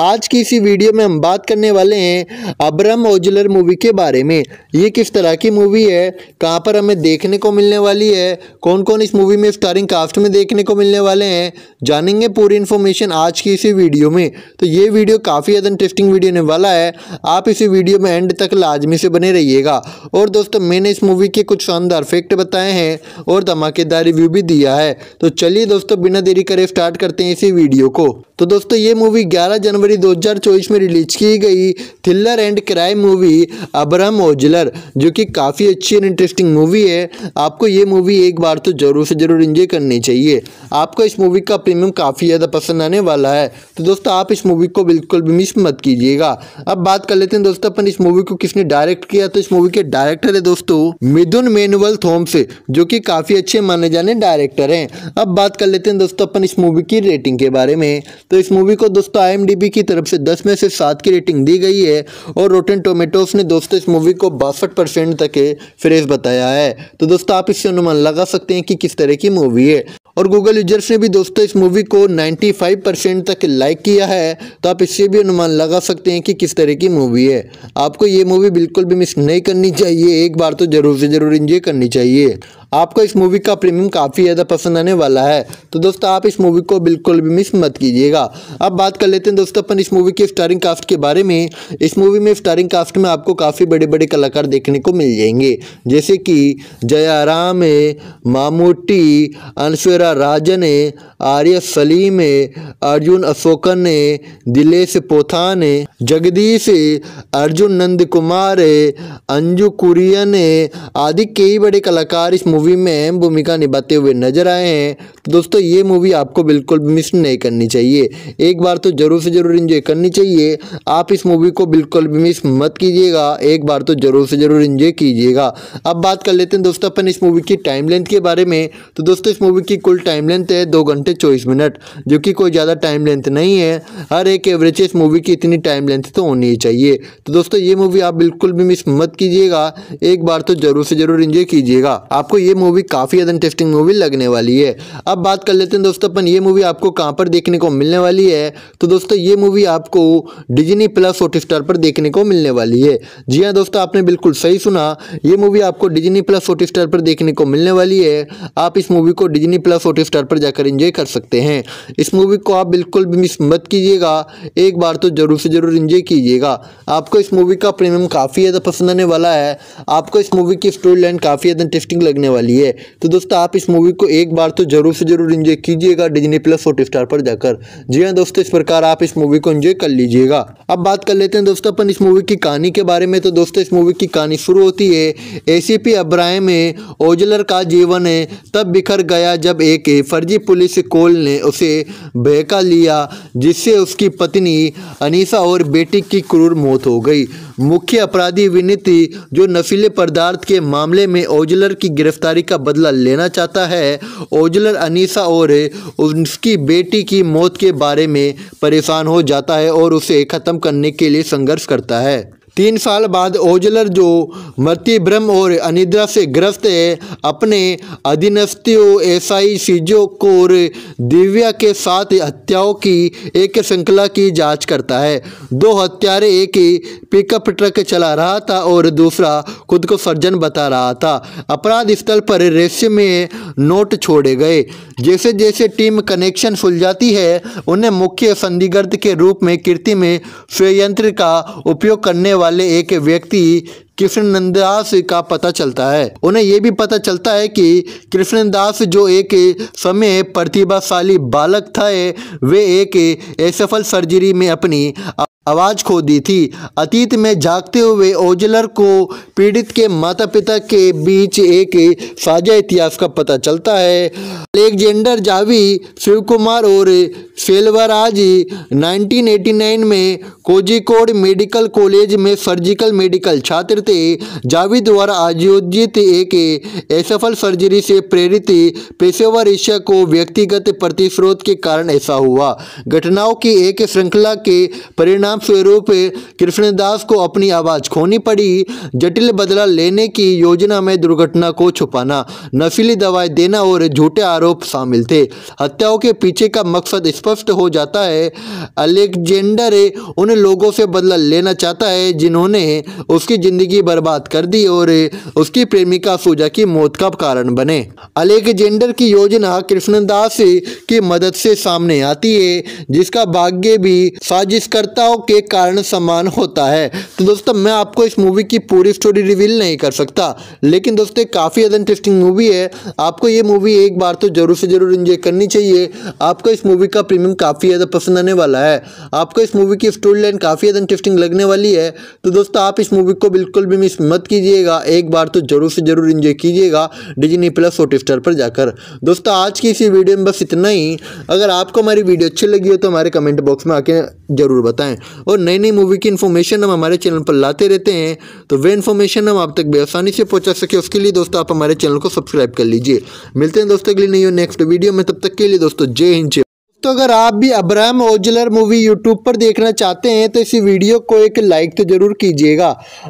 आज की इसी वीडियो में हम बात करने वाले हैं अब्राहम ओजलर मूवी के बारे में ये किस तरह की मूवी है कहाँ पर हमें देखने को मिलने वाली है कौन कौन इस मूवी में स्टारिंग कास्ट में देखने को मिलने वाले हैं जानेंगे पूरी इन्फॉर्मेशन आज की इसी वीडियो में तो ये वीडियो काफ़ी ज़्यादा इंटरेस्टिंग वीडियो होने वाला है आप इसी वीडियो में एंड तक लाजमी से बने रहिएगा और दोस्तों मैंने इस मूवी के कुछ शानदार फैक्ट बताए हैं और धमाकेदारी रिव्यू भी दिया है तो चलिए दोस्तों बिना देरी करे स्टार्ट करते हैं इसी वीडियो को तो दोस्तों ये मूवी 11 जनवरी 2024 में रिलीज की गई thriller and crime movie Abraham Ozler जो कि काफ़ी अच्छी एंड इंटरेस्टिंग मूवी है आपको ये मूवी एक बार तो ज़रूर से ज़रूर इंजॉय करनी चाहिए आपको इस मूवी का प्रीमियम काफ़ी ज़्यादा पसंद आने वाला है तो दोस्तों आप इस मूवी को बिल्कुल भी मिस मत कीजिएगा अब बात कर लेते हैं दोस्तों अपन इस मूवी को किसने डायरेक्ट किया तो इस मूवी के डायरेक्टर है दोस्तों मिदुन मेनुअल थोम्स जो कि काफ़ी अच्छे माने जाने डायरेक्टर हैं अब बात कर लेते हैं दोस्तों अपन इस मूवी की रेटिंग के बारे में तो इस मूवी को दोस्तों आई की तरफ से दस में से सात की रेटिंग दी गई है और रोटेन टोमेटोस ने दोस्तों इस मूवी को बासठ तक फ्रेज बताया है तो दोस्तों आप इससे अनुमान लगा सकते हैं कि किस तरह की मूवी है और गूगल यूजर्स ने भी दोस्तों इस मूवी को 95 परसेंट तक लाइक किया है तो आप इससे भी अनुमान लगा सकते हैं कि किस तरह की मूवी है आपको ये मूवी बिल्कुल भी मिस नहीं करनी चाहिए एक बार तो ज़रूर से ज़रूर इंजॉय करनी चाहिए आपको इस मूवी का प्रीमियम काफ़ी ज़्यादा पसंद आने वाला है तो दोस्तों आप इस मूवी को बिल्कुल भी मिस मत कीजिएगा अब बात कर लेते हैं दोस्तों अपन इस मूवी की स्टारिंग कास्ट के बारे में इस मूवी में स्टारिंग कास्ट में आपको काफ़ी बड़े बड़े कलाकार देखने को मिल जाएंगे जैसे कि जयाराम मामूटी अनश्वरा राजन आर्य सलीम अर्जुन अशोकन दिलेश पोथान जगदीश अर्जुन नंद कुमार अंजू कुरियन आदि कई बड़े कलाकार इस मूवी मूवी में अहम भूमिका निभाते हुए नजर आए हैं तो दोस्तों ये मूवी आपको बिल्कुल मिस नहीं करनी चाहिए एक बार तो ज़रूर से ज़रूर इंजॉय करनी चाहिए आप इस मूवी को बिल्कुल भी मिस मत कीजिएगा एक बार तो ज़रूर से ज़रूर इंजॉय कीजिएगा अब बात कर लेते हैं दोस्तों अपन इस मूवी की टाइम लेंथ के बारे में तो दोस्तों इस मूवी की कुल टाइम लेंथ है दो घंटे चौबीस मिनट जो कि कोई ज़्यादा टाइम लेंथ नहीं है हर एक एवरेज इस मूवी की इतनी टाइम लेंथ तो होनी ही चाहिए तो दोस्तों ये मूवी आप बिल्कुल भी मिस मत कीजिएगा एक बार तो ज़रूर से ज़रूर इंजॉय कीजिएगा आपको ये ये मूवी काफ़ी ज़्यादा इंटरेस्टिंग मूवी लगने वाली है अब बात कर लेते हैं दोस्तों अपन ये मूवी आपको कहाँ पर देखने को मिलने वाली है तो दोस्तों ये मूवी आपको डिजनी प्लस हॉट स्टार पर देखने को मिलने वाली है जी हाँ दोस्तों आपने बिल्कुल सही सुना ये मूवी आपको डिजनी प्लस हॉट स्टार पर देखने को मिलने वाली है आप इस मूवी को डिजनी प्लस हॉट स्टार पर जाकर इंजॉय कर सकते हैं इस मूवी को आप बिल्कुल भी मिस मत कीजिएगा एक बार तो ज़रूर से ज़रूर इंजॉय कीजिएगा आपको इस मूवी का प्रीमियम काफ़ी ज़्यादा पसंद आने वाला है आपको इस मूवी की स्टोरी लाइन काफ़ी ज़्यादा इंटरेस्टिंग लगने वाली वाली है तो दोस्तों आप इस मूवी को एक बार तो ज़रूर से ज़रूर इंजॉय कीजिएगा डिजनी प्लस हॉट स्टार पर जाकर जी हाँ दोस्तों इस प्रकार आप इस मूवी को इंजॉय कर लीजिएगा अब बात कर लेते हैं दोस्तों अपन इस मूवी की कहानी के बारे में तो दोस्तों इस मूवी की कहानी शुरू होती है ए सी पी अब्राहम है ओजलर का जीवन है तब बिखर गया जब एक फर्जी पुलिस कोल ने उसे बहका लिया जिससे उसकी पत्नी अनीसा और बेटी की क्रूर मौत हो गई मुख्य अपराधी विनीति जो नशीले पदार्थ के मामले में ओजलर की गिरफ्तारी गिरफ्तारी का बदला लेना चाहता है ओजलर अनीसा और उसकी बेटी की मौत के बारे में परेशान हो जाता है और उसे ख़त्म करने के लिए संघर्ष करता है तीन साल बाद ओजलर जो मृत्यु भ्रम और अनिद्रा से ग्रस्त है अपने अधीनस्थियों एसआई सीजो को और दिव्या के साथ हत्याओं की एक श्रृंखला की जांच करता है दो हत्यारे एक ही पिकअप ट्रक चला रहा था और दूसरा खुद को सर्जन बता रहा था अपराध स्थल पर रेस्यू में नोट छोड़े गए जैसे जैसे टीम कनेक्शन जाती है उन्हें मुख्य संदिग्ध के रूप में कीर्ति में स्वयंत्र का उपयोग करने वाले एक व्यक्ति कृष्णदास का पता चलता है उन्हें यह भी पता चलता है कि कृष्णदास जो एक समय प्रतिभाशाली बालक था वे एक असफल सर्जरी में अपनी आवाज़ खो दी थी अतीत में जागते हुए ओजलर को पीड़ित के माता पिता के बीच एक साझा इतिहास का पता चलता है अलेक्जेंडर जावी शिव कुमार और सेलवराज 1989 में कोजिकोड मेडिकल कॉलेज में सर्जिकल मेडिकल छात्र थे जावी द्वारा आयोजित एक असफल सर्जरी से प्रेरित पेशेवर ईशा को व्यक्तिगत प्रतिशोध के कारण ऐसा हुआ घटनाओं की एक श्रृंखला के परिणाम परिणाम स्वरूप कृष्णदास को अपनी आवाज़ खोनी पड़ी जटिल बदला लेने की योजना में दुर्घटना को छुपाना नफीली दवाएं देना और झूठे आरोप शामिल थे हत्याओं के पीछे का मकसद स्पष्ट हो जाता है अलेक्जेंडर उन लोगों से बदला लेना चाहता है जिन्होंने उसकी ज़िंदगी बर्बाद कर दी और उसकी प्रेमिका सूजा की मौत का कारण बने अलेक्जेंडर की योजना कृष्णदास की मदद से सामने आती है जिसका भाग्य भी साजिशकर्ताओं के कारण समान होता है तो दोस्तों मैं आपको इस मूवी की पूरी स्टोरी रिवील नहीं कर सकता लेकिन दोस्तों काफ़ी ज़्यादा इंटरेस्टिंग मूवी है आपको ये मूवी एक बार तो ज़रूर से ज़रूर इन्जॉय करनी चाहिए आपको इस मूवी का प्रीमियम काफ़ी ज़्यादा पसंद आने वाला है आपको इस मूवी की स्टोरी लाइन काफ़ी ज़्यादा इंटरेस्टिंग लगने वाली है तो दोस्तों आप इस मूवी को बिल्कुल भी मिस मत कीजिएगा एक बार तो ज़रूर से ज़रूर इन्जॉय कीजिएगा डिजनी प्लस स्टार पर जाकर दोस्तों आज की इसी वीडियो में बस इतना ही अगर आपको हमारी वीडियो अच्छी लगी हो तो हमारे कमेंट बॉक्स में आके ज़रूर बताएं और नई नई मूवी की इन्फॉर्मेशन हम हमारे चैनल पर लाते रहते हैं तो वे इन्फॉर्मेशन हम आप तक भी आसानी से पहुंचा सके उसके लिए दोस्तों आप हमारे चैनल को सब्सक्राइब कर लीजिए मिलते हैं दोस्तों के लिए नहीं हो नेक्स्ट वीडियो में तब तक के लिए दोस्तों जय हिंद तो अगर आप भी अब्राहम ओजलर मूवी यूट्यूब पर देखना चाहते हैं तो इसी वीडियो को एक लाइक तो ज़रूर कीजिएगा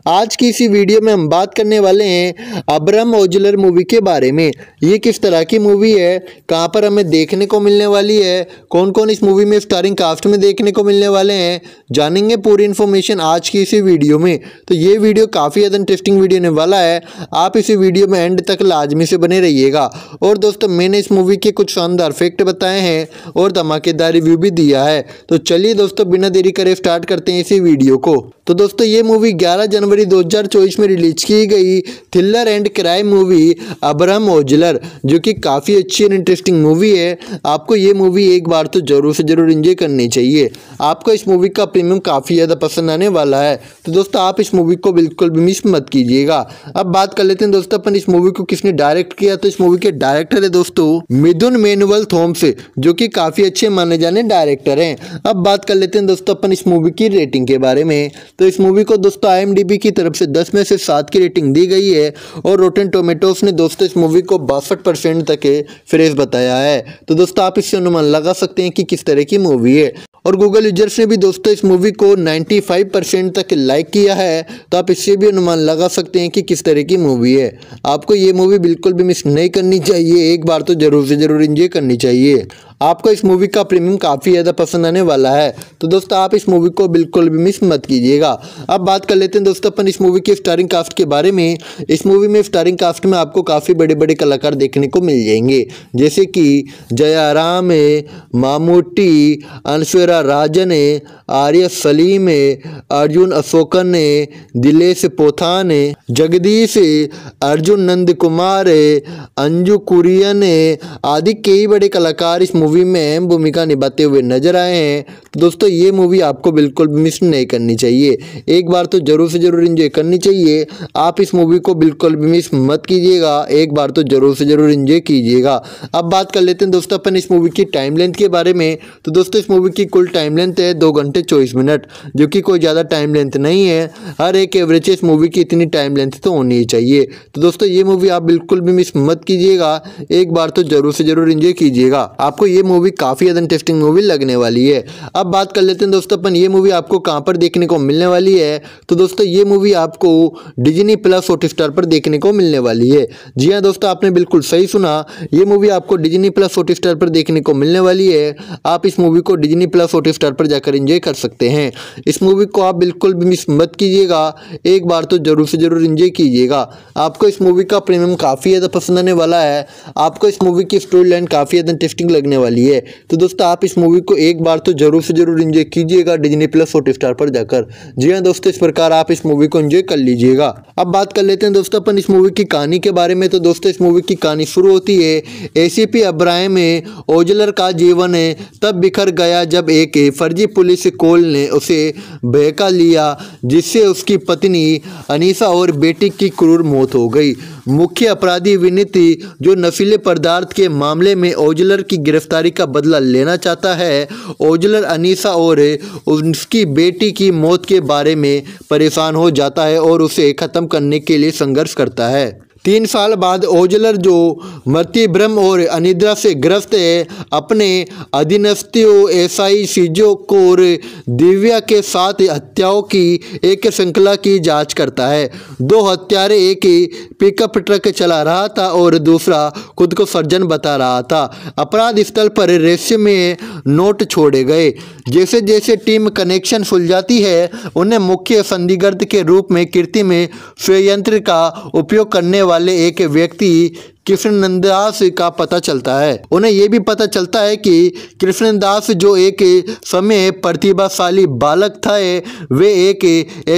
आज की इसी वीडियो में हम बात करने वाले हैं अब्राहम ओजलर मूवी के बारे में ये किस तरह की मूवी है कहाँ पर हमें देखने को मिलने वाली है कौन कौन इस मूवी में स्टारिंग कास्ट में देखने को मिलने वाले हैं जानेंगे पूरी इन्फॉर्मेशन आज की इसी वीडियो में तो ये वीडियो काफ़ी ज़्यादा इंटरेस्टिंग वीडियो होने वाला है आप इसी वीडियो में एंड तक लाजमी से बने रहिएगा और दोस्तों मैंने इस मूवी के कुछ शानदार फैक्ट बताए हैं और धमाकेदार रिव्यू भी दिया है तो चलिए दोस्तों बिना देरी करे स्टार्ट करते हैं इसी वीडियो को तो दोस्तों ये मूवी 11 जनवरी 2024 में रिलीज की गई thriller and crime movie Abraham Ozler जो कि काफ़ी अच्छी एंड इंटरेस्टिंग मूवी है आपको ये मूवी एक बार तो ज़रूर से ज़रूर इन्जॉय करनी चाहिए आपको इस मूवी का प्रीमियम काफ़ी ज़्यादा पसंद आने वाला है तो दोस्तों आप इस मूवी को बिल्कुल भी मिस मत कीजिएगा अब बात कर लेते हैं दोस्तों अपन इस मूवी को किसने डायरेक्ट किया तो इस मूवी के डायरेक्टर है दोस्तों मिदुन मेनुअल थोम्स जो कि काफ़ी अच्छे माने जाने डायरेक्टर हैं अब बात कर लेते हैं दोस्तों अपन इस मूवी की रेटिंग के बारे में तो इस मूवी को दोस्तों आई की तरफ से दस में से सात की रेटिंग दी गई है और रोटेन टोमेटोस ने दोस्तों इस मूवी को बासठ परसेंट तक फ्रेश बताया है तो दोस्तों आप इससे अनुमान लगा सकते हैं कि किस तरह की मूवी है और गूगल यूजर्स ने भी दोस्तों इस मूवी को 95 परसेंट तक लाइक किया है तो आप इससे भी अनुमान लगा सकते हैं कि किस तरह की मूवी है आपको ये मूवी बिल्कुल भी मिस नहीं करनी चाहिए एक बार तो ज़रूर से ज़रूर इंजॉय करनी चाहिए आपको इस मूवी का प्रीमियम काफ़ी ज़्यादा पसंद आने वाला है तो दोस्तों आप इस मूवी को बिल्कुल भी मिस मत कीजिएगा अब बात कर लेते हैं दोस्तों अपन इस मूवी के स्टारिंग कास्ट के बारे में इस मूवी में स्टारिंग कास्ट में आपको काफ़ी बड़े बड़े कलाकार देखने को मिल जाएंगे जैसे कि जयाराम है मामूटी अनश्वरा राजन है आर्य सलीम है अर्जुन अशोकन है दिलेश पोथान है जगदीश है अर्जुन नंद कुमार है अंजू कुरियन है आदि कई बड़े कलाकार इस मूवी मूवी में अहम भूमिका निभाते हुए नजर आए हैं तो दोस्तों ये मूवी आपको बिल्कुल मिस नहीं करनी चाहिए एक बार तो ज़रूर से ज़रूर इंजॉय करनी चाहिए आप इस मूवी को बिल्कुल भी मिस मत कीजिएगा एक बार तो ज़रूर से ज़रूर इंजॉय कीजिएगा अब बात कर लेते हैं दोस्तों अपन इस मूवी की टाइम लेंथ के बारे में तो दोस्तों इस मूवी की कुल टाइम लेंथ है दो घंटे चौबीस मिनट जो कि कोई ज़्यादा टाइम लेंथ नहीं है हर एक एवरेज इस मूवी की इतनी टाइम लेंथ तो होनी ही चाहिए तो दोस्तों ये मूवी आप बिल्कुल भी मिस मत कीजिएगा एक बार तो ज़रूर से ज़रूर इंजॉय कीजिएगा आपको ये मूवी काफ़ी ज़्यादा इंटरेस्टिंग मूवी लगने वाली है अब बात कर लेते हैं दोस्तों अपन ये मूवी आपको कहाँ पर देखने को मिलने वाली है तो दोस्तों ये मूवी आपको डिजनी प्लस हॉट स्टार पर देखने को मिलने वाली है जी हाँ दोस्तों आपने बिल्कुल सही सुना ये मूवी आपको डिजनी प्लस हॉट स्टार पर देखने को मिलने वाली है आप इस मूवी को डिजनी प्लस हॉट स्टार पर जाकर इंजॉय कर सकते हैं इस मूवी को आप बिल्कुल भी मिस मत कीजिएगा एक बार तो ज़रूर से ज़रूर इंजॉय कीजिएगा आपको इस मूवी का प्रीमियम काफ़ी ज़्यादा पसंद आने वाला है आपको इस मूवी की स्टोरी लाइन काफ़ी ज़्यादा इंटरेस्टिंग लगने वाली है तो दोस्तों आप इस मूवी को एक बार तो ज़रूर से ज़रूर इंजॉय कीजिएगा डिजनी प्लस फोटो स्टार पर जाकर जी हाँ दोस्तों इस प्रकार आप इस मूवी को इंजॉय कर लीजिएगा अब बात कर लेते हैं दोस्तों अपन इस मूवी की कहानी के बारे में तो दोस्तों इस मूवी की कहानी शुरू होती है ए एसीपी अब्राहम है ओजलर का जीवन है तब बिखर गया जब एक फर्जी पुलिस कोल ने उसे बहका लिया जिससे उसकी पत्नी अनीसा और बेटी की क्रूर मौत हो गई मुख्य अपराधी विनीत जो नशीले पदार्थ के मामले में ओजलर की गिरफ्तारी का बदला लेना चाहता है ओजलर अनीसा और उसकी बेटी की मौत के बारे में परेशान हो जाता है और उसे ख़त्म करने के लिए संघर्ष करता है तीन साल बाद ओजलर जो मृत्यु ब्रह्म और अनिद्रा से ग्रस्त है अपने अधीनस्थियों एसआई सीजो को और दिव्या के साथ हत्याओं की एक श्रृंखला की जांच करता है दो हत्यारे एक ही पिकअप ट्रक चला रहा था और दूसरा खुद को सर्जन बता रहा था अपराध स्थल पर रेस्यू में नोट छोड़े गए जैसे जैसे टीम कनेक्शन जाती है उन्हें मुख्य संदिग्ध के रूप में कीर्ति में संयंत्र का उपयोग करने वाले वाले एक व्यक्ति कृष्णदास का पता चलता है उन्हें यह भी पता चलता है कि कृष्णदास जो एक समय प्रतिभाशाली बालक था वे एक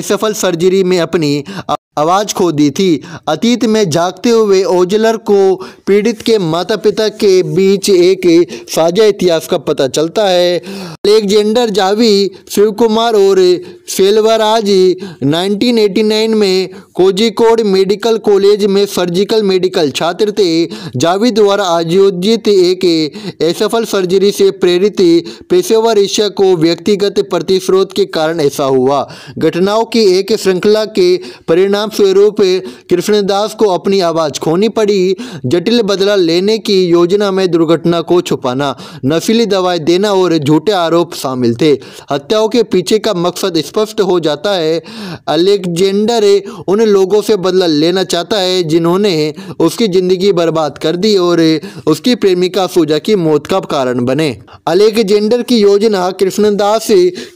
असफल सर्जरी में अपनी आवाज़ खो दी थी अतीत में जागते हुए ओजलर को पीड़ित के माता पिता के बीच एक साझा इतिहास का पता चलता है अलेक्जेंडर जावी शिव कुमार और सेलवराज 1989 में कोजिकोड मेडिकल कॉलेज में सर्जिकल मेडिकल छात्र थे जावी द्वारा आयोजित एक असफल सर्जरी से प्रेरित पेशेवर ईशा को व्यक्तिगत प्रतिशोध के कारण ऐसा हुआ घटनाओं की एक श्रृंखला के परिणाम परिणाम स्वरूप कृष्णदास को अपनी आवाज़ खोनी पड़ी जटिल बदला लेने की योजना में दुर्घटना को छुपाना नशीली दवाएं देना और झूठे आरोप शामिल थे हत्याओं के पीछे का मकसद स्पष्ट हो जाता है अलेक्जेंडर उन लोगों से बदला लेना चाहता है जिन्होंने उसकी ज़िंदगी बर्बाद कर दी और उसकी प्रेमिका सूजा की मौत का कारण बने अलेक्जेंडर की योजना कृष्णदास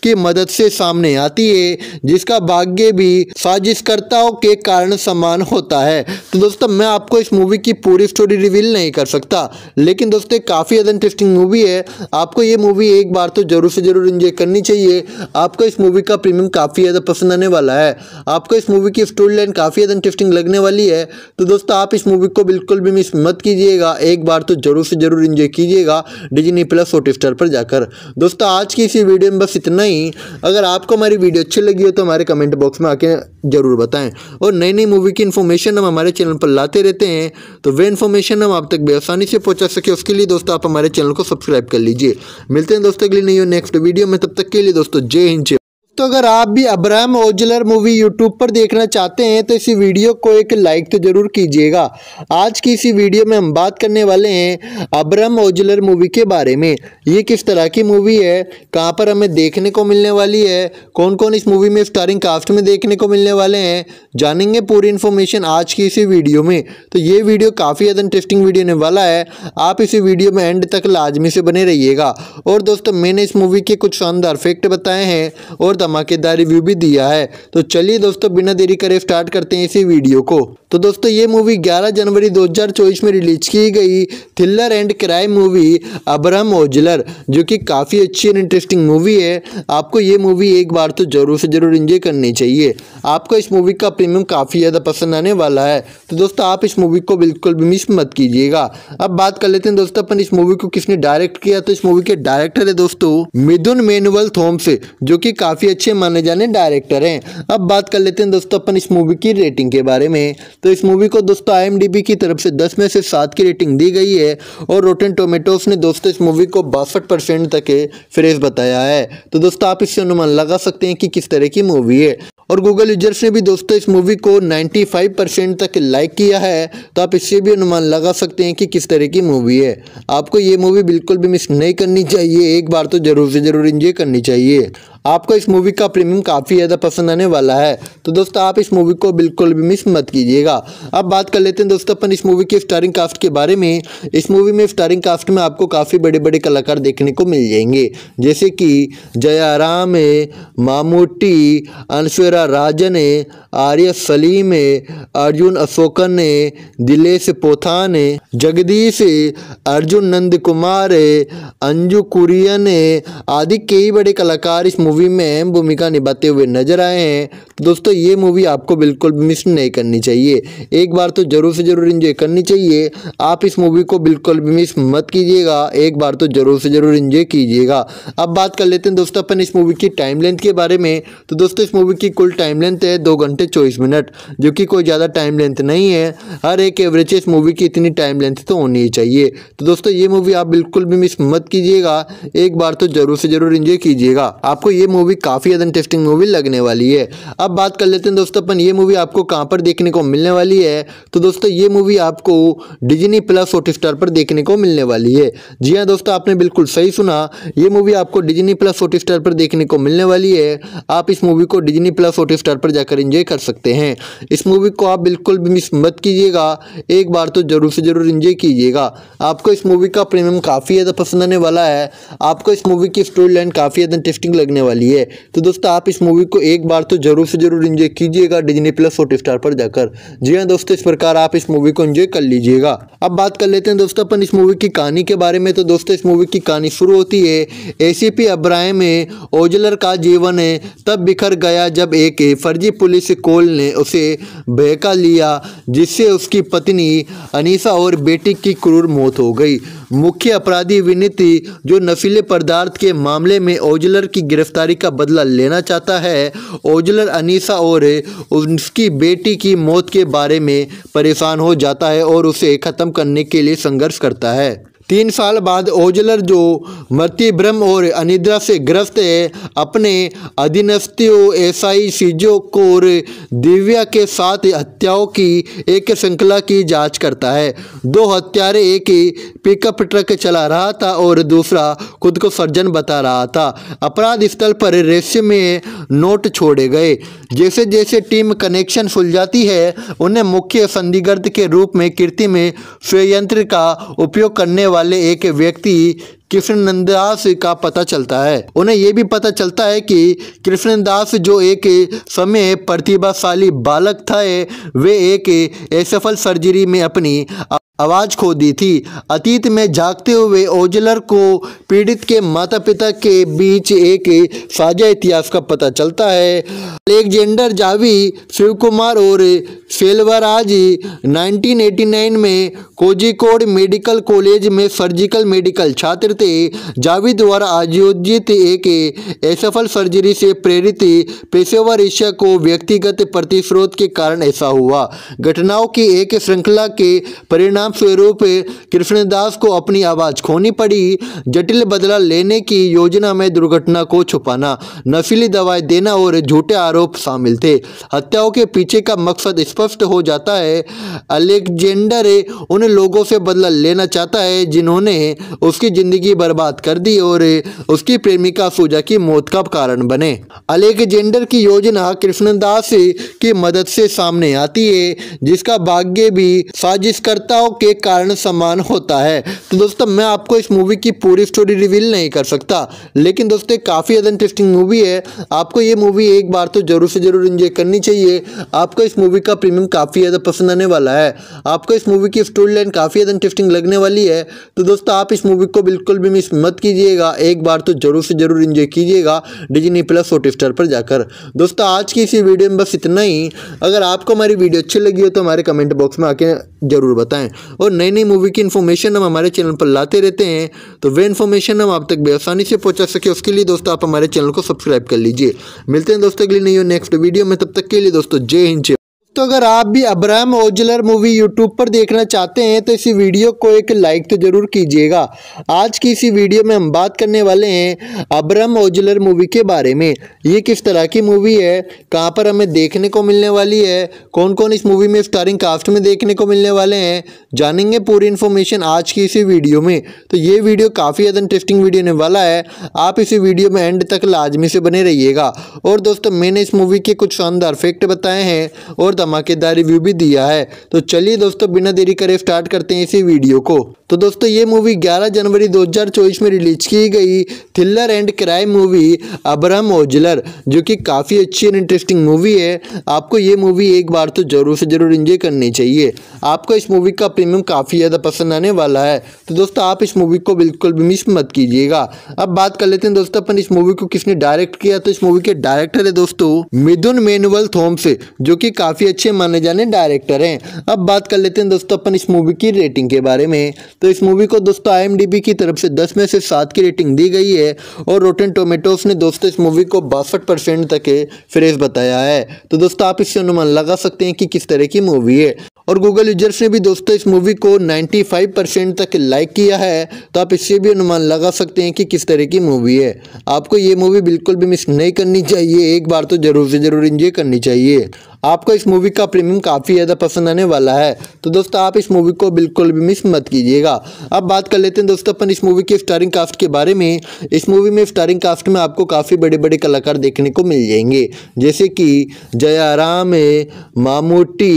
की मदद से सामने आती है जिसका भाग्य भी साजिशकर्ताओं के कारण समान होता है तो दोस्तों मैं आपको इस मूवी की पूरी स्टोरी रिवील नहीं कर सकता लेकिन दोस्तों काफ़ी ज़्यादा इंटरेस्टिंग मूवी है आपको ये मूवी एक बार तो ज़रूर से ज़रूर इन्जॉय करनी चाहिए आपको इस मूवी का प्रीमियम काफ़ी ज़्यादा पसंद आने वाला है आपको इस मूवी की स्टोरी लाइन काफ़ी ज़्यादा इंटरेस्टिंग लगने वाली है तो दोस्तों आप इस मूवी को बिल्कुल भी मिस मत कीजिएगा एक बार तो ज़रूर से ज़रूर इन्जॉय कीजिएगा डिजनी प्लस होट स्टार पर जाकर दोस्तों आज की इसी वीडियो में बस इतना ही अगर आपको हमारी वीडियो अच्छी लगी हो तो हमारे कमेंट बॉक्स में आके ज़रूर बताएं और नई नई मूवी की इन्फॉर्मेशन हम हमारे चैनल पर लाते रहते हैं तो वे इन्फॉर्मेशन हम आप तक आसानी से पहुँचा सके उसके लिए दोस्तों आप हमारे चैनल को सब्सक्राइब कर लीजिए मिलते हैं दोस्तों के लिए नहीं हो नेक्स्ट वीडियो में तब तक के लिए दोस्तों जय हिंद तो अगर आप भी अब्राहम ओजलर मूवी यूट्यूब पर देखना चाहते हैं तो इसी वीडियो को एक लाइक तो ज़रूर कीजिएगा आज की इसी वीडियो में हम बात करने वाले हैं अब्राहम ओजलर मूवी के बारे में ये किस तरह की मूवी है कहाँ पर हमें देखने को मिलने वाली है कौन कौन इस मूवी में स्टारिंग कास्ट में देखने को मिलने वाले हैं जानेंगे पूरी इन्फॉर्मेशन आज की इसी वीडियो में तो ये वीडियो काफ़ी ज़्यादा इंटरेस्टिंग वीडियो होने वाला है आप इसी वीडियो में एंड तक लाजमी से बने रहिएगा और दोस्तों मैंने इस मूवी के कुछ शानदार फैक्ट बताए हैं और धमाकेदार रिव्यू भी दिया है तो चलिए दोस्तों बिना देरी करे स्टार्ट करते हैं इसी वीडियो को तो दोस्तों ये मूवी 11 जनवरी 2024 में रिलीज की गई thriller and crime movie Abraham Ozler जो कि काफ़ी अच्छी एंड इंटरेस्टिंग मूवी है आपको ये मूवी एक बार तो ज़रूर से ज़रूर इंजॉय करनी चाहिए आपको इस मूवी का प्रीमियम काफ़ी ज़्यादा पसंद आने वाला है तो दोस्तों आप इस मूवी को बिल्कुल भी मिस मत कीजिएगा अब बात कर लेते हैं दोस्तों अपन इस मूवी को किसने डायरेक्ट किया तो इस मूवी के डायरेक्टर है दोस्तों मिदुन मेनुअल थोम्स जो कि काफ़ी अच्छे माने जाने डायरेक्टर हैं अब बात कर लेते हैं दोस्तों अपन इस मूवी की रेटिंग के बारे में तो इस मूवी को दोस्तों आई की तरफ से दस में से सात की रेटिंग दी गई है और रोटेन टोमेटोस ने दोस्तों इस मूवी को बासठ परसेंट तक फ्रेज बताया है तो दोस्तों आप इससे अनुमान लगा सकते हैं कि किस तरह की मूवी है और गूगल यूजर्स ने भी दोस्तों इस मूवी को 95 परसेंट तक लाइक किया है तो आप इससे भी अनुमान लगा सकते हैं कि किस तरह की मूवी है आपको ये मूवी बिल्कुल भी मिस नहीं करनी चाहिए एक बार तो ज़रूर से ज़रूर इंजॉय करनी चाहिए आपको इस मूवी का प्रीमियम काफ़ी ज़्यादा पसंद आने वाला है तो दोस्तों आप इस मूवी को बिल्कुल भी मिस मत कीजिएगा अब बात कर लेते हैं दोस्तों अपन इस मूवी के स्टारिंग कास्ट के बारे में इस मूवी में स्टारिंग कास्ट में आपको काफ़ी बड़े बड़े कलाकार देखने को मिल जाएंगे जैसे कि जया राम मामूटी अनश्वरा मथुरा राजा ने आर्य सलीम अर्जुन अशोकन ने दिलेश पोथा ने जगदीश अर्जुन नंद कुमार अंजू कुरियन ने आदि कई बड़े कलाकार इस मूवी में अहम भूमिका निभाते हुए नजर आए हैं तो दोस्तों ये मूवी आपको बिल्कुल मिस नहीं करनी चाहिए एक बार तो ज़रूर से ज़रूर इंजॉय करनी चाहिए आप इस मूवी को बिल्कुल भी मिस मत कीजिएगा एक बार तो ज़रूर से ज़रूर इंजॉय कीजिएगा अब बात कर लेते हैं दोस्तों अपन इस मूवी की टाइम लेंथ के बारे में तो दोस्तों इस मूवी की कुल कुल टाइम लेंथ है दो घंटे चौबीस मिनट जो कि कोई ज़्यादा टाइम लेंथ नहीं है हर एक एवरेज इस मूवी की इतनी टाइम लेंथ तो होनी ही चाहिए तो दोस्तों ये मूवी आप बिल्कुल भी मिस मत कीजिएगा एक बार तो ज़रूर से ज़रूर इंजॉय कीजिएगा आपको ये मूवी काफ़ी ज़्यादा इंटरेस्टिंग मूवी लगने वाली है अब बात कर लेते हैं दोस्तों अपन ये मूवी आपको कहाँ पर देखने को मिलने वाली है तो दोस्तों ये मूवी आपको डिजनी प्लस हॉटस्टार पर देखने को मिलने वाली है जी हाँ दोस्तों आपने बिल्कुल सही सुना ये मूवी आपको डिजनी प्लस हॉटस्टार पर देखने को मिलने वाली है आप इस मूवी को डिजनी प्लस छोटे स्टार पर जाकर इंजॉय कर सकते हैं इस मूवी को आप बिल्कुल भी मिस मत कीजिएगा एक बार तो ज़रूर से ज़रूर इंजॉय कीजिएगा आपको इस मूवी का प्रीमियम काफ़ी ज़्यादा पसंद आने वाला है आपको इस मूवी की स्टोरी लाइन काफ़ी ज़्यादा इंटरेस्टिंग लगने वाली है तो दोस्तों आप इस मूवी को एक बार तो ज़रूर से ज़रूर इंजॉय कीजिएगा डिजनी प्लस छोटे स्टार पर जाकर जी हाँ दोस्तों इस प्रकार आप इस मूवी को इंजॉय कर लीजिएगा अब बात कर लेते हैं दोस्तों अपन इस मूवी की कहानी के बारे में तो दोस्तों इस मूवी की कहानी शुरू होती है ए सी पी अब्राहम है ओजलर का जीवन है तब बिखर गया जब एक के फर्जी पुलिस कोल ने उसे बहका लिया जिससे उसकी पत्नी अनीसा और बेटी की क्रूर मौत हो गई मुख्य अपराधी विनीति जो नशीले पदार्थ के मामले में ओजलर की गिरफ्तारी का बदला लेना चाहता है ओजलर अनीसा और उसकी बेटी की मौत के बारे में परेशान हो जाता है और उसे ख़त्म करने के लिए संघर्ष करता है तीन साल बाद ओजलर जो मृत्यु भ्रम और अनिद्रा से ग्रस्त है अपने अधीनस्थियों एसआई सीजो को और दिव्या के साथ हत्याओं की एक श्रृंखला की जांच करता है दो हत्यारे एक ही पिकअप ट्रक चला रहा था और दूसरा खुद को सर्जन बता रहा था अपराध स्थल पर रेस्यू में नोट छोड़े गए जैसे जैसे टीम कनेक्शन जाती है उन्हें मुख्य संदिग्ध के रूप में कीर्ति में संयंत्र का उपयोग करने वाले वाले एक व्यक्ति कृष्णदास का पता चलता है उन्हें यह भी पता चलता है कि कृष्णदास जो एक समय प्रतिभाशाली बालक था वे एक असफल सर्जरी में अपनी आवाज़ खो दी थी अतीत में जागते हुए ओजलर को पीड़ित के माता पिता के बीच एक साझा इतिहास का पता चलता है अलेक्जेंडर जावी शिव कुमार और सेलवराज 1989 में कोजिकोड मेडिकल कॉलेज में सर्जिकल मेडिकल छात्र थे जावी द्वारा आयोजित एक असफल सर्जरी से प्रेरित पेशेवर ईशा को व्यक्तिगत प्रतिश्रोत के कारण ऐसा हुआ घटनाओं की एक श्रृंखला के परिणाम परिणाम स्वरूप कृष्णदास को अपनी आवाज़ खोनी पड़ी जटिल बदला लेने की योजना में दुर्घटना को छुपाना नफीली दवाएं देना और झूठे आरोप शामिल थे हत्याओं के पीछे का मकसद स्पष्ट हो जाता है अलेक्जेंडर उन लोगों से बदला लेना चाहता है जिन्होंने उसकी ज़िंदगी बर्बाद कर दी और उसकी प्रेमिका सूजा की मौत का कारण बने अलेक्जेंडर की योजना कृष्णदास की मदद से सामने आती है जिसका भाग्य भी साजिशकर्ताओं के कारण समान होता है तो दोस्तों मैं आपको इस मूवी की पूरी स्टोरी रिवील नहीं कर सकता लेकिन दोस्तों काफ़ी ज़्यादा इंटरेस्टिंग मूवी है आपको ये मूवी एक बार तो ज़रूर से ज़रूर इंजॉय करनी चाहिए आपको इस मूवी का प्रीमियम काफ़ी ज़्यादा पसंद आने वाला है आपको इस मूवी की स्टोरी लाइन काफ़ी ज़्यादा इंटरेस्टिंग लगने वाली है तो दोस्तों आप इस मूवी को बिल्कुल भी मिस मत कीजिएगा एक बार तो ज़रूर से ज़रूर इंजॉय कीजिएगा डिजनी प्लस होट स्टार पर जाकर दोस्तों आज की इसी वीडियो में बस इतना ही अगर आपको हमारी वीडियो अच्छी लगी हो तो हमारे कमेंट बॉक्स में आके ज़रूर बताएं और नई नई मूवी की इन्फॉर्मेशन हम हमारे चैनल पर लाते रहते हैं तो वे इन्फॉर्मेशन हम आप तक बेसानी से पहुँचा सके उसके लिए दोस्तों आप हमारे चैनल को सब्सक्राइब कर लीजिए मिलते हैं दोस्तों के लिए नहीं हो नेक्स्ट वीडियो में तब तक के लिए दोस्तों जय हिंद दोस्तों अगर आप भी अब्राहम ओजलर मूवी यूट्यूब पर देखना चाहते हैं तो इसी वीडियो को एक लाइक तो ज़रूर कीजिएगा आज की इसी वीडियो में हम बात करने वाले हैं अब्राहम ओजलर मूवी के बारे में ये किस तरह की मूवी है कहाँ पर हमें देखने को मिलने वाली है कौन कौन इस मूवी में स्टारिंग कास्ट में देखने को मिलने वाले हैं जानेंगे पूरी इन्फॉर्मेशन आज की इसी वीडियो में तो ये वीडियो काफ़ी ज़्यादा इंटरेस्टिंग वीडियो होने वाला है आप इसी वीडियो में एंड तक लाजमी से बने रहिएगा और दोस्तों मैंने इस मूवी के कुछ शानदार फैक्ट बताए हैं और धमाकेदार रिव्यू भी दिया है तो चलिए दोस्तों बिना देरी करे स्टार्ट करते हैं इसी वीडियो को तो दोस्तों ये मूवी 11 जनवरी 2024 में रिलीज की गई thriller and crime movie Abraham Ozler जो कि काफ़ी अच्छी एंड इंटरेस्टिंग मूवी है आपको ये मूवी एक बार तो ज़रूर से ज़रूर इंजॉय करनी चाहिए आपको इस मूवी का प्रीमियम काफ़ी ज़्यादा पसंद आने वाला है तो दोस्तों आप इस मूवी को बिल्कुल भी मिस मत कीजिएगा अब बात कर लेते हैं दोस्तों अपन इस मूवी को किसने डायरेक्ट किया तो इस मूवी के डायरेक्टर है दोस्तों मिदुन मेनुअल थोम्स जो कि काफ़ी अच्छे माने जाने डायरेक्टर हैं अब बात कर लेते हैं दोस्तों अपन इस मूवी की रेटिंग के बारे में तो इस मूवी को दोस्तों आई की तरफ से दस में से सात की रेटिंग दी गई है और रोटेन टोमेटोस ने दोस्तों इस मूवी को बासठ तक फ्रेज बताया है तो दोस्तों आप इससे अनुमान लगा सकते हैं कि किस तरह की मूवी है और गूगल यूजर्स ने भी दोस्तों इस मूवी को 95 परसेंट तक लाइक किया है तो आप इससे भी अनुमान लगा सकते हैं कि किस तरह की मूवी है आपको ये मूवी बिल्कुल भी मिस नहीं करनी चाहिए एक बार तो ज़रूर से ज़रूर इंजॉय करनी चाहिए आपको इस मूवी का प्रीमियम काफ़ी ज़्यादा पसंद आने वाला है तो दोस्तों आप इस मूवी को बिल्कुल भी मिस मत कीजिएगा अब बात कर लेते हैं दोस्तों अपन इस मूवी के स्टारिंग कास्ट के बारे में इस मूवी में स्टारिंग कास्ट में आपको काफ़ी बड़े बड़े कलाकार देखने को मिल जाएंगे जैसे कि जयाराम है मामूटी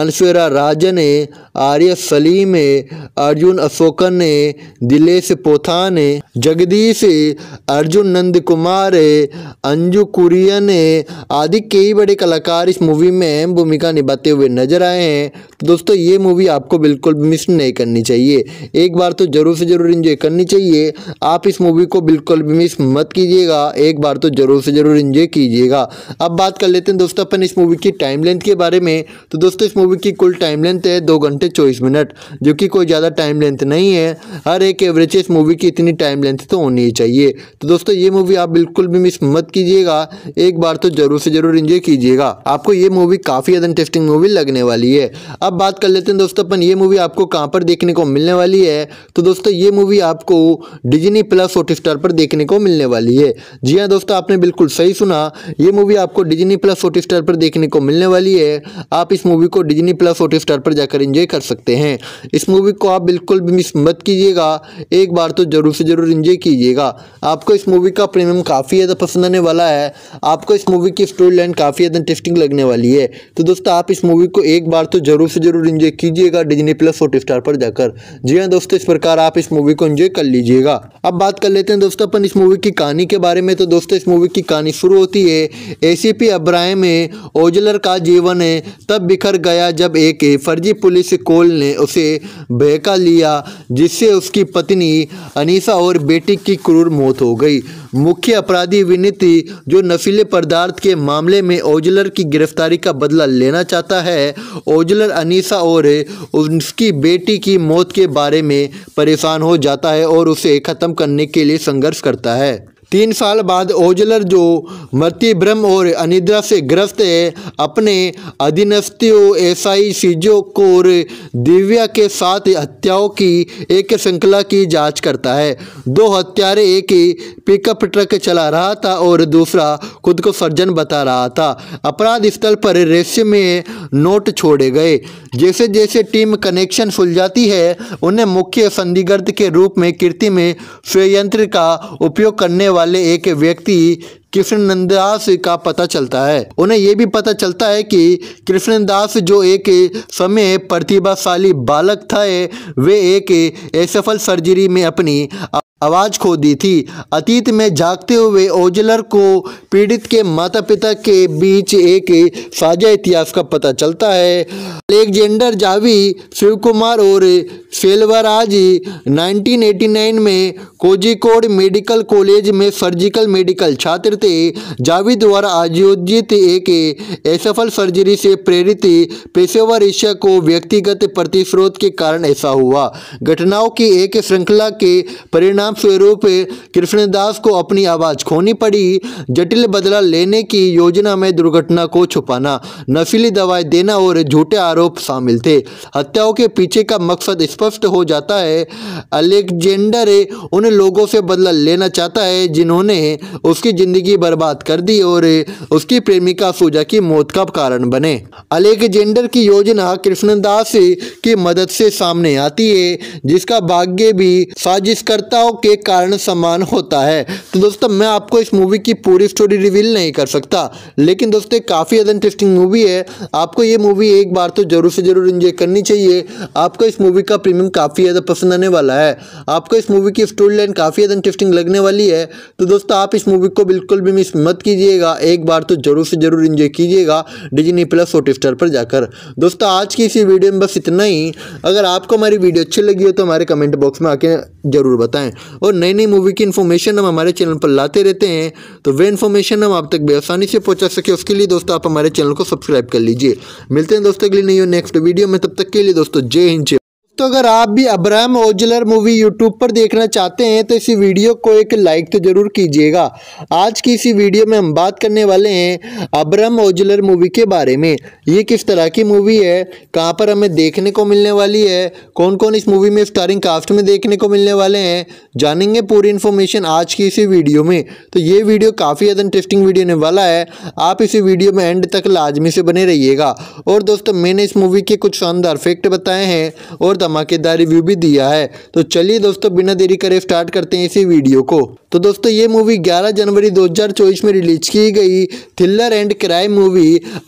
अनश्वरा राजन है आर्य सलीम है अर्जुन अशोकन है दिलेश पोथान है जगदीश है अर्जुन नंद कुमार है अंजू कुरियन है आदि कई बड़े कलाकार इस मूवी में अहम भूमिका निभाते हुए नजर आए हैं तो दोस्तों ये मूवी आपको बिल्कुल मिस नहीं करनी चाहिए एक बार तो ज़रूर से ज़रूर इंजॉय करनी चाहिए आप इस मूवी को बिल्कुल भी मिस मत कीजिएगा एक बार तो ज़रूर से ज़रूर इंजॉय कीजिएगा अब बात कर लेते हैं दोस्तों अपन इस मूवी की टाइम लेंथ के बारे में तो दोस्तों इस मूवी की कुल टाइम लेंथ है दो घंटे चौबीस मिनट जो कि कोई ज़्यादा टाइम लेंथ नहीं है हर एक एवरेज इस मूवी की इतनी टाइम लेंथ तो होनी ही चाहिए तो दोस्तों ये मूवी आप बिल्कुल भी मिस मत कीजिएगा एक बार तो ज़रूर से ज़रूर इंजॉय कीजिएगा आपको ये मूवी काफ़ी ज़्यादा इंटरेस्टिंग मूवी लगने वाली है अब बात कर लेते हैं दोस्तों अपन ये मूवी आपको कहाँ पर देखने को मिलने वाली है तो दोस्तों ये मूवी आपको डिजनी प्लस हॉट स्टार पर देखने को मिलने वाली है जी हाँ दोस्तों आपने बिल्कुल सही सुना ये मूवी आपको डिजनी प्लस हॉट स्टार पर देखने को मिलने वाली है आप इस मूवी को डिजनी प्लस हॉट स्टार पर जाकर इंजॉय कर सकते हैं इस मूवी को आप बिल्कुल भी मिस मत कीजिएगा एक बार तो ज़रूर से ज़रूर इंजॉय कीजिएगा आपको इस मूवी का प्रीमियम काफ़ी ज़्यादा पसंद आने वाला है आपको इस मूवी की स्टोरी लाइन काफ़ी ज़्यादा इंटरेस्टिंग लगने वाली वाली है तो दोस्तों आप इस मूवी को एक बार तो ज़रूर से ज़रूर इंजॉय कीजिएगा डिजनी प्लस और स्टार पर जाकर जी हाँ दोस्तों इस प्रकार आप इस मूवी को इंजॉय कर लीजिएगा अब बात कर लेते हैं दोस्तों अपन इस मूवी की कहानी के बारे में तो दोस्तों इस मूवी की कहानी शुरू होती है ए सी पी अब्राहम है ओजलर का जीवन है तब बिखर गया जब एक फर्जी पुलिस कोल ने उसे बहका लिया जिससे उसकी पत्नी अनीसा और बेटी की क्रूर मौत हो गई मुख्य अपराधी विनीति जो नशीले पदार्थ के मामले में ओजलर की गिरफ्तारी का बदला लेना चाहता है ओजलर अनीसा और उसकी बेटी की मौत के बारे में परेशान हो जाता है और उसे ख़त्म करने के लिए संघर्ष करता है तीन साल बाद ओजलर जो मृत्यु भ्रम और अनिद्रा से ग्रस्त है अपने अधीनस्थियों एसआई सीजो को और दिव्या के साथ हत्याओं की एक श्रृंखला की जांच करता है दो हत्यारे एक ही पिकअप ट्रक चला रहा था और दूसरा खुद को सर्जन बता रहा था अपराध स्थल पर रेस्यू में नोट छोड़े गए जैसे जैसे टीम कनेक्शन सुलझाती है उन्हें मुख्य संदिग्ध के रूप में कीर्ति में संयंत्र का उपयोग करने वाले वाले एक व्यक्ति कृष्णदास का पता चलता है उन्हें यह भी पता चलता है कि कृष्णदास जो एक समय प्रतिभाशाली बालक था वे एक असफल सर्जरी में अपनी आवाज़ खो दी थी अतीत में जागते हुए ओजलर को पीड़ित के माता पिता के बीच एक साझा इतिहास का पता चलता है अलेक्जेंडर जावी शिव कुमार और फेलवराज 1989 में कोजिकोड मेडिकल कॉलेज में सर्जिकल मेडिकल छात्र थे जावी द्वारा आयोजित एक असफल सर्जरी से प्रेरित पेशेवर ईशा को व्यक्तिगत प्रतिस्रोत के कारण ऐसा हुआ घटनाओं की एक श्रृंखला के परिणाम परिणाम स्वरूप कृष्णदास को अपनी आवाज़ खोनी पड़ी जटिल बदला लेने की योजना में दुर्घटना को छुपाना नफीली दवाएं देना और झूठे आरोप शामिल थे हत्याओं के पीछे का मकसद स्पष्ट हो जाता है अलेक्जेंडर उन लोगों से बदला लेना चाहता है जिन्होंने उसकी ज़िंदगी बर्बाद कर दी और उसकी प्रेमिका सूजा की मौत का कारण बने अलेक्जेंडर की योजना कृष्णदास की मदद से सामने आती है जिसका भाग्य भी साजिशकर्ताओं के कारण समान होता है तो दोस्तों मैं आपको इस मूवी की पूरी स्टोरी रिवील नहीं कर सकता लेकिन दोस्तों काफ़ी ज़्यादा इंटरेस्टिंग मूवी है आपको ये मूवी एक बार तो ज़रूर से ज़रूर इन्जॉय करनी चाहिए आपको इस मूवी का प्रीमियम काफ़ी ज़्यादा पसंद आने वाला है आपको इस मूवी की स्टोरी लाइन काफ़ी ज़्यादा इंटरेस्टिंग लगने वाली है तो दोस्तों आप इस मूवी को बिल्कुल भी मिस मत कीजिएगा एक बार तो ज़रूर से ज़रूर इन्जॉय कीजिएगा डिजनी प्लस स्टार पर जाकर दोस्तों आज की इसी वीडियो में बस इतना ही अगर आपको हमारी वीडियो अच्छी लगी हो तो हमारे कमेंट बॉक्स में आके ज़रूर बताएं और नई नई मूवी की इन्फॉर्मेशन हम हमारे चैनल पर लाते रहते हैं तो वे इन्फॉर्मेशन हम आप तक बेसानी से पहुँचा सके उसके लिए दोस्तों आप हमारे चैनल को सब्सक्राइब कर लीजिए मिलते हैं दोस्तों अगली नई नेक्स्ट वीडियो में तब तक के लिए दोस्तों जय हिंद तो अगर आप भी अब्राहम ओजलर मूवी यूट्यूब पर देखना चाहते हैं तो इसी वीडियो को एक लाइक तो ज़रूर कीजिएगा आज की इसी वीडियो में हम बात करने वाले हैं अब्राहम ओजलर मूवी के बारे में ये किस तरह की मूवी है कहाँ पर हमें देखने को मिलने वाली है कौन कौन इस मूवी में स्टारिंग कास्ट में देखने को मिलने वाले हैं जानेंगे पूरी इन्फॉर्मेशन आज की इसी वीडियो में तो ये वीडियो काफ़ी ज़्यादा इंटरेस्टिंग वीडियो होने वाला है आप इसी वीडियो में एंड तक लाजमी से बने रहिएगा और दोस्तों मैंने इस मूवी के कुछ शानदार फैक्ट बताए हैं और धमाकेदार रिव्यू भी दिया है तो चलिए दोस्तों बिना देरी करे स्टार्ट करते हैं इसी वीडियो को तो दोस्तों ये मूवी 11 जनवरी 2024 में रिलीज की गई thriller and crime movie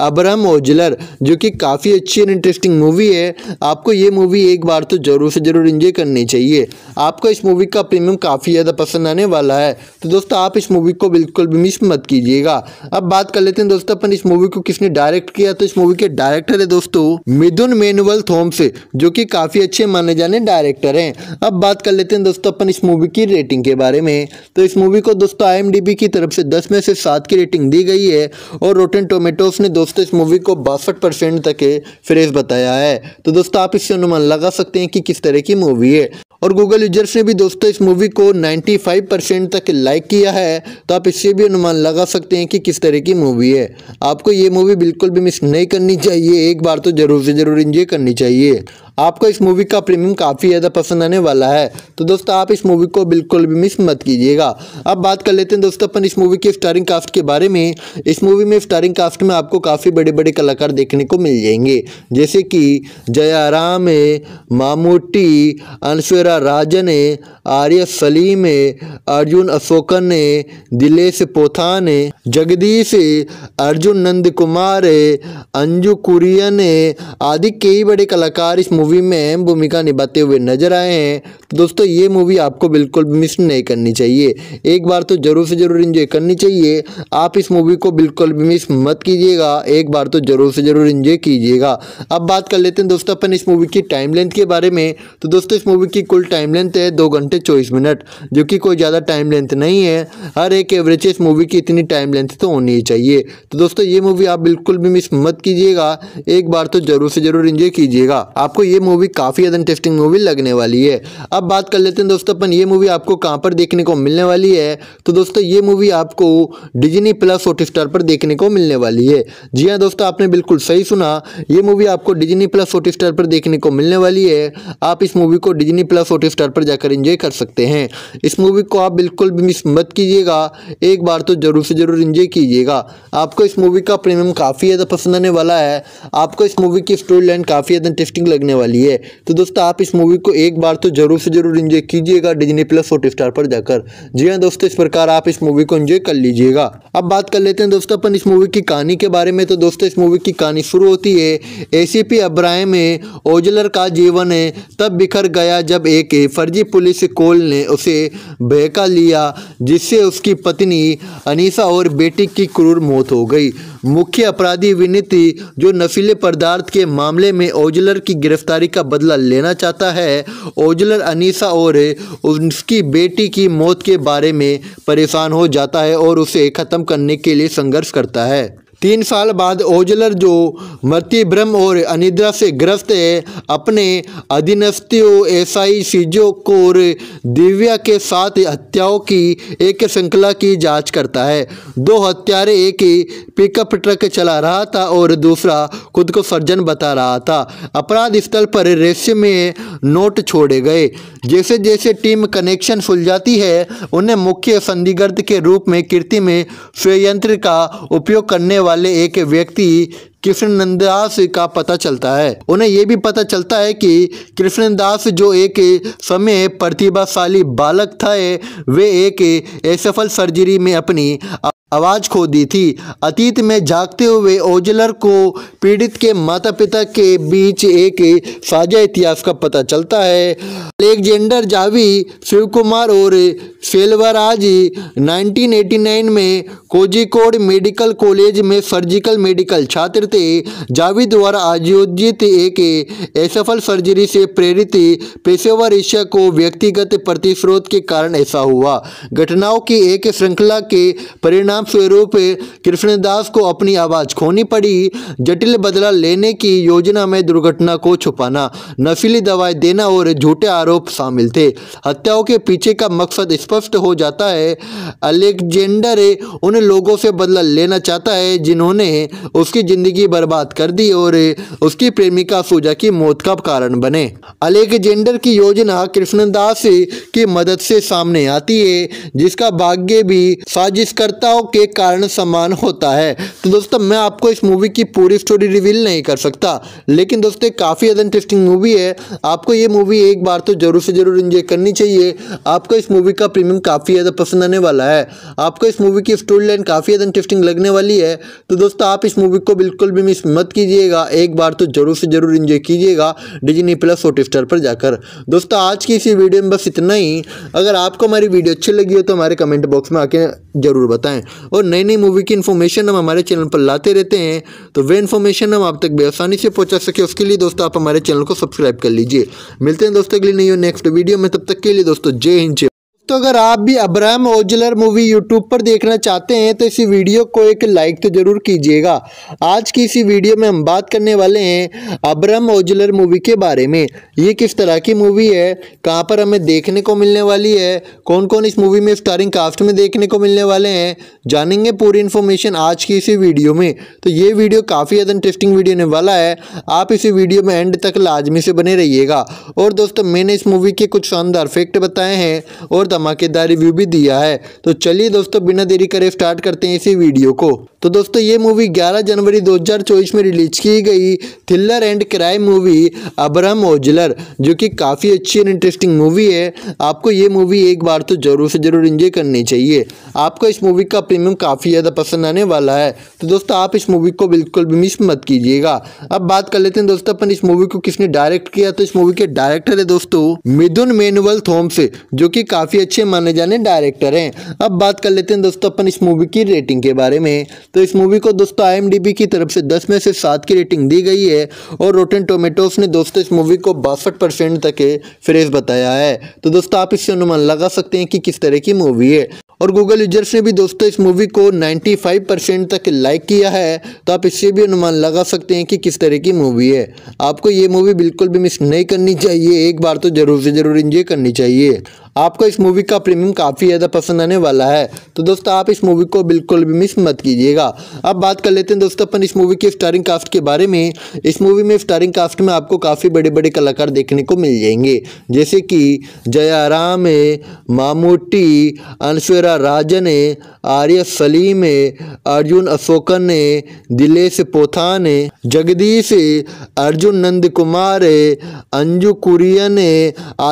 Abraham Ozler जो कि काफ़ी अच्छी एंड इंटरेस्टिंग मूवी है आपको ये मूवी एक बार तो ज़रूर से ज़रूर इंजॉय करनी चाहिए आपको इस मूवी का प्रीमियम काफ़ी ज़्यादा पसंद आने वाला है तो दोस्तों आप इस मूवी को बिल्कुल भी मिस मत कीजिएगा अब बात कर लेते हैं दोस्तों अपन इस मूवी को किसने डायरेक्ट किया तो इस मूवी के डायरेक्टर है दोस्तों मिदुन मेनुअल थोम्स जो कि काफ़ी अच्छे माने जाने डायरेक्टर हैं अब बात कर लेते हैं दोस्तों अपन इस मूवी की रेटिंग के बारे में तो इस मूवी को दोस्तों आई की तरफ से दस में से सात की रेटिंग दी गई है और रोटेन टोमेटोस ने दोस्तों इस मूवी को बासठ परसेंट तक फ्रेज बताया है तो दोस्तों आप इससे अनुमान लगा सकते हैं कि किस तरह की मूवी है और गूगल यूजर्स ने भी दोस्तों इस मूवी को 95 परसेंट तक लाइक किया है तो आप इससे भी अनुमान लगा सकते हैं कि किस तरह की मूवी है आपको ये मूवी बिल्कुल भी मिस नहीं करनी चाहिए एक बार तो ज़रूर से ज़रूर इंजॉय करनी चाहिए आपको इस मूवी का प्रीमियम काफ़ी ज़्यादा पसंद आने वाला है तो दोस्तों आप इस मूवी को बिल्कुल भी मिस मत कीजिएगा अब बात कर लेते हैं दोस्तों अपन इस मूवी की स्टारिंग कास्ट के बारे में इस मूवी में स्टारिंग कास्ट में आपको काफ़ी बड़े बड़े कलाकार देखने को मिल जाएंगे जैसे कि जयाराम है मामूटी अनश्वरा राजन है आर्य सलीम है अर्जुन अशोकन है दिलेश पोथान है जगदीश है अर्जुन नंद कुमार है अंजू कुरियन है आदि कई बड़े कलाकार इस मूवी मूवी में अहम भूमिका निभाते हुए नजर आए हैं तो दोस्तों ये मूवी आपको बिल्कुल मिस नहीं करनी चाहिए एक बार तो ज़रूर से ज़रूर इंजॉय करनी चाहिए आप इस मूवी को बिल्कुल भी मिस मत कीजिएगा एक बार तो ज़रूर से ज़रूर इंजॉय कीजिएगा अब बात कर लेते हैं दोस्तों अपन इस मूवी की टाइम लेंथ के बारे में तो दोस्तों इस मूवी की कुल टाइम लेंथ है दो घंटे चौबीस मिनट जो कि कोई ज़्यादा टाइम लेंथ नहीं है हर एक एवरेज इस मूवी की इतनी टाइम लेंथ तो होनी ही चाहिए तो दोस्तों ये मूवी आप बिल्कुल भी मिस मत कीजिएगा एक बार तो ज़रूर से ज़रूर इंजॉय कीजिएगा आपको ये ये मूवी काफ़ी ज़्यादा इंटरेस्टिंग मूवी लगने वाली है अब बात कर लेते हैं दोस्तों अपन ये मूवी आपको कहाँ पर देखने को मिलने वाली है तो दोस्तों ये मूवी आपको डिजनी प्लस हॉट स्टार पर देखने को मिलने वाली है जी हाँ दोस्तों आपने बिल्कुल सही सुना ये मूवी आपको डिजनी प्लस हॉट स्टार पर देखने को मिलने वाली है आप इस मूवी को डिजनी प्लस हॉट स्टार पर जाकर इंजॉय कर सकते हैं इस मूवी को आप बिल्कुल भी मिस मत कीजिएगा एक बार तो ज़रूर से ज़रूर इंजॉय कीजिएगा आपको इस मूवी का प्रीमियम काफ़ी ज़्यादा पसंद आने वाला है आपको इस मूवी की स्टोरी लाइन काफ़ी ज़्यादा इंटरेस्टिंग लगने वाली वाली है तो दोस्तों आप इस मूवी को एक बार तो ज़रूर से ज़रूर इंजॉय कीजिएगा डिजनी प्लस हॉट स्टार पर जाकर जी हाँ दोस्तों इस प्रकार आप इस मूवी को इंजॉय कर लीजिएगा अब बात कर लेते हैं दोस्तों अपन इस मूवी की कहानी के बारे में तो दोस्तों इस मूवी की कहानी शुरू होती है ए सी पी अब्राहम है ओजलर का जीवन है तब बिखर गया जब एक फर्जी पुलिस कोल ने उसे बहका लिया जिससे उसकी पत्नी अनीसा और बेटी की क्रूर मौत हो गई मुख्य अपराधी विनीति जो नशीले पदार्थ के मामले में ओजलर की गिरफ्तारी का बदला लेना चाहता है ओजलर अनीसा और उसकी बेटी की मौत के बारे में परेशान हो जाता है और उसे ख़त्म करने के लिए संघर्ष करता है तीन साल बाद ओजलर जो मृत्यु भ्रम और अनिद्रा से ग्रस्त है अपने अधीनस्थियों एसाई सीजो को और दिव्या के साथ हत्याओं की एक श्रृंखला की जांच करता है दो हत्यारे एक ही पिकअप ट्रक चला रहा था और दूसरा खुद को सर्जन बता रहा था अपराध स्थल पर रेस्यू में नोट छोड़े गए जैसे जैसे टीम कनेक्शन जाती है उन्हें मुख्य संदिग्ध के रूप में कीर्ति में संयंत्र का उपयोग करने वाले वाले एक व्यक्ति कृष्णनंदास का पता चलता है उन्हें यह भी पता चलता है कि कृष्णनंदास जो एक समय प्रतिभाशाली बालक था है, वे एक असफल सर्जरी में अपनी आवाज़ खो दी थी अतीत में जागते हुए ओजलर को पीड़ित के माता पिता के बीच एक साझा इतिहास का पता चलता है अलेक्जेंडर जावी शिव कुमार और सेलवराज 1989 में कोजिकोड मेडिकल कॉलेज में सर्जिकल मेडिकल छात्र थे जावेद द्वारा आयोजित एक असफल सर्जरी से प्रेरित पेशेवर ईर्ष्या को व्यक्तिगत प्रतिशोध के कारण ऐसा हुआ घटनाओं की एक श्रृंखला के परिणाम स्वरूप कृष्णदास को अपनी आवाज़ खोनी पड़ी जटिल बदला लेने की योजना में दुर्घटना को छुपाना नशीली दवाएं देना और झूठे आरोप शामिल थे हत्याओं के पीछे का मकसद स्पष्ट हो जाता है अलेक्जेंडर उन लोगों से बदला लेना चाहता है जिन्होंने उसकी ज़िंदगी बर्बाद कर दी और उसकी प्रेमिका सूजा की मौत का कारण बने अलेक्जेंडर की योजना कृष्णदास की मदद से सामने आती है जिसका भाग्य भी साजिशकर्ताओं के कारण समान होता है तो दोस्तों मैं आपको इस मूवी की पूरी स्टोरी रिवील नहीं कर सकता लेकिन दोस्तों काफ़ी ज़्यादा इंटरेस्टिंग मूवी है आपको ये मूवी एक बार तो ज़रूर से ज़रूर इंजॉय करनी चाहिए आपको इस मूवी का प्रीमियम काफ़ी ज़्यादा पसंद आने वाला है आपको इस मूवी की स्टोरी लाइन काफ़ी इंटरेस्टिंग लगने वाली है तो दोस्तों आप इस मूवी को बिल्कुल भी मिस मत कीजिएगा एक बार तो ज़रूर से ज़रूर इन्जॉय कीजिएगा डिजनी प्लस होटस्टार पर जाकर दोस्तों आज की इसी वीडियो में बस इतना ही अगर आपको हमारी वीडियो अच्छी लगी हो तो हमारे कमेंट बॉक्स में आके ज़रूर बताएं और नई नई मूवी की इन्फॉर्मेशन हम हमारे चैनल पर लाते रहते हैं तो वे इन्फॉर्मेशन हम आप तक बेआसानी से पहुंचा सके उसके लिए दोस्तों आप हमारे चैनल को सब्सक्राइब कर लीजिए मिलते हैं दोस्तों अगली नई नेक्स्ट वीडियो में तब तक के लिए दोस्तों जय हिंद तो अगर आप भी अब्राहम ओजलर मूवी यूट्यूब पर देखना चाहते हैं तो इसी वीडियो को एक लाइक तो ज़रूर कीजिएगा आज की इसी वीडियो में हम बात करने वाले हैं अब्राहम ओजलर मूवी के बारे में ये किस तरह की मूवी है कहाँ पर हमें देखने को मिलने वाली है कौन कौन इस मूवी में स्टारिंग कास्ट में देखने को मिलने वाले हैं जानेंगे पूरी इन्फॉर्मेशन आज की इसी वीडियो में तो ये वीडियो काफ़ी ज़्यादा इंटरेस्टिंग वीडियो होने वाला है आप इसी वीडियो में एंड तक लाजमी से बने रहिएगा और दोस्तों मैंने इस मूवी के कुछ शानदार फैक्ट बताए हैं और धमाकेदार रिव्यू भी दिया है तो चलिए दोस्तों बिना देरी करे स्टार्ट करते हैं इसी वीडियो को तो दोस्तों ये मूवी 11 जनवरी 2024 में रिलीज की गई thriller and crime movie Abraham Ozler जो कि काफ़ी अच्छी एंड इंटरेस्टिंग मूवी है आपको ये मूवी एक बार तो ज़रूर से ज़रूर इंजॉय करनी चाहिए आपको इस मूवी का प्रीमियम काफ़ी ज़्यादा पसंद आने वाला है तो दोस्तों आप इस मूवी को बिल्कुल भी मिस मत कीजिएगा अब बात कर लेते हैं दोस्तों अपन इस मूवी को किसने डायरेक्ट किया तो इस मूवी के डायरेक्टर है दोस्तों मिदुन मेनुअल थोम्स जो कि काफ़ी अच्छे माने जाने डायरेक्टर हैं अब बात कर लेते हैं दोस्तों अपन इस मूवी की रेटिंग के बारे में तो इस मूवी को दोस्तों आई की तरफ से दस में से सात की रेटिंग दी गई है और रोटेन टोमेटोस ने दोस्तों इस मूवी को बासठ परसेंट तक फ्रेश बताया है तो दोस्तों आप इससे अनुमान लगा सकते हैं कि किस तरह की मूवी है और गूगल यूजर्स ने भी दोस्तों इस मूवी को 95 परसेंट तक लाइक किया है तो आप इससे भी अनुमान लगा सकते हैं कि किस तरह की मूवी है आपको ये मूवी बिल्कुल भी मिस नहीं करनी चाहिए एक बार तो ज़रूर से ज़रूर इंजॉय करनी चाहिए आपको इस मूवी का प्रीमियम काफ़ी ज़्यादा पसंद आने वाला है तो दोस्तों आप इस मूवी को बिल्कुल भी मिस मत कीजिएगा अब बात कर लेते हैं दोस्तों अपन इस मूवी की स्टारिंग कास्ट के बारे में इस मूवी में स्टारिंग कास्ट में आपको काफ़ी बड़े बड़े कलाकार देखने को मिल जाएंगे जैसे कि जयाराम मामूटी अनश्वरा राजन है आर्य सलीम अर्जुन अशोकन दिलेश पोथान जगदीश अर्जुन नंद कुमार अंजू कुरियन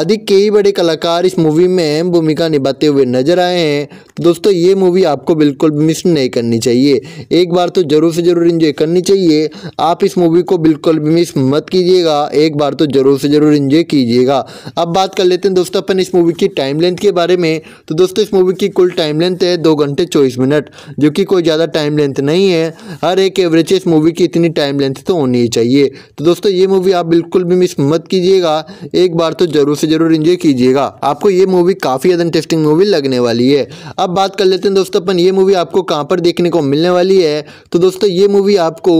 आदि कई बड़े कलाकार इस मूवी मूवी में अहम भूमिका निभाते हुए नजर आए हैं तो दोस्तों ये मूवी आपको बिल्कुल मिस नहीं करनी चाहिए एक बार तो ज़रूर से ज़रूर इंजॉय करनी चाहिए आप इस मूवी को बिल्कुल भी मिस मत कीजिएगा एक बार तो ज़रूर से ज़रूर इंजॉय कीजिएगा अब बात कर लेते हैं दोस्तों अपन इस मूवी की टाइम लेंथ के बारे में तो दोस्तों इस मूवी की कुल टाइम लेंथ है दो घंटे चौबीस मिनट जो कि कोई ज़्यादा टाइम लेंथ नहीं है हर एक एवरेज इस मूवी की इतनी टाइम लेंथ तो होनी ही चाहिए तो दोस्तों ये मूवी आप बिल्कुल भी मिस मत कीजिएगा एक बार तो ज़रूर से ज़रूर इंजॉय कीजिएगा आपको ये ये मूवी काफ़ी ज़्यादा इंटरेस्टिंग मूवी लगने वाली है अब बात कर लेते हैं दोस्तों अपन ये मूवी आपको कहाँ पर देखने को मिलने वाली है तो दोस्तों ये मूवी आपको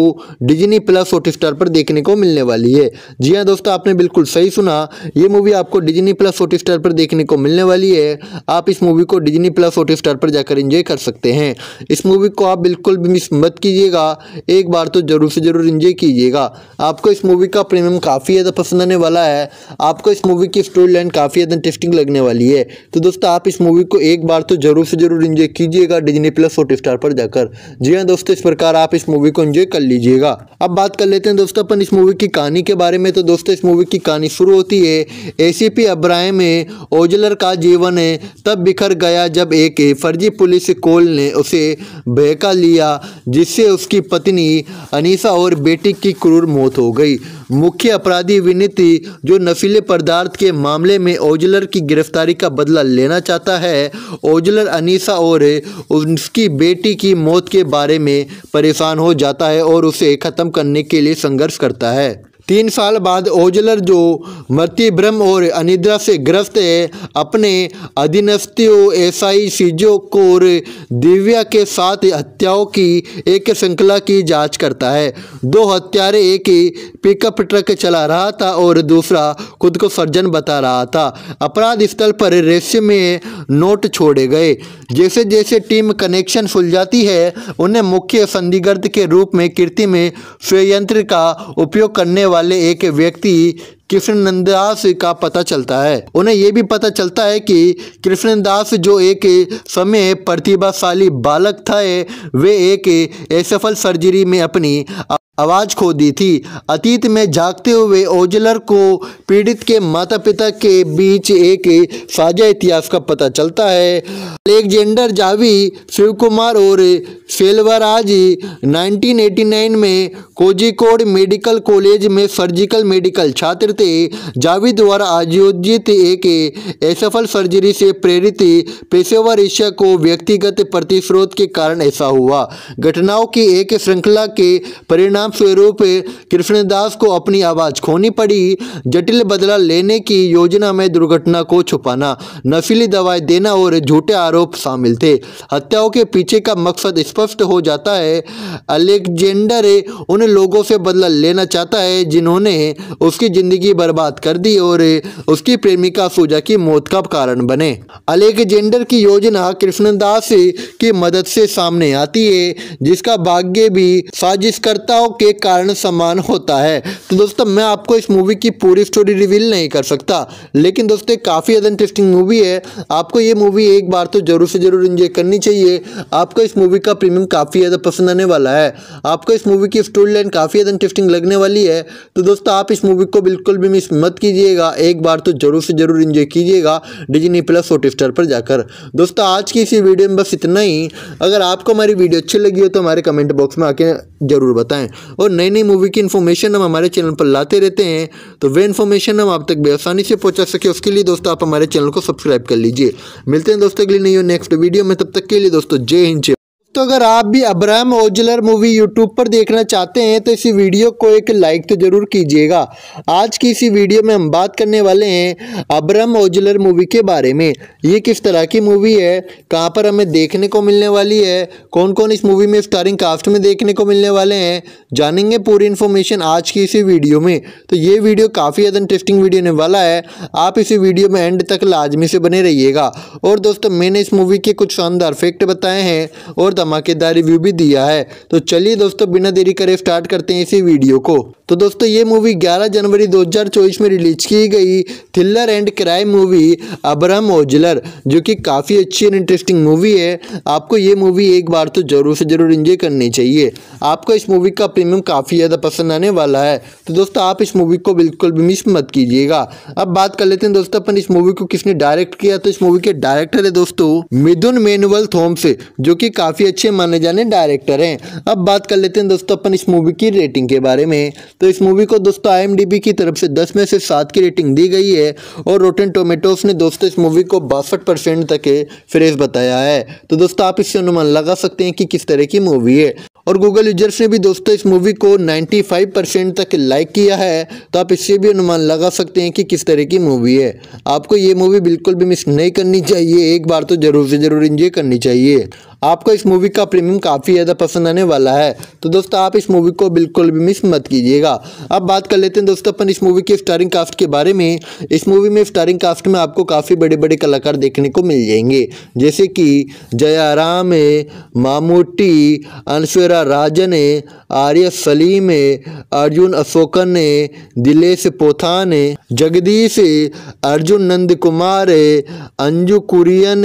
डिजनी प्लस हॉट स्टार पर देखने को मिलने वाली है जी हाँ दोस्तों आपने बिल्कुल सही सुना ये मूवी आपको डिजनी प्लस हॉट स्टार पर देखने को मिलने वाली है आप इस मूवी को डिजनी प्लस हॉट स्टार पर जाकर इंजॉय कर सकते हैं इस मूवी को आप बिल्कुल भी मिस मत कीजिएगा एक बार तो ज़रूर से ज़रूर इंजॉय कीजिएगा आपको इस मूवी का प्रीमियम काफ़ी ज़्यादा पसंद आने वाला है आपको इस मूवी की स्टोरी लाइन काफ़ी ज़्यादा इंटरेस्टिंग लगने वाली वाली है तो दोस्तों आप इस मूवी को एक बार तो जरूर से जरूर इंजॉय कीजिएगा डिजनी प्लस हॉट स्टार पर जाकर जी हाँ दोस्तों इस प्रकार आप इस मूवी को इंजॉय कर लीजिएगा अब बात कर लेते हैं दोस्तों अपन इस मूवी की कहानी के बारे में तो दोस्तों इस मूवी की कहानी शुरू होती है एसीपी अब्राहम है ओजलर का जीवन है तब बिखर गया जब एक फर्जी पुलिस कोल ने उसे बहका लिया जिससे उसकी पत्नी अनीसा और बेटी की क्रूर मौत हो गई मुख्य अपराधी विनीति जो नशीले पदार्थ के मामले में ओजलर की गिरफ्तारी बेरोज़गारी का बदला लेना चाहता है ओजलर अनीसा और उसकी बेटी की मौत के बारे में परेशान हो जाता है और उसे ख़त्म करने के लिए संघर्ष करता है तीन साल बाद ओजलर जो मृत्यु भ्रम और अनिद्रा से ग्रस्त है अपने अधीनस्थियों एसाई सीजो कोर दिव्या के साथ हत्याओं की एक श्रृंखला की जांच करता है दो हत्यारे एक ही पिकअप ट्रक चला रहा था और दूसरा खुद को सर्जन बता रहा था अपराध स्थल पर रेस्य में नोट छोड़े गए जैसे जैसे टीम कनेक्शन जाती है उन्हें मुख्य संदिग्ध के रूप में कीर्ति में स्वयंत्र का उपयोग करने वाले वाले एक व्यक्ति कृष्णदास का पता चलता है उन्हें यह भी पता चलता है कि कृष्णदास जो एक समय प्रतिभाशाली बालक था वे एक असफल सर्जरी में अपनी आवाज़ खो दी थी अतीत में जागते हुए ओजलर को पीड़ित के माता पिता के बीच एक साझा इतिहास का पता चलता है अलेक्जेंडर जावी शिवकुमार और सेलवराज 1989 में कोजिकोड मेडिकल कॉलेज में सर्जिकल मेडिकल छात्र थे थे जावेद द्वारा आयोजित एक असफल सर्जरी से प्रेरित पेशेवर ईर्ष्या को व्यक्तिगत प्रतिशोध के कारण ऐसा हुआ घटनाओं की एक श्रृंखला के परिणाम स्वरूप कृष्णदास को अपनी आवाज़ खोनी पड़ी जटिल बदला लेने की योजना में दुर्घटना को छुपाना नशीली दवाएं देना और झूठे आरोप शामिल थे हत्याओं के पीछे का मकसद स्पष्ट हो जाता है अलेक्जेंडर उन लोगों से बदला लेना चाहता है जिन्होंने उसकी ज़िंदगी जिंदगी बर्बाद कर दी और उसकी प्रेमिका सूजा की मौत का कारण बने अलेक्जेंडर की योजना कृष्णदास की मदद से सामने आती है जिसका भाग्य भी साजिशकर्ताओं के कारण समान होता है तो दोस्तों मैं आपको इस मूवी की पूरी स्टोरी रिवील नहीं कर सकता लेकिन दोस्तों काफ़ी ज़्यादा इंटरेस्टिंग मूवी है आपको ये मूवी एक बार तो ज़रूर से ज़रूर इंजॉय करनी चाहिए आपको इस मूवी का प्रीमियम काफ़ी ज़्यादा पसंद आने वाला है आपको इस मूवी की स्टोरी लाइन काफ़ी ज़्यादा इंटरेस्टिंग लगने वाली है तो दोस्तों आप इस मूवी को बिल्कुल भी मिस मत कीजिएगा एक बार तो ज़रूर से ज़रूर इंजॉय कीजिएगा डिजनी प्लस हॉटस्टार पर जाकर दोस्तों आज की इसी वीडियो में बस इतना ही अगर आपको हमारी वीडियो अच्छी लगी हो तो हमारे कमेंट बॉक्स में आके ज़रूर बताएं और नई नई मूवी की इन्फॉर्मेशन हम हमारे चैनल पर लाते रहते हैं तो वे इन्फॉर्मेशन हम आप तक भी आसानी से पहुँचा सके उसके लिए दोस्तों आप हमारे चैनल को सब्सक्राइब कर लीजिए मिलते हैं दोस्तों अगली नई नेक्स्ट वीडियो में तब तक के लिए दोस्तों जय हिंद तो अगर आप भी अब्राहम ओजलर मूवी यूट्यूब पर देखना चाहते हैं तो इसी वीडियो को एक लाइक तो ज़रूर कीजिएगा आज की इसी वीडियो में हम बात करने वाले हैं अब्राहम ओजलर मूवी के बारे में ये किस तरह की मूवी है कहाँ पर हमें देखने को मिलने वाली है कौन कौन इस मूवी में स्टारिंग कास्ट में देखने को मिलने वाले हैं जानेंगे पूरी इन्फॉर्मेशन आज की इसी वीडियो में तो ये वीडियो काफ़ी ज़्यादा इंटरेस्टिंग वीडियो होने वाला है आप इसी वीडियो में एंड तक लाजमी से बने रहिएगा और दोस्तों मैंने इस मूवी के कुछ शानदार फैक्ट बताए हैं और धमाकेदारी रिव्यू भी दिया है तो चलिए दोस्तों बिना देरी करे स्टार्ट करते हैं इसी वीडियो को तो दोस्तों ये मूवी 11 जनवरी 2024 में रिलीज की गई thriller and crime movie Abraham Ozler जो कि काफ़ी अच्छी एंड इंटरेस्टिंग मूवी है आपको ये मूवी एक बार तो ज़रूर से ज़रूर इंजॉय करनी चाहिए आपको इस मूवी का प्रीमियम काफ़ी ज़्यादा पसंद आने वाला है तो दोस्तों आप इस मूवी को बिल्कुल भी मिस मत कीजिएगा अब बात कर लेते हैं दोस्तों अपन इस मूवी को किसने डायरेक्ट किया तो इस मूवी के डायरेक्टर है दोस्तों मिदुन मेनुअल थोम्स जो कि काफ़ी अच्छे माने जाने डायरेक्टर हैं अब बात कर लेते हैं दोस्तों अपन इस मूवी की रेटिंग के बारे में तो इस मूवी को दोस्तों आई की तरफ से दस में से सात की रेटिंग दी गई है और रोटेन टोमेटोस ने दोस्तों इस मूवी को बासठ तक फ्रेज बताया है तो दोस्तों आप इससे अनुमान लगा सकते हैं कि किस तरह की मूवी है और गूगल यूजर्स ने भी दोस्तों इस मूवी को 95 परसेंट तक लाइक किया है तो आप इससे भी अनुमान लगा सकते हैं कि किस तरह की मूवी है आपको ये मूवी बिल्कुल भी मिस नहीं करनी चाहिए एक बार तो ज़रूर से ज़रूर इंजॉय करनी चाहिए आपको इस मूवी का प्रीमियम काफ़ी ज़्यादा पसंद आने वाला है तो दोस्तों आप इस मूवी को बिल्कुल भी मिस मत कीजिएगा अब बात कर लेते हैं दोस्तों अपन इस मूवी की स्टारिंग कास्ट के बारे में इस मूवी में स्टारिंग कास्ट में आपको काफ़ी बड़े बड़े कलाकार देखने को मिल जाएंगे जैसे कि जयाराम मामूटी अनश्वरा राजन आर्य सलीम अर्जुन अशोकन दिलेश पोथान जगदीश अर्जुन नंद कुमार अंजू कुरियन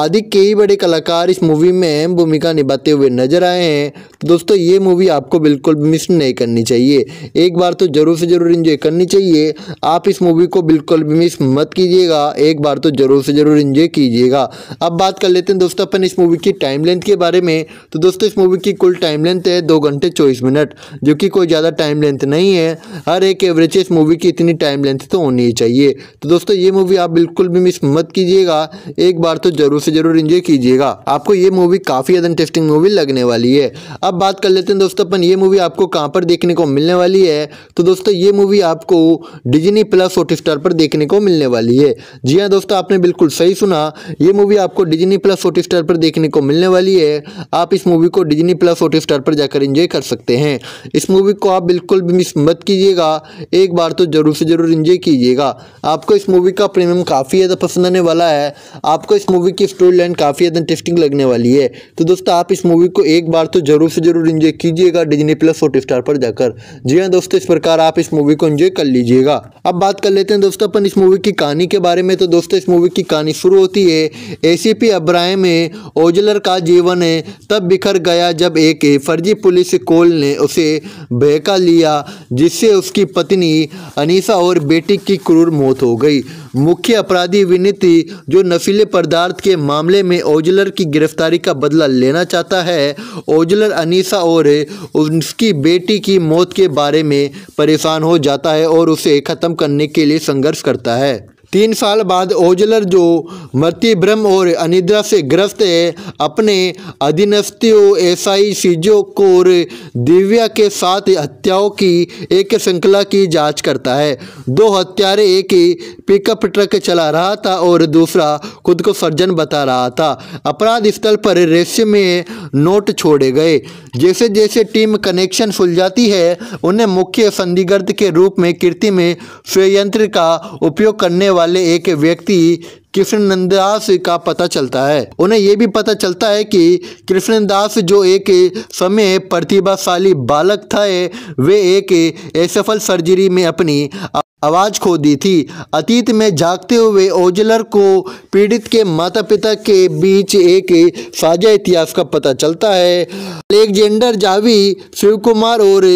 आदि कई बड़े कलाकार इस मूवी मूवी में अहम भूमिका निभाते हुए नजर आए हैं तो दोस्तों ये मूवी आपको बिल्कुल मिस नहीं करनी चाहिए एक बार तो ज़रूर से ज़रूर इंजॉय करनी चाहिए आप इस मूवी को बिल्कुल भी मिस मत कीजिएगा एक बार तो ज़रूर से ज़रूर इंजॉय कीजिएगा अब बात कर लेते हैं दोस्तों अपन इस मूवी की टाइम लेंथ के बारे में तो दोस्तों इस मूवी की कुल टाइम लेंथ है दो घंटे चौबीस मिनट जो कि कोई ज़्यादा टाइम लेंथ नहीं है हर एक एवरेज इस मूवी की इतनी टाइम लेंथ तो होनी ही चाहिए तो दोस्तों ये मूवी आप बिल्कुल भी मिस मत कीजिएगा एक बार तो ज़रूर से ज़रूर इंजॉय कीजिएगा आपको ये ये मूवी काफ़ी ज़्यादा इंटरेस्टिंग मूवी लगने वाली है अब बात कर लेते हैं दोस्तों अपन ये मूवी आपको कहाँ पर देखने को मिलने वाली है तो दोस्तों ये मूवी आपको डिजनी प्लस हॉट स्टार पर देखने को मिलने वाली है जी हाँ दोस्तों आपने बिल्कुल सही सुना ये मूवी आपको डिजनी प्लस हॉट स्टार पर देखने को मिलने वाली है आप इस मूवी को डिजनी प्लस हॉट स्टार पर जाकर इंजॉय कर सकते हैं इस मूवी को आप बिल्कुल भी मिस मत कीजिएगा एक बार तो ज़रूर से ज़रूर इंजॉय कीजिएगा आपको इस मूवी का प्रीमियम काफ़ी ज़्यादा पसंद आने वाला है आपको इस मूवी की स्टोरी लाइन काफ़ी ज़्यादा इंटरेस्टिंग लगने वाली वाली है तो दोस्तों आप इस मूवी को एक बार तो ज़रूर से ज़रूर इंजॉय कीजिएगा डिजनी प्लस हॉट स्टार पर जाकर जी हाँ दोस्तों इस प्रकार आप इस मूवी को इंजॉय कर लीजिएगा अब बात कर लेते हैं दोस्तों अपन इस मूवी की कहानी के बारे में तो दोस्तों इस मूवी की कहानी शुरू होती है ए सी पी अब्राहम है ओजलर का जीवन है तब बिखर गया जब एक फर्जी पुलिस कोल ने उसे बहका लिया जिससे उसकी पत्नी अनीसा और बेटी की क्रूर मौत हो गई मुख्य अपराधी विनीति जो नशीले पदार्थ के मामले में ओजलर की गिरफ्तारी का बदला लेना चाहता है ओजलर अनीसा और उसकी बेटी की मौत के बारे में परेशान हो जाता है और उसे ख़त्म करने के लिए संघर्ष करता है तीन साल बाद ओजलर जो मृत्यु भ्रम और अनिद्रा से ग्रस्त है अपने अधीनस्थियों एसआई सीजो को और दिव्या के साथ हत्याओं की एक श्रृंखला की जांच करता है दो हत्यारे एक ही पिकअप ट्रक चला रहा था और दूसरा खुद को सर्जन बता रहा था अपराध स्थल पर रेस्य में नोट छोड़े गए जैसे जैसे टीम कनेक्शन जाती है उन्हें मुख्य संदिग्ध के रूप में कीर्ति में स्वयंत्र का उपयोग करने वाले एक व्यक्ति कृष्णदास का पता चलता है उन्हें यह भी पता चलता है कि कृष्णदास जो एक समय प्रतिभाशाली बालक था वे एक असफल सर्जरी में अपनी आवाज़ खो दी थी अतीत में जागते हुए ओजलर को पीड़ित के माता पिता के बीच एक साझा इतिहास का पता चलता है अलेक्जेंडर जावी शिव कुमार और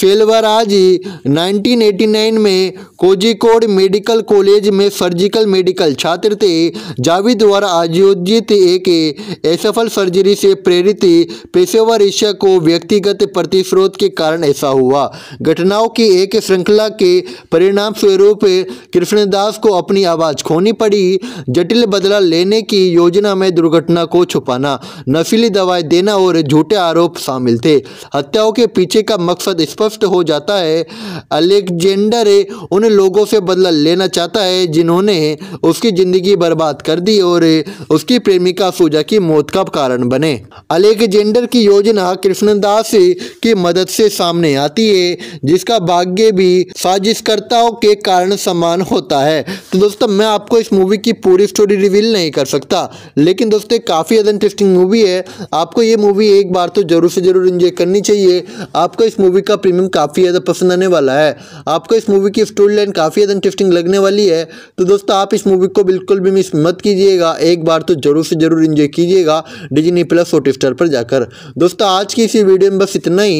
सेलवराज 1989 में कोजिकोड मेडिकल कॉलेज में सर्जिकल मेडिकल छात्र थे जावेद द्वारा आयोजित एक असफल सर्जरी से प्रेरित पेशेवर ईर्ष्या को व्यक्तिगत प्रतिशोध के कारण ऐसा हुआ घटनाओं की एक श्रृंखला के परिणाम स्वरूप कृष्णदास को अपनी आवाज़ खोनी पड़ी जटिल बदला लेने की योजना में दुर्घटना को छुपाना नफीली दवाएं देना और झूठे आरोप शामिल थे हत्याओं के पीछे का मकसद स्पष्ट हो जाता है अलेक्जेंडर उन लोगों से बदला लेना चाहता है जिन्होंने उसकी ज़िंदगी बर्बाद कर दी और उसकी प्रेमिका सूजा की मौत का कारण बने अलेक्जेंडर की योजना कृष्णदास की मदद से सामने आती है जिसका भाग्य भी साजिशकर्ताओं के कारण समान होता है तो दोस्तों मैं आपको इस मूवी की पूरी स्टोरी रिवील नहीं कर सकता लेकिन दोस्तों काफ़ी ज़्यादा इंटरेस्टिंग मूवी है आपको ये मूवी एक बार तो ज़रूर से ज़रूर इंजॉय करनी चाहिए आपको इस मूवी का प्रीमियम काफ़ी ज़्यादा पसंद आने वाला है आपको इस मूवी की स्टोरी लाइन काफ़ी ज़्यादा इंटरेस्टिंग लगने वाली है तो दोस्तों आप इस मूवी को बिल्कुल भी मिस मत कीजिएगा एक बार तो ज़रूर से ज़रूर इन्जॉय कीजिएगा डिजनी प्लस स्टार पर जाकर दोस्तों आज की इसी वीडियो में बस इतना ही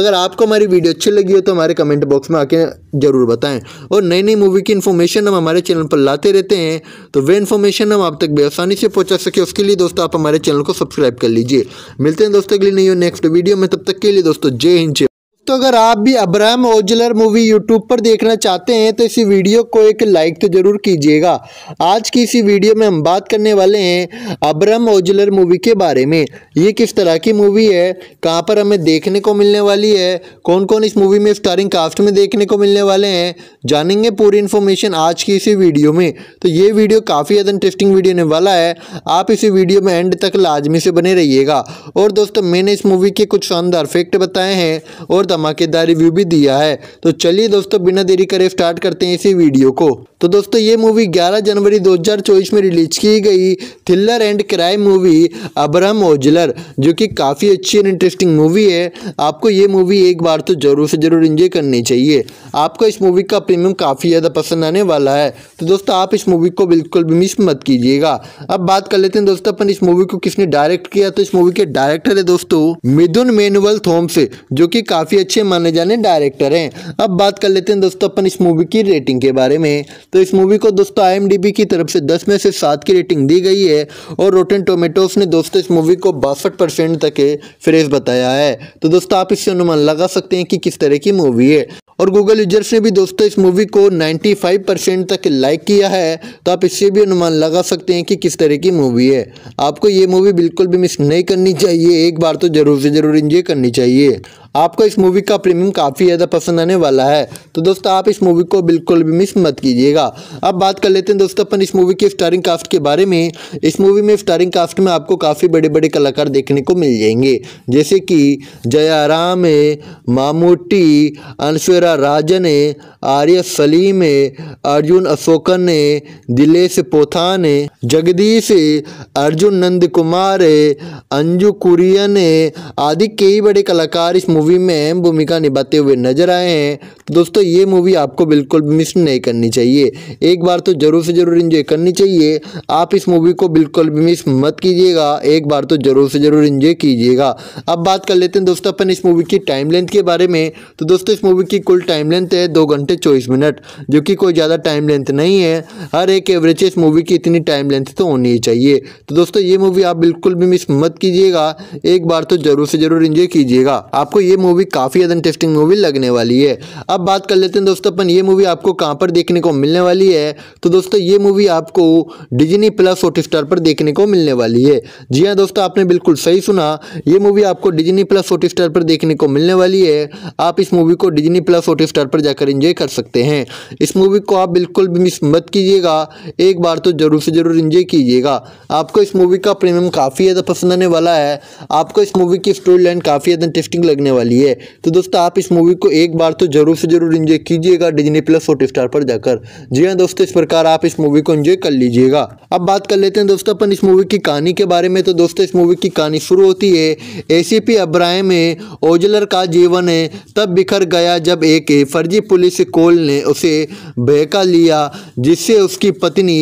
अगर आपको हमारी वीडियो अच्छी लगी हो तो हमारे कमेंट बॉक्स में आके ज़रूर बताएं और नई नई मूवी की इन्फॉर्मेशन हम हमारे चैनल पर लाते रहते हैं तो वे इन्फॉर्मेशन हम आप तक बेआसानी से पहुंचा सके उसके लिए दोस्तों आप हमारे चैनल को सब्सक्राइब कर लीजिए मिलते हैं दोस्तों अगली नई नेक्स्ट वीडियो में तब तक के लिए दोस्तों जय हिंद तो अगर आप भी अब्राहम ओजलर मूवी यूट्यूब पर देखना चाहते हैं तो इसी वीडियो को एक लाइक तो ज़रूर कीजिएगा आज की इसी वीडियो में हम बात करने वाले हैं अब्राहम ओजलर मूवी के बारे में ये किस तरह की मूवी है कहाँ पर हमें देखने को मिलने वाली है कौन कौन इस मूवी में स्टारिंग कास्ट में देखने को मिलने वाले हैं जानेंगे पूरी इन्फॉर्मेशन आज की इसी वीडियो में तो ये वीडियो काफ़ी ज़्यादा इंटरेस्टिंग वीडियो होने वाला है आप इसी वीडियो में एंड तक लाजमी से बने रहिएगा और दोस्तों मैंने इस मूवी के कुछ शानदार फैक्ट बताए हैं और धमाकेदार रिव्यू भी दिया है तो चलिए दोस्तों बिना देरी करे स्टार्ट करते हैं इसी वीडियो को तो दोस्तों ये मूवी 11 जनवरी 2024 में रिलीज की गई thriller and crime movie Abraham Ozler जो कि काफ़ी अच्छी एंड इंटरेस्टिंग मूवी है आपको ये मूवी एक बार तो ज़रूर से ज़रूर इन्जॉय करनी चाहिए आपको इस मूवी का प्रीमियम काफ़ी ज़्यादा पसंद आने वाला है तो दोस्तों आप इस मूवी को बिल्कुल भी मिस मत कीजिएगा अब बात कर लेते हैं दोस्तों अपन इस मूवी को किसने डायरेक्ट किया तो इस मूवी के डायरेक्टर है दोस्तों मिदुन मेनुअल थोम्स जो कि काफ़ी अच्छे माने जाने डायरेक्टर हैं अब बात कर लेते हैं दोस्तों अपन इस मूवी की रेटिंग के बारे में तो इस मूवी को दोस्तों आई की तरफ से दस में से सात की रेटिंग दी गई है और रोटेन टोमेटोस ने दोस्तों इस मूवी को बासठ परसेंट तक फ्रेश बताया है तो दोस्तों आप इससे अनुमान लगा सकते हैं कि किस तरह की मूवी है और गूगल यूजर्स ने भी दोस्तों इस मूवी को 95 परसेंट तक लाइक किया है तो आप इससे भी अनुमान लगा सकते हैं कि किस तरह की मूवी है आपको ये मूवी बिल्कुल भी मिस नहीं करनी चाहिए एक बार तो ज़रूर से ज़रूर इंजॉय करनी चाहिए आपको इस मूवी का प्रीमियम काफ़ी ज़्यादा पसंद आने वाला है तो दोस्तों आप इस मूवी को बिल्कुल भी मिस मत कीजिएगा अब बात कर लेते हैं दोस्तों अपन इस मूवी के स्टारिंग कास्ट के बारे में इस मूवी में स्टारिंग कास्ट में आपको काफ़ी बड़े बड़े कलाकार देखने को मिल जाएंगे जैसे कि जयाराम है मामूटी अनश्वरा राजन है आर्य सलीम है अर्जुन अशोकन है दिलेश पोथान है जगदीश है अर्जुन नंद कुमार है अंजू कुरियन है आदि कई बड़े कलाकार इस मूवी मूवी में अहम भूमिका निभाते हुए नजर आए हैं तो दोस्तों ये मूवी आपको बिल्कुल मिस नहीं करनी चाहिए एक बार तो ज़रूर से ज़रूर इंजॉय करनी चाहिए आप इस मूवी को बिल्कुल भी मिस मत कीजिएगा एक बार तो ज़रूर से ज़रूर इंजॉय कीजिएगा अब बात कर लेते हैं दोस्तों अपन इस मूवी की टाइम लेंथ के बारे में तो दोस्तों इस मूवी की कुल टाइम लेंथ है दो घंटे चौबीस मिनट जो कि कोई ज़्यादा टाइम लेंथ नहीं है हर एक एवरेज इस मूवी की इतनी टाइम लेंथ तो होनी ही चाहिए तो दोस्तों ये मूवी आप बिल्कुल भी मिस मत कीजिएगा एक बार तो ज़रूर से ज़रूर इंजॉय कीजिएगा आपको ये मूवी काफ़ी ज़्यादा इंटरेस्टिंग मूवी लगने वाली है अब बात कर लेते हैं दोस्तों अपन ये मूवी आपको कहाँ पर देखने को मिलने वाली है तो दोस्तों ये मूवी आपको डिजनी प्लस हॉट स्टार पर देखने को मिलने वाली है जी हाँ दोस्तों आपने बिल्कुल सही सुना ये मूवी आपको डिजनी प्लस हॉट स्टार पर देखने को मिलने वाली है आप इस मूवी को डिजनी प्लस हॉट स्टार पर जाकर इंजॉय कर सकते हैं इस मूवी को आप बिल्कुल भी मिस मत कीजिएगा एक बार तो ज़रूर से ज़रूर इंजॉय कीजिएगा आपको इस मूवी का प्रीमियम काफ़ी ज़्यादा पसंद आने वाला है आपको इस मूवी की स्टोरी लाइन काफ़ी ज़्यादा इंटरेस्टिंग लगने वाली है तो दोस्तों आप इस मूवी को एक बार तो ज़रूर से ज़रूर इंजॉय कीजिएगा डिजनी प्लस फोटो स्टार पर जाकर जी हाँ दोस्तों इस प्रकार आप इस मूवी को इंजॉय कर लीजिएगा अब बात कर लेते हैं दोस्तों अपन इस मूवी की कहानी के बारे में तो दोस्तों इस मूवी की कहानी शुरू होती है ए एसीपी अब्राहम है ओजलर का जीवन है तब बिखर गया जब एक फर्जी पुलिस कोल ने उसे बहका लिया जिससे उसकी पत्नी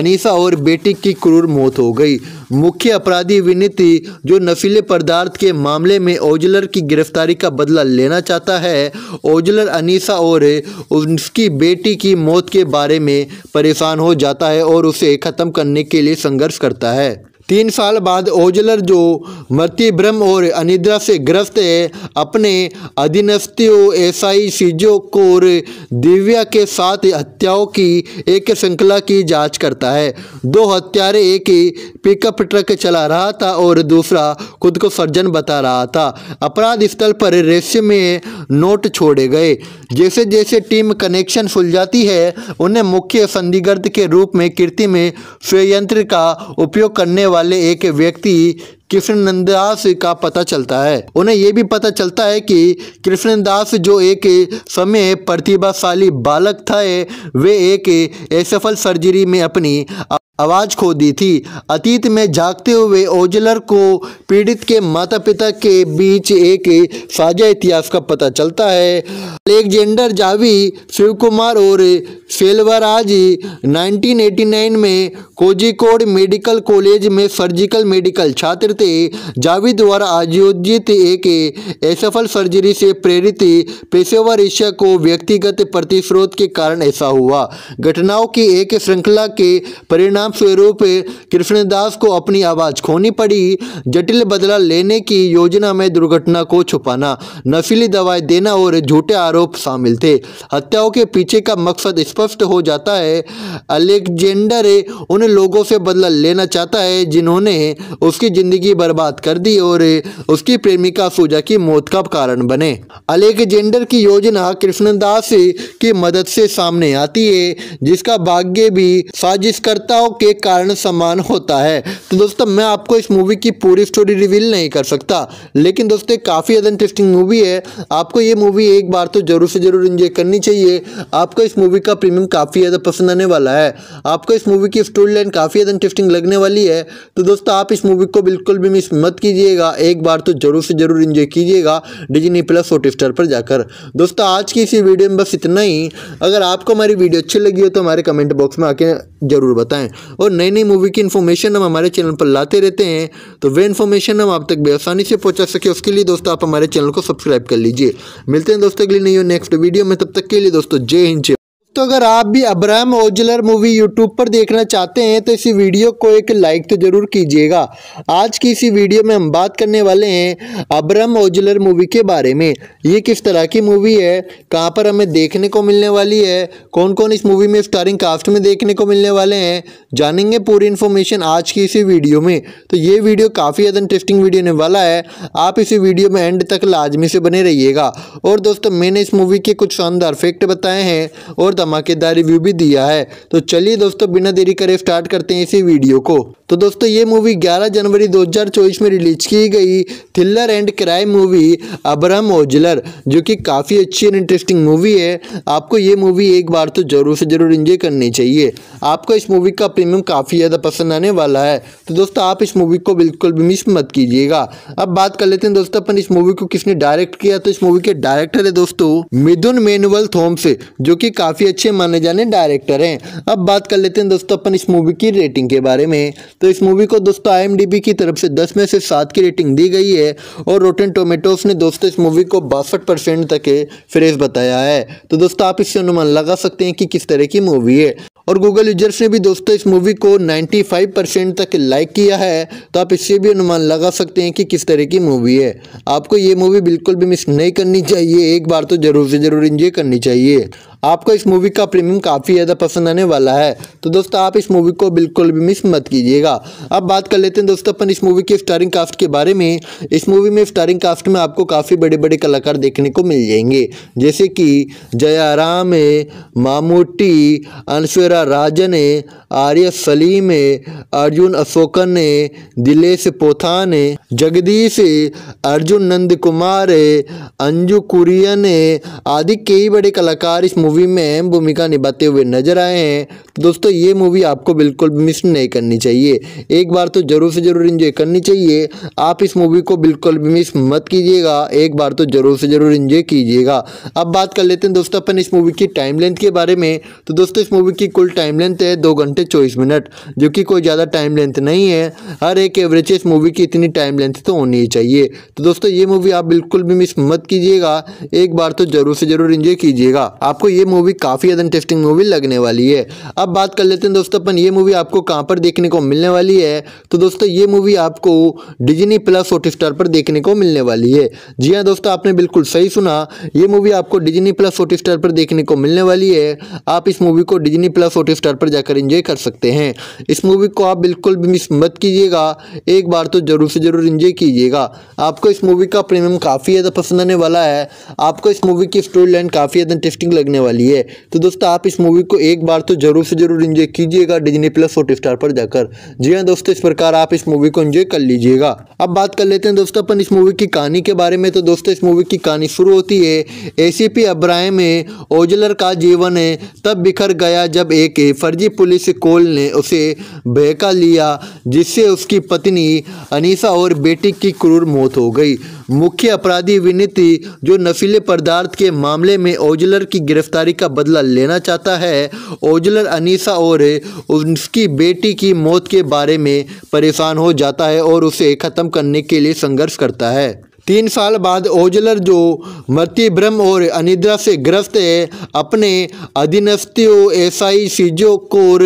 अनीसा और बेटी की क्रूर मौत हो गई मुख्य अपराधी विनीत जो नशीले पदार्थ के मामले में ओजलर की गिरफ्तारी का बदला लेना चाहता है ओजलर अनीसा और उसकी बेटी की मौत के बारे में परेशान हो जाता है और उसे ख़त्म करने के लिए संघर्ष करता है तीन साल बाद ओजलर जो मृत्यु ब्रह्म और अनिद्रा से ग्रस्त है अपने अधीनस्थियों एसआई सीजो को और दिव्या के साथ हत्याओं की एक श्रृंखला की जांच करता है दो हत्यारे एक ही पिकअप ट्रक चला रहा था और दूसरा खुद को सर्जन बता रहा था अपराध स्थल पर रेस्यू में नोट छोड़े गए जैसे जैसे टीम कनेक्शन जाती है उन्हें मुख्य संदिग्ध के रूप में कीर्ति में संयंत्र का उपयोग करने वाले वाले एक व्यक्ति कृष्णदास का पता चलता है उन्हें यह भी पता चलता है कि कृष्णदास जो एक समय प्रतिभाशाली बालक था वे एक असफल सर्जरी में अपनी आवाज़ खो दी थी अतीत में जागते हुए ओजलर को पीड़ित के माता पिता के बीच एक साझा इतिहास का पता चलता है अलेक्जेंडर जावी शिव कुमार और सेलवराज 1989 में कोजिकोड मेडिकल कॉलेज में सर्जिकल मेडिकल छात्र थे जावी द्वारा आयोजित एक असफल सर्जरी से प्रेरित पेशेवर ईशा को व्यक्तिगत प्रतिशोध के कारण ऐसा हुआ घटनाओं की एक श्रृंखला के परिणाम परिणाम स्वरूप कृष्णदास को अपनी आवाज़ खोनी पड़ी जटिल बदला लेने की योजना में दुर्घटना को छुपाना नशीली दवाएं देना और झूठे आरोप शामिल थे हत्याओं के पीछे का मकसद स्पष्ट हो जाता है अलेक्जेंडर उन लोगों से बदला लेना चाहता है जिन्होंने उसकी ज़िंदगी बर्बाद कर दी और उसकी प्रेमिका सूजा की मौत का कारण बने अलेक्जेंडर की योजना कृष्णदास की मदद से सामने आती है जिसका भाग्य भी साजिशकर्ताओं के कारण समान होता है तो दोस्तों मैं आपको इस मूवी की पूरी स्टोरी रिवील नहीं कर सकता लेकिन दोस्तों काफ़ी ज़्यादा इंटरेस्टिंग मूवी है आपको ये मूवी एक बार तो ज़रूर से ज़रूर इन्जॉय करनी चाहिए आपको इस मूवी का प्रीमियम काफ़ी ज़्यादा पसंद आने वाला है आपको इस मूवी की स्टोरी लाइन काफ़ी ज़्यादा इंटरेस्टिंग लगने वाली है तो दोस्तों आप इस मूवी को बिल्कुल भी मिस मत कीजिएगा एक बार तो ज़रूर से ज़रूर इन्जॉय कीजिएगा डिजनी प्लस हॉटस्टार पर जाकर दोस्तों आज की इसी वीडियो में बस इतना ही अगर आपको हमारी वीडियो अच्छी लगी हो तो हमारे कमेंट बॉक्स में आके ज़रूर बताएं और नई नई मूवी की इन्फॉर्मेशन हम हमारे चैनल पर लाते रहते हैं तो वे इन्फॉर्मेशन हम आप तक आसानी से पहुँचा सके उसके लिए दोस्तों आप हमारे चैनल को सब्सक्राइब कर लीजिए मिलते हैं दोस्तों के लिए नहीं हो नेक्स्ट वीडियो में तब तक के लिए दोस्तों जय हिंद तो अगर आप भी अब्राहम ओजलर मूवी यूट्यूब पर देखना चाहते हैं तो इसी वीडियो को एक लाइक तो ज़रूर कीजिएगा आज की इसी वीडियो में हम बात करने वाले हैं अब्राहम ओजलर मूवी के बारे में ये किस तरह की मूवी है कहाँ पर हमें देखने को मिलने वाली है कौन कौन इस मूवी में स्टारिंग कास्ट में देखने को मिलने वाले हैं जानेंगे पूरी इन्फॉर्मेशन आज की इसी वीडियो में तो ये वीडियो काफ़ी ज़्यादा इंटरेस्टिंग वीडियो होने वाला है आप इसी वीडियो में एंड तक लाजमी से बने रहिएगा और दोस्तों मैंने इस मूवी के कुछ शानदार फैक्ट बताए हैं और धमाकेदार रिव्यू भी दिया है तो चलिए दोस्तों बिना देरी करे स्टार्ट करते हैं इसी वीडियो को तो दोस्तों ये मूवी 11 जनवरी 2024 में रिलीज की गई thriller and crime movie Abraham Ozler जो कि काफ़ी अच्छी एंड इंटरेस्टिंग मूवी है आपको ये मूवी एक बार तो ज़रूर से ज़रूर इंजॉय करनी चाहिए आपको इस मूवी का प्रीमियम काफ़ी ज़्यादा पसंद आने वाला है तो दोस्तों आप इस मूवी को बिल्कुल भी मिस मत कीजिएगा अब बात कर लेते हैं दोस्तों अपन इस मूवी को किसने डायरेक्ट किया तो इस मूवी के डायरेक्टर है दोस्तों मिदुन मेनुअल थोम्स जो कि काफ़ी अच्छे माने जाने डायरेक्टर हैं अब बात कर लेते हैं दोस्तों अपन इस मूवी की रेटिंग के बारे में तो इस मूवी को दोस्तों आई की तरफ से दस में से सात की रेटिंग दी गई है और रोटेन टोमेटोस ने दोस्तों इस मूवी को बासठ तक फ्रेश बताया है तो दोस्तों आप इससे अनुमान लगा सकते हैं कि किस तरह की मूवी है और गूगल यूजर्स ने भी दोस्तों इस मूवी को 95 परसेंट तक लाइक किया है तो आप इससे भी अनुमान लगा सकते हैं कि किस तरह की मूवी है आपको ये मूवी बिल्कुल भी मिस नहीं करनी चाहिए एक बार तो ज़रूर से ज़रूर इंजॉय करनी चाहिए आपको इस मूवी का प्रीमियम काफ़ी ज़्यादा पसंद आने वाला है तो दोस्तों आप इस मूवी को बिल्कुल भी मिस मत कीजिएगा अब बात कर लेते हैं दोस्तों अपन इस मूवी के स्टारिंग कास्ट के बारे में इस मूवी में स्टारिंग कास्ट में आपको काफ़ी बड़े बड़े कलाकार देखने को मिल जाएंगे जैसे कि जयाराम है मामूटी अनश्वरा राजन है आर्य सलीम है अर्जुन अशोकन है दिलेश पोथान है जगदीश है अर्जुन नंद कुमार है अंजू कुरियन है आदि कई बड़े कलाकार इस मूवी मूवी में अहम भूमिका निभाते हुए नजर आए हैं तो दोस्तों ये मूवी आपको बिल्कुल मिस नहीं करनी चाहिए एक बार तो ज़रूर से ज़रूर इंजॉय करनी चाहिए आप इस मूवी को बिल्कुल भी मिस मत कीजिएगा एक बार तो ज़रूर से ज़रूर इंजॉय कीजिएगा अब बात कर लेते हैं दोस्तों अपन इस मूवी की टाइम लेंथ के बारे में तो दोस्तों इस मूवी की कुल टाइम लेंथ है दो घंटे चौबीस मिनट जो कि कोई ज़्यादा टाइम लेंथ नहीं है हर एक एवरेज इस मूवी की इतनी टाइम लेंथ तो होनी ही चाहिए तो दोस्तों ये मूवी आप बिल्कुल भी मिस मत कीजिएगा एक बार तो ज़रूर से ज़रूर इंजॉय कीजिएगा आपको ये मूवी काफ़ी ज़्यादा इंटरेस्टिंग मूवी लगने वाली है अब बात कर लेते हैं दोस्तों अपन ये मूवी आपको कहाँ पर देखने को मिलने वाली है तो दोस्तों ये मूवी आपको डिजनी प्लस हॉट स्टार पर देखने को मिलने वाली है जी हाँ दोस्तों आपने बिल्कुल सही सुना ये मूवी आपको डिजनी प्लस हॉट स्टार पर देखने को मिलने वाली है आप इस मूवी को डिजनी प्लस हॉट स्टार पर जाकर इंजॉय कर सकते हैं इस मूवी को आप बिल्कुल भी मिस मत कीजिएगा एक बार तो ज़रूर से ज़रूर इंजॉय कीजिएगा आपको इस मूवी का प्रीमियम काफ़ी ज़्यादा पसंद आने वाला है आपको इस मूवी की स्टोरी लाइन काफ़ी ज़्यादा इंटरेस्टिंग लगने वाली है तो दोस्तों आप इस मूवी को एक बार तो जरूर से जरूर इंजॉय कीजिएगा डिजनी प्लस हॉट स्टार पर जाकर जी हाँ दोस्तों इस प्रकार आप इस मूवी को इंजॉय कर लीजिएगा अब बात कर लेते हैं दोस्तों अपन इस मूवी की कहानी के बारे में तो दोस्तों इस मूवी की कहानी शुरू होती है एसीपी अब्राहम है ओजलर का जीवन है तब बिखर गया जब एक फर्जी पुलिस कोल ने उसे बहका लिया जिससे उसकी पत्नी अनीसा और बेटी की क्रूर मौत हो गई मुख्य अपराधी विनीति जो नशीले पदार्थ के मामले में ओजलर की गिरफ्तारी का बदला लेना चाहता है ओजलर अनीसा और उसकी बेटी की मौत के बारे में परेशान हो जाता है और उसे ख़त्म करने के लिए संघर्ष करता है तीन साल बाद ओजलर जो मृत्यु भ्रम और अनिद्रा से ग्रस्त है अपने अधीनस्थियों एसआई सीजो को और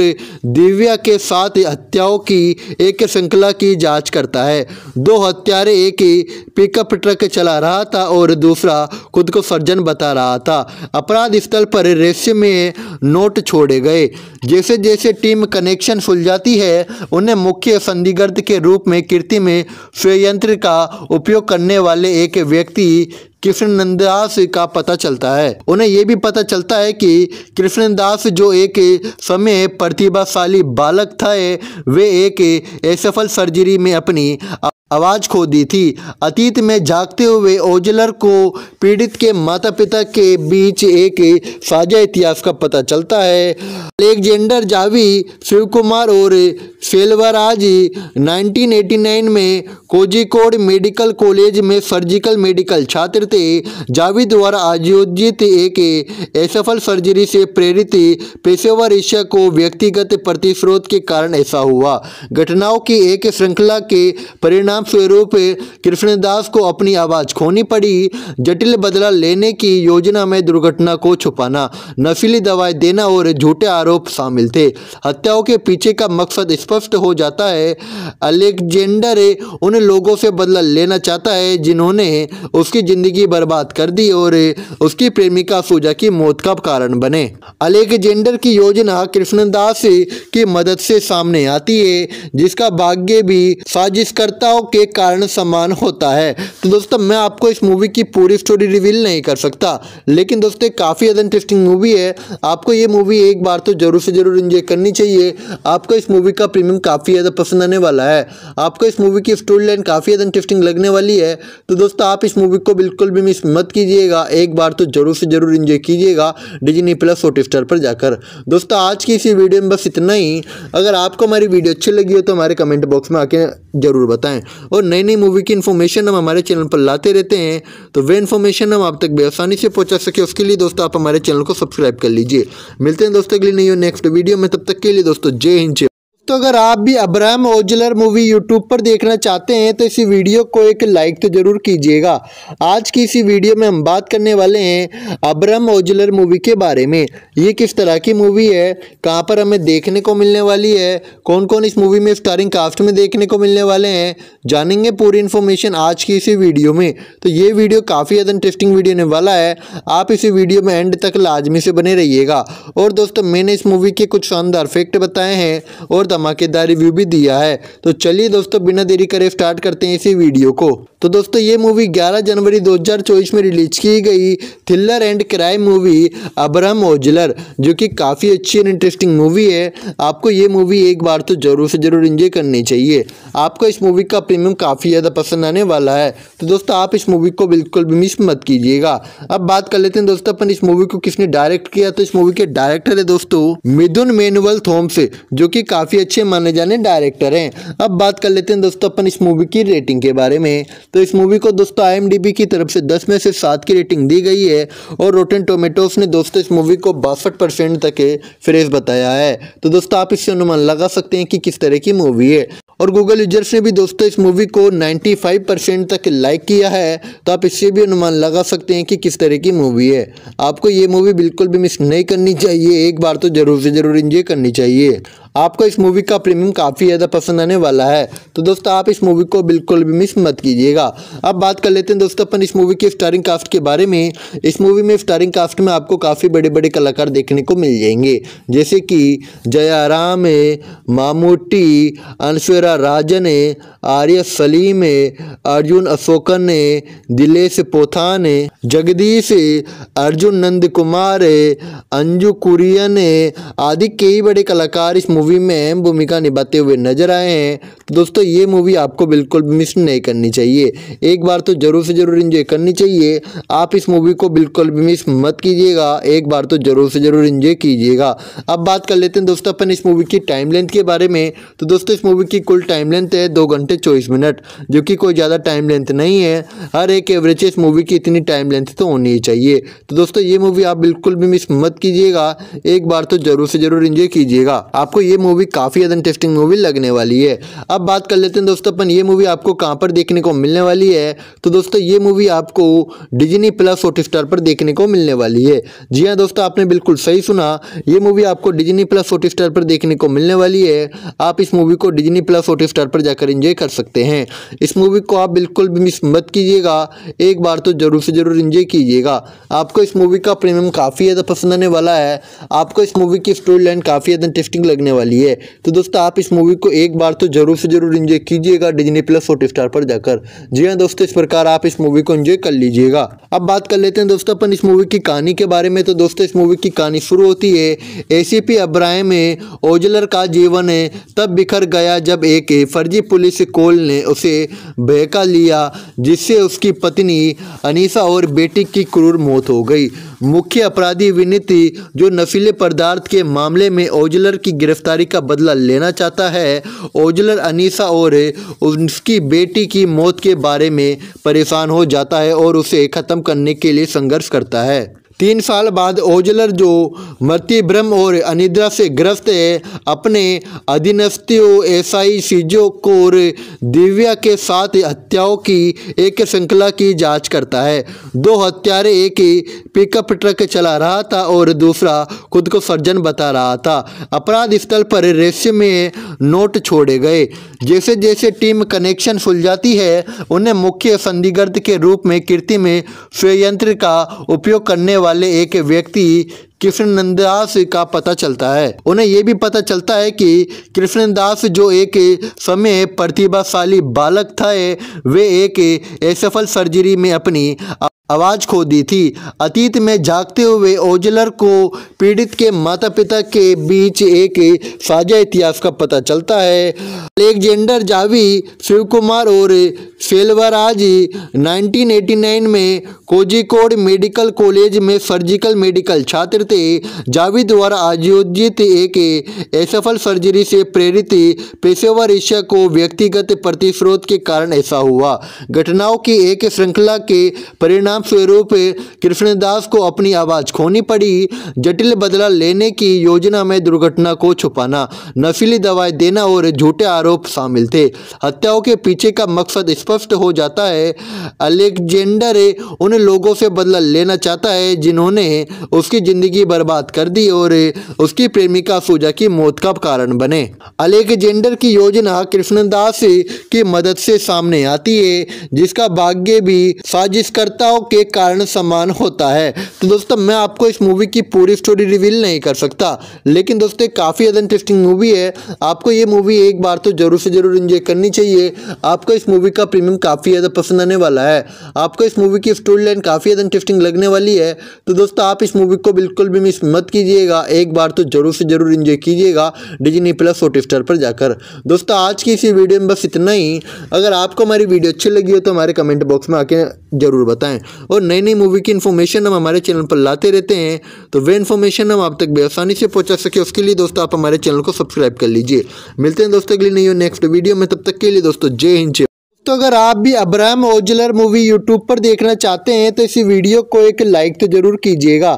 दिव्या के साथ हत्याओं की एक श्रृंखला की जांच करता है दो हत्यारे एक ही पिकअप ट्रक चला रहा था और दूसरा खुद को सर्जन बता रहा था अपराध स्थल पर रेस्यू में नोट छोड़े गए जैसे जैसे टीम कनेक्शन जाती है उन्हें मुख्य संदिग्ध के रूप में कीर्ति में संयंत्र का उपयोग करने वाले वाले एक व्यक्ति कृष्णदास का पता चलता है उन्हें यह भी पता चलता है कि कृष्णदास जो एक समय प्रतिभाशाली बालक था वे एक असफल सर्जरी में अपनी आवाज़ खो दी थी अतीत में जागते हुए ओजलर को पीड़ित के माता पिता के बीच एक साझा इतिहास का पता चलता है अलेक्जेंडर जावी शिव कुमार और सेलवराज 1989 में कोजिकोड मेडिकल कॉलेज में सर्जिकल मेडिकल छात्र थे जावी द्वारा आयोजित एक असफल सर्जरी से प्रेरित पेशेवर ईशा को व्यक्तिगत प्रतिश्रोत के कारण ऐसा हुआ घटनाओं की एक श्रृंखला के परिणाम परिणाम स्वरूप कृष्णदास को अपनी आवाज़ खोनी पड़ी जटिल बदला लेने की योजना में दुर्घटना को छुपाना नफीली दवाएं देना और झूठे आरोप शामिल थे हत्याओं के पीछे का मकसद स्पष्ट हो जाता है अलेक्जेंडर उन लोगों से बदला लेना चाहता है जिन्होंने उसकी ज़िंदगी बर्बाद कर दी और उसकी प्रेमिका सूजा की मौत का कारण बने अलेक्जेंडर की योजना कृष्णदास की मदद से सामने आती है जिसका भाग्य भी साजिशकर्ताओं के कारण समान होता है तो दोस्तों मैं आपको इस मूवी की पूरी स्टोरी रिवील नहीं कर सकता लेकिन दोस्तों काफ़ी ज़्यादा इंटरेस्टिंग मूवी है आपको ये मूवी एक बार तो ज़रूर से ज़रूर इंजॉय करनी चाहिए आपको इस मूवी का प्रीमियम काफ़ी ज़्यादा पसंद आने वाला है आपको इस मूवी की स्टोरी लाइन काफ़ी ज़्यादा इंटरेस्टिंग लगने वाली है तो दोस्तों आप इस मूवी को बिल्कुल भी मिस मत कीजिएगा एक बार तो ज़रूर से ज़रूर इन्जॉय कीजिएगा डिजनी प्लस होट स्टार पर जाकर दोस्तों आज की इसी वीडियो में बस इतना ही अगर आपको हमारी वीडियो अच्छी लगी हो तो हमारे कमेंट बॉक्स में आके ज़रूर बताएं और नई नई मूवी की इन्फॉर्मेशन हम हमारे चैनल पर लाते रहते हैं तो वे इन्फॉर्मेशन हम आप तक बेसानी से पहुँचा सके उसके लिए दोस्तों आप हमारे चैनल को सब्सक्राइब कर लीजिए मिलते हैं दोस्तों के लिए नहीं हो नेक्स्ट वीडियो में तब तक के लिए दोस्तों जय हिंद दोस्तों अगर आप भी अब्राहम ओजलर मूवी यूट्यूब पर देखना चाहते हैं तो इसी वीडियो को एक लाइक तो ज़रूर कीजिएगा आज की इसी वीडियो में हम बात करने वाले हैं अब्राहम ओजलर मूवी के बारे में ये किस तरह की मूवी है कहाँ पर हमें देखने को मिलने वाली है कौन कौन इस मूवी में स्टारिंग कास्ट में देखने को मिलने वाले हैं जानेंगे पूरी इन्फॉर्मेशन आज की इसी वीडियो में तो ये वीडियो काफ़ी ज़्यादा इंटरेस्टिंग वीडियो होने वाला है आप इसी वीडियो में एंड तक लाजमी से बने रहिएगा और दोस्तों मैंने इस मूवी के कुछ शानदार फैक्ट बताए हैं और धमाकेदार रिव्यू भी दिया है तो चलिए दोस्तों बिना देरी करे स्टार्ट करते हैं इसी वीडियो को तो दोस्तों ये मूवी 11 जनवरी 2024 में रिलीज की गई thriller and crime movie Abraham Ozler जो कि काफ़ी अच्छी एंड इंटरेस्टिंग मूवी है आपको ये मूवी एक बार तो ज़रूर से ज़रूर इंजॉय करनी चाहिए आपको इस मूवी का प्रीमियम काफ़ी ज़्यादा पसंद आने वाला है तो दोस्तों आप इस मूवी को बिल्कुल भी मिस मत कीजिएगा अब बात कर लेते हैं दोस्तों अपन इस मूवी को किसने डायरेक्ट किया तो इस मूवी के डायरेक्टर है दोस्तों मिदुन मेनुअल थोम्स जो कि काफ़ी अच्छे माने जाने डायरेक्टर हैं अब बात कर लेते हैं दोस्तों अपन इस मूवी की रेटिंग के बारे में तो इस मूवी को दोस्तों आई की तरफ से दस में से सात की रेटिंग दी गई है और रोटेन टोमेटोस ने दोस्तों इस मूवी को बासठ परसेंट तक फ्रेज बताया है तो दोस्तों आप इससे अनुमान लगा सकते हैं कि किस तरह की मूवी है और गूगल यूजर्स ने भी दोस्तों इस मूवी को 95 परसेंट तक लाइक किया है तो आप इससे भी अनुमान लगा सकते हैं कि किस तरह की मूवी है आपको ये मूवी बिल्कुल भी मिस नहीं करनी चाहिए एक बार तो ज़रूर से ज़रूर इंजॉय करनी चाहिए आपको इस मूवी का प्रीमियम काफ़ी ज़्यादा पसंद आने वाला है तो दोस्तों आप इस मूवी को बिल्कुल भी मिस मत कीजिएगा अब बात कर लेते हैं दोस्तों अपन इस मूवी के स्टारिंग कास्ट के बारे में इस मूवी में स्टारिंग कास्ट में आपको काफ़ी बड़े बड़े कलाकार देखने को मिल जाएंगे जैसे कि जयाराम है मामूटी अनश्वरा राजन है आर्य सलीम है अर्जुन अशोकन है दिलेश पोथान है जगदीश है अर्जुन नंद कुमार है अंजू कुरियन है आदि कई बड़े कलाकार इस मूवी में अहम भूमिका निभाते हुए नजर आए हैं तो दोस्तों ये मूवी आपको बिल्कुल मिस नहीं करनी चाहिए एक बार तो ज़रूर से ज़रूर इंजॉय करनी चाहिए आप इस मूवी को बिल्कुल भी मिस मत कीजिएगा एक बार तो ज़रूर से ज़रूर इंजॉय कीजिएगा अब बात कर लेते हैं दोस्तों अपन इस मूवी की टाइम लेंथ के बारे में तो दोस्तों इस मूवी की कुल टाइम लेंथ है दो घंटे चौबीस मिनट जो कि कोई ज़्यादा टाइम लेंथ नहीं है हर एक एवरेज इस मूवी की इतनी टाइम लेंथ तो होनी ही चाहिए तो दोस्तों ये मूवी आप बिल्कुल भी मिस मत कीजिएगा एक बार तो ज़रूर से ज़रूर इंजॉय कीजिएगा आपको ये मूवी काफ़ी ज़्यादा इंटरेस्टिंग मूवी लगने वाली है अब बात कर लेते हैं दोस्तों अपन ये मूवी आपको कहाँ पर देखने को मिलने वाली है तो दोस्तों ये मूवी आपको डिजनी प्लस हॉट स्टार पर देखने को मिलने वाली है जी हाँ दोस्तों आपने बिल्कुल सही सुना ये मूवी आपको डिजनी प्लस हॉट स्टार पर देखने को मिलने वाली है आप इस मूवी को डिजनी प्लस हॉट स्टार पर जाकर इंजॉय कर सकते हैं इस मूवी को आप बिल्कुल भी मिस मत कीजिएगा एक बार तो ज़रूर से ज़रूर इंजॉय कीजिएगा आपको इस मूवी का प्रीमियम काफ़ी ज़्यादा पसंद आने वाला है आपको इस मूवी की स्टोरी लाइन काफ़ी ज़्यादा इंटरेस्टिंग लगने वाली वाली है तो दोस्तों आप इस मूवी को एक बार तो ज़रूर से ज़रूर इंजॉय कीजिएगा डिजनी प्लस हॉट स्टार पर जाकर जी हाँ दोस्तों इस प्रकार आप इस मूवी को इंजॉय कर लीजिएगा अब बात कर लेते हैं दोस्तों अपन इस मूवी की कहानी के बारे में तो दोस्तों इस मूवी की कहानी शुरू होती है एसीपी अब्राहम है ओजलर का जीवन है तब बिखर गया जब एक फर्जी पुलिस कोल ने उसे बहका लिया जिससे उसकी पत्नी अनीसा और बेटी की क्रूर मौत हो गई मुख्य अपराधी विनीति जो नशीले पदार्थ के मामले में ओजलर की गिरफ्तार गिरफ्तारी का बदला लेना चाहता है ओजलर अनीसा और उसकी बेटी की मौत के बारे में परेशान हो जाता है और उसे ख़त्म करने के लिए संघर्ष करता है तीन साल बाद ओजलर जो मृत्यु भ्रम और अनिद्रा से ग्रस्त है अपने अधीनस्थियों एसआई सीजो को और दिव्या के साथ हत्याओं की एक श्रृंखला की जांच करता है दो हत्यारे एक ही पिकअप ट्रक चला रहा था और दूसरा खुद को सर्जन बता रहा था अपराध स्थल पर रेस्यू में नोट छोड़े गए जैसे जैसे टीम कनेक्शन सुलझाती है उन्हें मुख्य संदिग्ध के रूप में कीर्ति में संयंत्र का उपयोग करने वाले वाले एक व्यक्ति कृष्णदास का पता चलता है उन्हें यह भी पता चलता है कि कृष्णदास जो एक समय प्रतिभाशाली बालक था वे एक असफल सर्जरी में अपनी आवाज़ खो दी थी अतीत में जागते हुए ओजलर को पीड़ित के माता पिता के बीच एक साझा इतिहास का पता चलता है अलेक्जेंडर जावी शिव कुमार और सेल्वराज 1989 में कोजिकोड मेडिकल कॉलेज में सर्जिकल मेडिकल छात्र थे जाविद द्वारा आयोजित एक असफल सर्जरी से प्रेरित पेशेवर ईर्ष्या को व्यक्तिगत प्रतिशोध के कारण ऐसा हुआ घटनाओं की एक श्रृंखला के परिणाम स्वरूप कृष्णदास को अपनी आवाज़ खोनी पड़ी जटिल बदला लेने की योजना में दुर्घटना को छुपाना नशीली दवाएं देना और झूठे आरोप शामिल थे हत्याओं के पीछे का मकसद स्पष्ट हो जाता है अलेक्जेंडर उन लोगों से बदला लेना चाहता है जिन्होंने उसकी ज़िंदगी जिंदगी बर्बाद कर दी और उसकी प्रेमिका सूजा की मौत का कारण बने अलेक्जेंडर की योजना कृष्णदास की मदद से सामने आती है जिसका भाग्य भी साजिशकर्ताओं के कारण समान होता है तो दोस्तों मैं आपको इस मूवी की पूरी स्टोरी रिवील नहीं कर सकता लेकिन दोस्तों काफ़ी ज़्यादा इंटरेस्टिंग मूवी है आपको ये मूवी एक बार तो ज़रूर से ज़रूर इंजॉय करनी चाहिए आपको इस मूवी का प्रीमियम काफ़ी ज़्यादा पसंद आने वाला है आपको इस मूवी की स्टोरी लाइन काफ़ी ज़्यादा इंटरेस्टिंग लगने वाली है तो दोस्तों आप इस मूवी को बिल्कुल भी मिस मत कीजिएगा एक बार तो ज़रूर से ज़रूर इंजॉय कीजिएगा डिजनी प्लस हॉटस्टार पर जाकर दोस्तों आज की इसी वीडियो में बस इतना ही अगर आपको हमारी वीडियो अच्छी लगी हो तो हमारे कमेंट बॉक्स में आके ज़रूर बताएं और नई नई मूवी की इन्फॉर्मेशन हम हमारे चैनल पर लाते रहते हैं तो वे इन्फॉर्मेशन हम आप तक बेआसानी से पहुँचा सके उसके लिए दोस्तों आप हमारे चैनल को सब्सक्राइब कर लीजिए मिलते हैं दोस्तों अगली नई नेक्स्ट वीडियो में तब तक के लिए दोस्तों जय हिंद तो अगर आप भी अब्राहम ओजलर मूवी यूट्यूब पर देखना चाहते हैं तो इसी वीडियो को एक लाइक तो ज़रूर कीजिएगा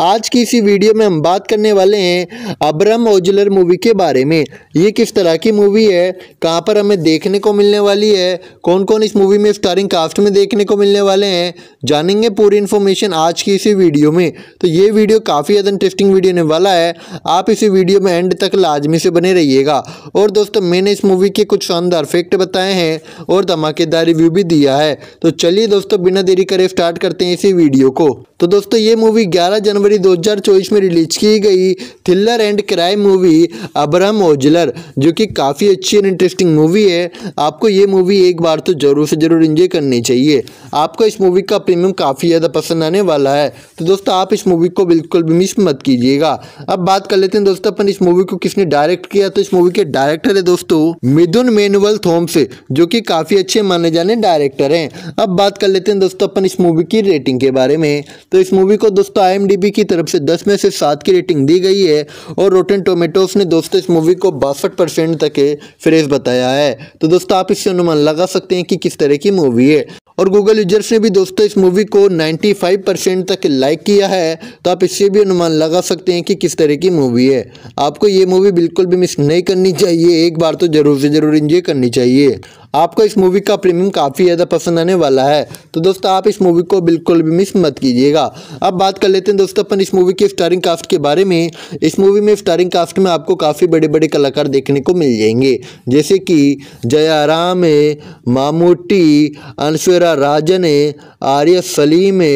आज की इसी वीडियो में हम बात करने वाले हैं अब्राहम ओजलर मूवी के बारे में ये किस तरह की मूवी है कहाँ पर हमें देखने को मिलने वाली है कौन कौन इस मूवी में स्टारिंग कास्ट में देखने को मिलने वाले हैं जानेंगे पूरी इन्फॉर्मेशन आज की इसी वीडियो में तो ये वीडियो काफ़ी ज़्यादा इंटरेस्टिंग वीडियो होने वाला है आप इसी वीडियो में एंड तक लाजमी से बने रहिएगा और दोस्तों मैंने इस मूवी के कुछ शानदार फैक्ट बताए हैं और धमाकेदार रिव्यू भी दिया है तो चलिए दोस्तों बिना देरी करे स्टार्ट करते हैं इसी वीडियो को तो दोस्तों ये मूवी 11 जनवरी 2024 में रिलीज की गई thriller and crime movie Abraham Ozler जो कि काफ़ी अच्छी एंड इंटरेस्टिंग मूवी है आपको ये मूवी एक बार तो ज़रूर से ज़रूर इंजॉय करनी चाहिए आपको इस मूवी का प्रीमियम काफ़ी ज़्यादा पसंद आने वाला है तो दोस्तों आप इस मूवी को बिल्कुल भी मिस मत कीजिएगा अब बात कर लेते हैं दोस्तों अपन इस मूवी को किसने डायरेक्ट किया तो इस मूवी के डायरेक्टर है दोस्तों मिदुन मेनुअल थोम्स जो कि काफ़ी अच्छे माने जाने डायरेक्टर हैं अब बात कर लेते हैं दोस्तों अपन इस मूवी की रेटिंग के बारे में तो इस मूवी को दोस्तों आई की तरफ से दस में से सात की रेटिंग दी गई है और रोटेन टोमेटोस ने दोस्तों इस मूवी को बासठ परसेंट तक फ्रेज बताया है तो दोस्तों आप इससे अनुमान लगा सकते हैं कि किस तरह की मूवी है और गूगल यूजर्स ने भी दोस्तों इस मूवी को 95 परसेंट तक लाइक किया है तो आप इससे भी अनुमान लगा सकते हैं कि किस तरह की मूवी है आपको ये मूवी बिल्कुल भी मिस नहीं करनी चाहिए एक बार तो ज़रूर से ज़रूर इंजॉय करनी चाहिए आपको इस मूवी का प्रीमियम काफ़ी ज़्यादा पसंद आने वाला है तो दोस्तों आप इस मूवी को बिल्कुल भी मिस मत कीजिएगा अब बात कर लेते हैं दोस्तों अपन इस मूवी की स्टारिंग कास्ट के बारे में इस मूवी में स्टारिंग कास्ट में आपको काफ़ी बड़े बड़े कलाकार देखने को मिल जाएंगे जैसे कि जयाराम है मामूटी अनश्वरा राजन है आर्य सलीम है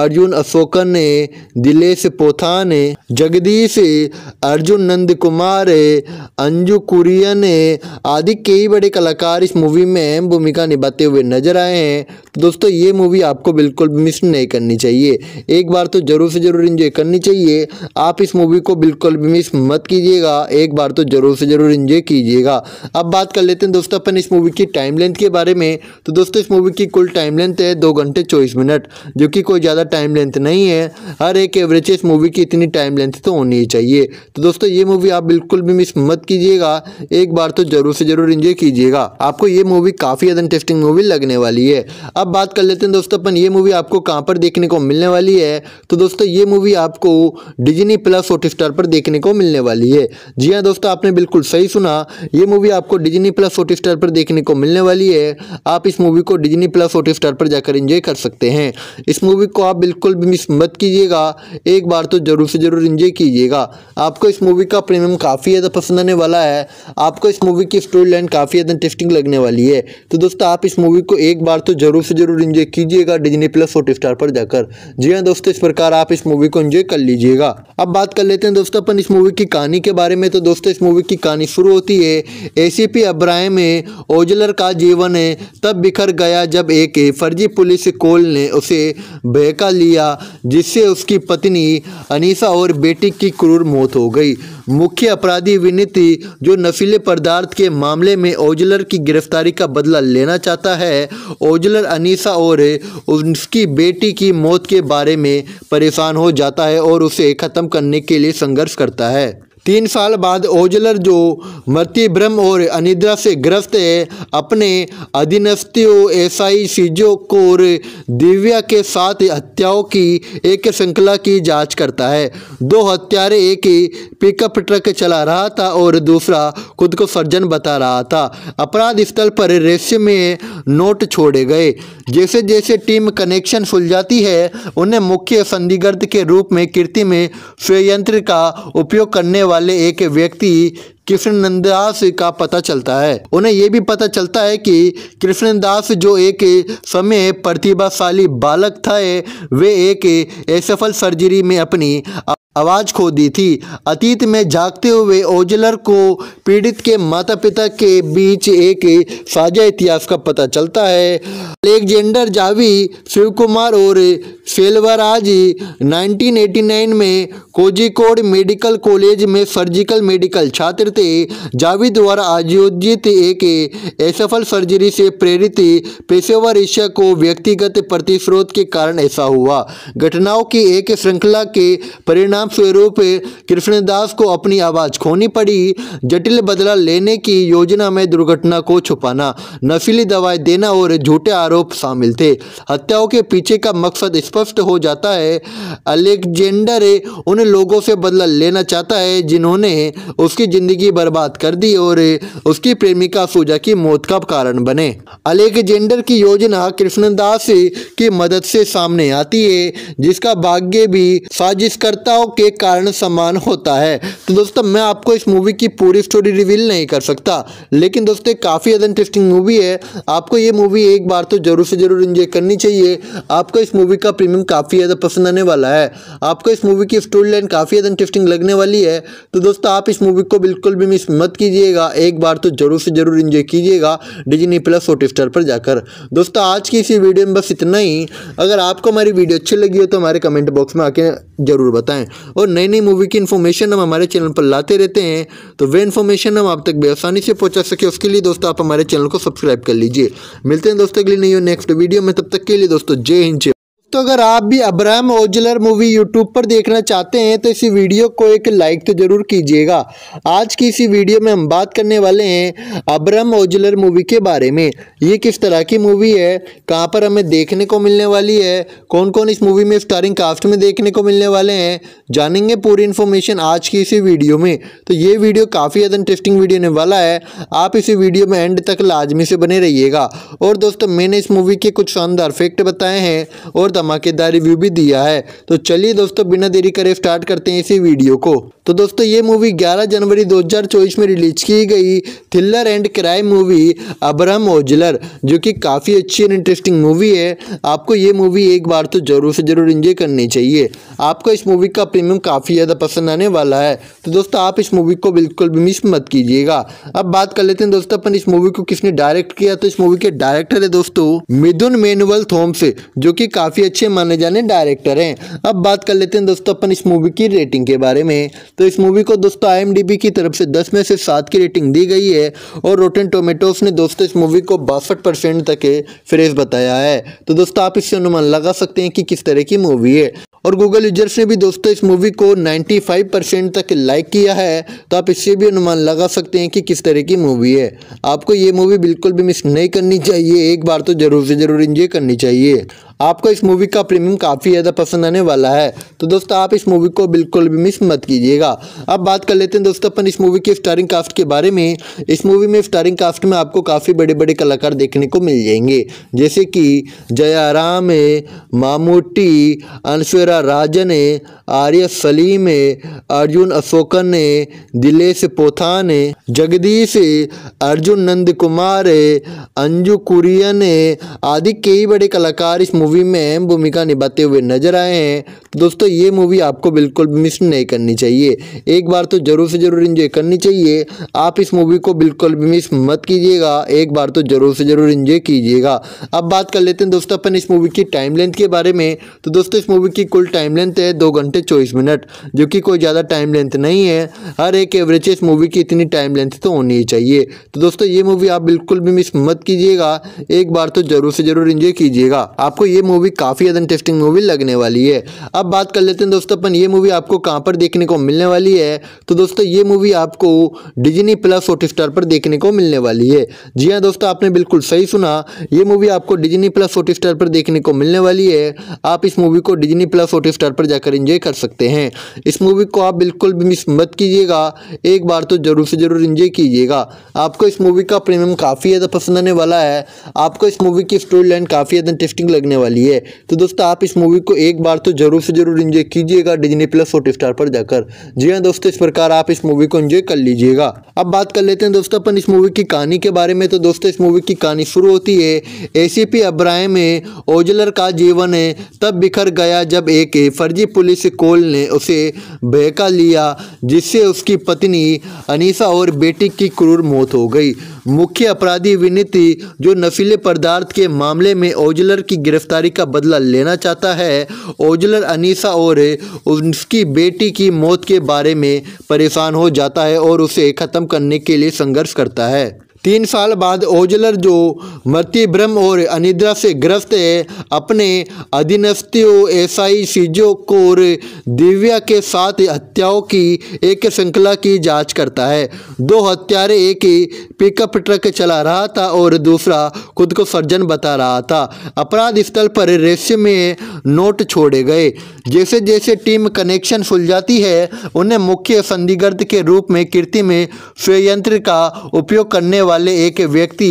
अर्जुन अशोकन है दिलेश पोथान है जगदीश है अर्जुन नंद कुमार है अंजू कुरियन है आदि कई बड़े कलाकार इस मूवी मूवी में अहम भूमिका निभाते हुए नजर आए हैं तो दोस्तों ये मूवी आपको बिल्कुल मिस नहीं करनी चाहिए एक बार तो ज़रूर से ज़रूर इंजॉय करनी चाहिए आप इस मूवी को बिल्कुल भी मिस मत कीजिएगा एक बार तो ज़रूर से ज़रूर इंजॉय कीजिएगा अब बात कर लेते हैं दोस्तों अपन इस मूवी की टाइम लेंथ के बारे में तो दोस्तों इस मूवी की कुल टाइम लेंथ है दो घंटे चौबीस मिनट जो कि कोई ज़्यादा टाइम लेंथ नहीं है हर एक एवरेज इस मूवी की इतनी टाइम लेंथ तो होनी ही चाहिए तो दोस्तों ये मूवी आप बिल्कुल भी मिस मत कीजिएगा एक बार तो ज़रूर से ज़रूर इंजॉय कीजिएगा आपको ये ये मूवी काफ़ी ज़्यादा इंटरेस्टिंग मूवी लगने वाली है अब बात कर लेते हैं दोस्तों अपन ये मूवी आपको कहाँ पर देखने को मिलने वाली है तो दोस्तों ये मूवी आपको डिजनी प्लस हॉट स्टार पर देखने को मिलने वाली है जी हाँ दोस्तों आपने बिल्कुल सही सुना ये मूवी आपको डिजनी प्लस हॉट स्टार पर देखने को मिलने वाली है आप इस मूवी को डिजनी प्लस हॉट स्टार पर जाकर इंजॉय कर सकते हैं इस मूवी को आप बिल्कुल भी मिस मत कीजिएगा एक बार तो ज़रूर से ज़रूर इंजॉय कीजिएगा आपको इस मूवी का प्रीमियम काफ़ी ज़्यादा पसंद आने वाला है आपको इस मूवी की स्टोरी लाइन काफ़ी ज़्यादा इंटरेस्टिंग लगने वाली वाली है तो दोस्तों आप इस मूवी को एक बार तो ज़रूर से ज़रूर इंजॉय कीजिएगा डिजनी प्लस हॉट स्टार पर जाकर जी हाँ दोस्तों इस प्रकार आप इस मूवी को इंजॉय कर लीजिएगा अब बात कर लेते हैं दोस्तों अपन इस मूवी की कहानी के बारे में तो दोस्तों इस मूवी की कहानी शुरू होती है ए सी पी अब्राहम है ओजलर का जीवन है तब बिखर गया जब एक फर्जी पुलिस कोल ने उसे बहका लिया जिससे उसकी पत्नी अनीसा और बेटी की क्रूर मौत हो गई मुख्य अपराधी विनीति जो नशीले पदार्थ के मामले में ओजलर की गिरफ्तारी का बदला लेना चाहता है ओजलर अनीसा और उसकी बेटी की मौत के बारे में परेशान हो जाता है और उसे ख़त्म करने के लिए संघर्ष करता है तीन साल बाद ओजलर जो मृत्यु भ्रम और अनिद्रा से ग्रस्त है अपने अधीनस्थियों एसाई सीजो कोर दिव्या के साथ हत्याओं की एक श्रृंखला की जांच करता है दो हत्यारे एक ही पिकअप ट्रक चला रहा था और दूसरा खुद को सर्जन बता रहा था अपराध स्थल पर रेस्यू में नोट छोड़े गए जैसे जैसे टीम कनेक्शन जाती है उन्हें मुख्य संदिग्ध के रूप में कीर्ति में संयंत्र का उपयोग करने वाले वाले एक व्यक्ति कृष्णदास का पता चलता है उन्हें यह भी पता चलता है कि कृष्णदास जो एक समय प्रतिभाशाली बालक था वे एक असफल सर्जरी में अपनी आवाज़ खो दी थी अतीत में जागते हुए ओजलर को पीड़ित के माता पिता के बीच एक साझा इतिहास का पता चलता है अलेक्जेंडर जावी शिव कुमार और फेलवराज 1989 में कोजिकोड मेडिकल कॉलेज में सर्जिकल मेडिकल छात्र थे जावी द्वारा आयोजित एक असफल सर्जरी से प्रेरित पेशेवर ईशा को व्यक्तिगत प्रतिश्रोत के कारण ऐसा हुआ घटनाओं की एक श्रृंखला के परिणाम परिणाम स्वरूप कृष्णदास को अपनी आवाज़ खोनी पड़ी जटिल बदला लेने की योजना में दुर्घटना को छुपाना नफीली दवाएं देना और झूठे आरोप शामिल थे हत्याओं के पीछे का मकसद स्पष्ट हो जाता है अलेक्जेंडर उन लोगों से बदला लेना चाहता है जिन्होंने उसकी ज़िंदगी बर्बाद कर दी और उसकी प्रेमिका सूजा की मौत का कारण बने अलेक्जेंडर की योजना कृष्णदास की मदद से सामने आती है जिसका भाग्य भी साजिशकर्ताओं के कारण समान होता है तो दोस्तों मैं आपको इस मूवी की पूरी स्टोरी रिवील नहीं कर सकता लेकिन दोस्तों काफ़ी ज़्यादा इंटरेस्टिंग मूवी है आपको ये मूवी एक बार तो ज़रूर से ज़रूर इन्जॉय करनी चाहिए आपको इस मूवी का प्रीमियम काफ़ी ज़्यादा पसंद आने वाला है आपको इस मूवी की स्टोरी लाइन काफ़ी ज़्यादा इंटरेस्टिंग लगने वाली है तो दोस्तों आप इस मूवी को बिल्कुल भी मिस मत कीजिएगा एक बार तो ज़रूर से ज़रूर इन्जॉय कीजिएगा डिजनी प्लस ओटी स्टार पर जाकर दोस्तों आज की इसी वीडियो में बस इतना ही अगर आपको हमारी वीडियो अच्छी लगी हो तो हमारे कमेंट बॉक्स में आके ज़रूर बताएं और नई नई मूवी की इन्फॉर्मेशन हम हमारे चैनल पर लाते रहते हैं तो वे इन्फॉर्मेशन हम आप तक आसानी से पहुँचा सके उसके लिए दोस्तों आप हमारे चैनल को सब्सक्राइब कर लीजिए मिलते हैं दोस्तों अगली नई नेक्स्ट वीडियो में तब तक के लिए दोस्तों जय हिंद तो अगर आप भी अब्राहम ओजलर मूवी यूट्यूब पर देखना चाहते हैं तो इसी वीडियो को एक लाइक तो ज़रूर कीजिएगा आज की इसी वीडियो में हम बात करने वाले हैं अब्राहम ओजलर मूवी के बारे में ये किस तरह की मूवी है कहाँ पर हमें देखने को मिलने वाली है कौन कौन इस मूवी में स्टारिंग कास्ट में देखने को मिलने वाले हैं जानेंगे पूरी इन्फॉर्मेशन आज की इसी वीडियो में तो ये वीडियो काफ़ी ज़्यादा इंटरेस्टिंग वीडियो होने वाला है आप इसी वीडियो में एंड तक लाजमी से बने रहिएगा और दोस्तों मैंने इस मूवी के कुछ शानदार फैक्ट बताए हैं और धमाकेदार रिव्यू भी दिया है तो चलिए दोस्तों बिना देरी करे स्टार्ट करते हैं इसी वीडियो को तो दोस्तों ये मूवी 11 जनवरी 2024 में रिलीज की गई thriller and crime movie Abraham Ozler जो कि काफ़ी अच्छी एंड इंटरेस्टिंग मूवी है आपको ये मूवी एक बार तो ज़रूर से ज़रूर इंजॉय करनी चाहिए आपको इस मूवी का प्रीमियम काफ़ी ज़्यादा पसंद आने वाला है तो दोस्तों आप इस मूवी को बिल्कुल भी मिस मत कीजिएगा अब बात कर लेते हैं दोस्तों अपन इस मूवी को किसने डायरेक्ट किया तो इस मूवी के डायरेक्टर है दोस्तों मिदुन मेनुअल थोम्स जो कि काफ़ी अच्छे माने जाने डायरेक्टर हैं अब बात कर लेते हैं दोस्तों अपन इस मूवी की रेटिंग के बारे में तो इस मूवी को दोस्तों आई की तरफ से दस में से सात की रेटिंग दी गई है और रोटेन टोमेटोस ने दोस्तों इस मूवी को बासठ परसेंट तक फ्रेश बताया है तो दोस्तों आप इससे अनुमान लगा सकते हैं कि किस तरह की मूवी है और गूगल यूजर्स ने भी दोस्तों इस मूवी को 95 परसेंट तक लाइक किया है तो आप इससे भी अनुमान लगा सकते हैं कि किस तरह की मूवी है आपको ये मूवी बिल्कुल भी मिस नहीं करनी चाहिए एक बार तो ज़रूर से ज़रूर इंजॉय करनी चाहिए आपको इस मूवी का प्रीमियम काफ़ी ज़्यादा पसंद आने वाला है तो दोस्तों आप इस मूवी को बिल्कुल भी मिस मत कीजिएगा अब बात कर लेते हैं दोस्तों अपन इस मूवी के स्टारिंग कास्ट के बारे में इस मूवी में स्टारिंग कास्ट में आपको काफ़ी बड़े बड़े कलाकार देखने को मिल जाएंगे जैसे कि जयाराम मामूटी अनश्वरा राजन है आर्य सलीम अर्जुन अशोकन दिलेश पोथान जगदीश अर्जुन नंद कुमार अंजू कुरियन आदि कई बड़े कलाकार इस मूवी मूवी में अहम भूमिका निभाते हुए नजर आए हैं तो दोस्तों ये मूवी आपको बिल्कुल मिस नहीं करनी चाहिए एक बार तो ज़रूर से ज़रूर इंजॉय करनी चाहिए आप इस मूवी को बिल्कुल भी मिस मत कीजिएगा एक बार तो ज़रूर से ज़रूर इंजॉय कीजिएगा अब बात कर लेते हैं दोस्तों अपन इस मूवी की टाइम लेंथ के बारे में तो दोस्तों इस मूवी की कुल टाइम लेंथ है दो घंटे चौबीस मिनट जो कि कोई ज़्यादा टाइम लेंथ नहीं है हर एक एवरेज इस मूवी की इतनी टाइम लेंथ तो होनी ही चाहिए तो दोस्तों ये मूवी आप बिल्कुल भी मिस मत कीजिएगा एक बार तो ज़रूर से ज़रूर इंजॉय कीजिएगा आपको ये ये मूवी काफ़ी ज़्यादा इंटरेस्टिंग मूवी लगने वाली है अब बात कर लेते हैं दोस्तों अपन ये मूवी आपको कहाँ पर देखने को मिलने वाली है तो दोस्तों ये मूवी आपको डिजनी प्लस हॉट स्टार पर देखने को मिलने वाली है जी हाँ दोस्तों आपने बिल्कुल सही सुना ये मूवी आपको डिजनी प्लस हॉट स्टार पर देखने को मिलने वाली है आप इस मूवी को डिजनी प्लस हॉट स्टार पर जाकर इंजॉय कर सकते हैं इस मूवी को आप बिल्कुल भी मिस मत कीजिएगा एक बार तो ज़रूर से ज़रूर इंजॉय कीजिएगा आपको इस मूवी का प्रीमियम काफ़ी ज़्यादा पसंद आने वाला है आपको इस मूवी की स्टोरी लाइन काफ़ी ज़्यादा इंटरेस्टिंग लगने वाली वाली है तो दोस्तों आप इस मूवी को एक बार तो जरूर से जरूर इंजॉय कीजिएगा डिजनी प्लस हॉट स्टार पर जाकर जी हाँ दोस्तों इस प्रकार आप इस मूवी को इंजॉय कर लीजिएगा अब बात कर लेते हैं दोस्तों अपन इस मूवी की कहानी के बारे में तो दोस्तों इस मूवी की कहानी शुरू होती है एसीपी अब्राहम है ओजलर का जीवन है तब बिखर गया जब एक फर्जी पुलिस कोल ने उसे बहका लिया जिससे उसकी पत्नी अनीसा और बेटी की क्रूर मौत हो गई मुख्य अपराधी विनीति जो नशीले पदार्थ के मामले में ओजलर की गिरफ्तारी बेरोज़गारी का बदला लेना चाहता है ओजलर अनीसा और उसकी बेटी की मौत के बारे में परेशान हो जाता है और उसे ख़त्म करने के लिए संघर्ष करता है तीन साल बाद ओजलर जो मृत्यु भ्रम और अनिद्रा से ग्रस्त है अपने अधीनस्थियों एसआई सीजो कोर दिव्या के साथ हत्याओं की एक श्रृंखला की जांच करता है दो हत्यारे एक ही पिकअप ट्रक चला रहा था और दूसरा खुद को सर्जन बता रहा था अपराध स्थल पर रेस्यू में नोट छोड़े गए जैसे जैसे टीम कनेक्शन जाती है उन्हें मुख्य संदिग्ध के रूप में कीर्ति में स्वयंत्र का उपयोग करने वाले वाले एक व्यक्ति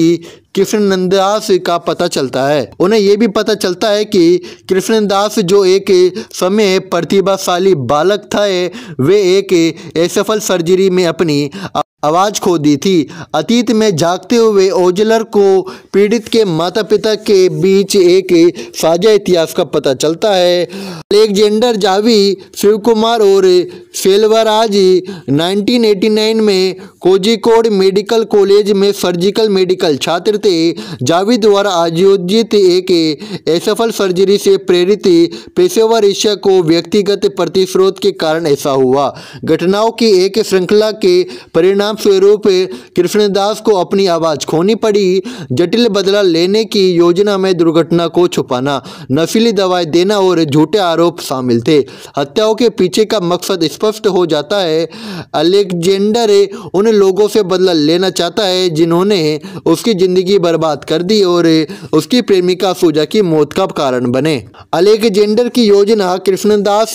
कृष्णदास का पता चलता है उन्हें यह भी पता चलता है कि कृष्णदास जो एक समय प्रतिभाशाली बालक था वे एक असफल सर्जरी में अपनी आवाज़ खो दी थी अतीत में जागते हुए ओजलर को पीड़ित के माता पिता के बीच एक साझा इतिहास का पता चलता है अलेक्जेंडर जावी शिवकुमार और सेल्वराज 1989 में कोजिकोड मेडिकल कॉलेज में सर्जिकल मेडिकल छात्र करते जावेद द्वारा आयोजित एक असफल सर्जरी से प्रेरित पेशेवर ईर्ष्या को व्यक्तिगत प्रतिशोध के कारण ऐसा हुआ घटनाओं की एक श्रृंखला के परिणाम स्वरूप कृष्णदास को अपनी आवाज़ खोनी पड़ी जटिल बदला लेने की योजना में दुर्घटना को छुपाना नशीली दवाएं देना और झूठे आरोप शामिल थे हत्याओं के पीछे का मकसद स्पष्ट हो जाता है अलेक्जेंडर उन लोगों से बदला लेना चाहता है जिन्होंने उसकी ज़िंदगी जिंदगी बर्बाद कर दी और उसकी प्रेमिका सूजा की मौत का कारण बने अलेक्जेंडर की योजना कृष्णदास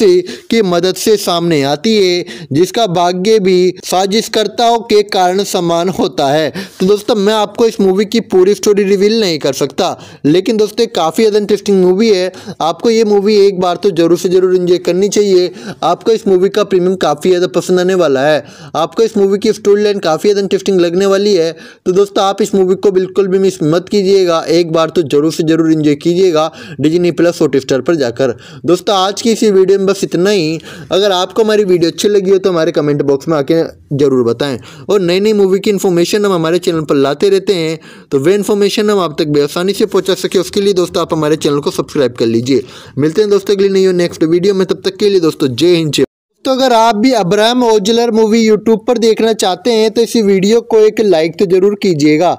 की मदद से सामने आती है जिसका भाग्य भी साजिशकर्ताओं के कारण समान होता है तो दोस्तों मैं आपको इस मूवी की पूरी स्टोरी रिवील नहीं कर सकता लेकिन दोस्तों काफ़ी ज़्यादा इंटरेस्टिंग मूवी है आपको ये मूवी एक बार तो ज़रूर से ज़रूर इंजॉय करनी चाहिए आपको इस मूवी का प्रीमियम काफ़ी ज़्यादा पसंद आने वाला है आपको इस मूवी की स्टोरी लाइन काफ़ी ज़्यादा इंटरेस्टिंग लगने वाली है तो दोस्तों आप इस मूवी को बिल्कुल बिल्कुल भी मिस मत कीजिएगा एक बार तो ज़रूर से ज़रूर इंजॉय कीजिएगा डिजनी प्लस हॉटस्टार पर जाकर दोस्तों आज की इसी वीडियो में बस इतना ही अगर आपको हमारी वीडियो अच्छी लगी हो तो हमारे कमेंट बॉक्स में आके ज़रूर बताएं और नई नई मूवी की इन्फॉर्मेशन हम हमारे चैनल पर लाते रहते हैं तो वे इन्फॉर्मेशन हम आप तक भी आसानी से पहुंचा सके उसके लिए दोस्तों आप हमारे चैनल को सब्सक्राइब कर लीजिए मिलते हैं दोस्तों अगली नई नेक्स्ट वीडियो में तब तक के लिए दोस्तों जय हिंद तो अगर आप भी अब्राहम ओजलर मूवी यूट्यूब पर देखना चाहते हैं तो इसी वीडियो को एक लाइक तो ज़रूर कीजिएगा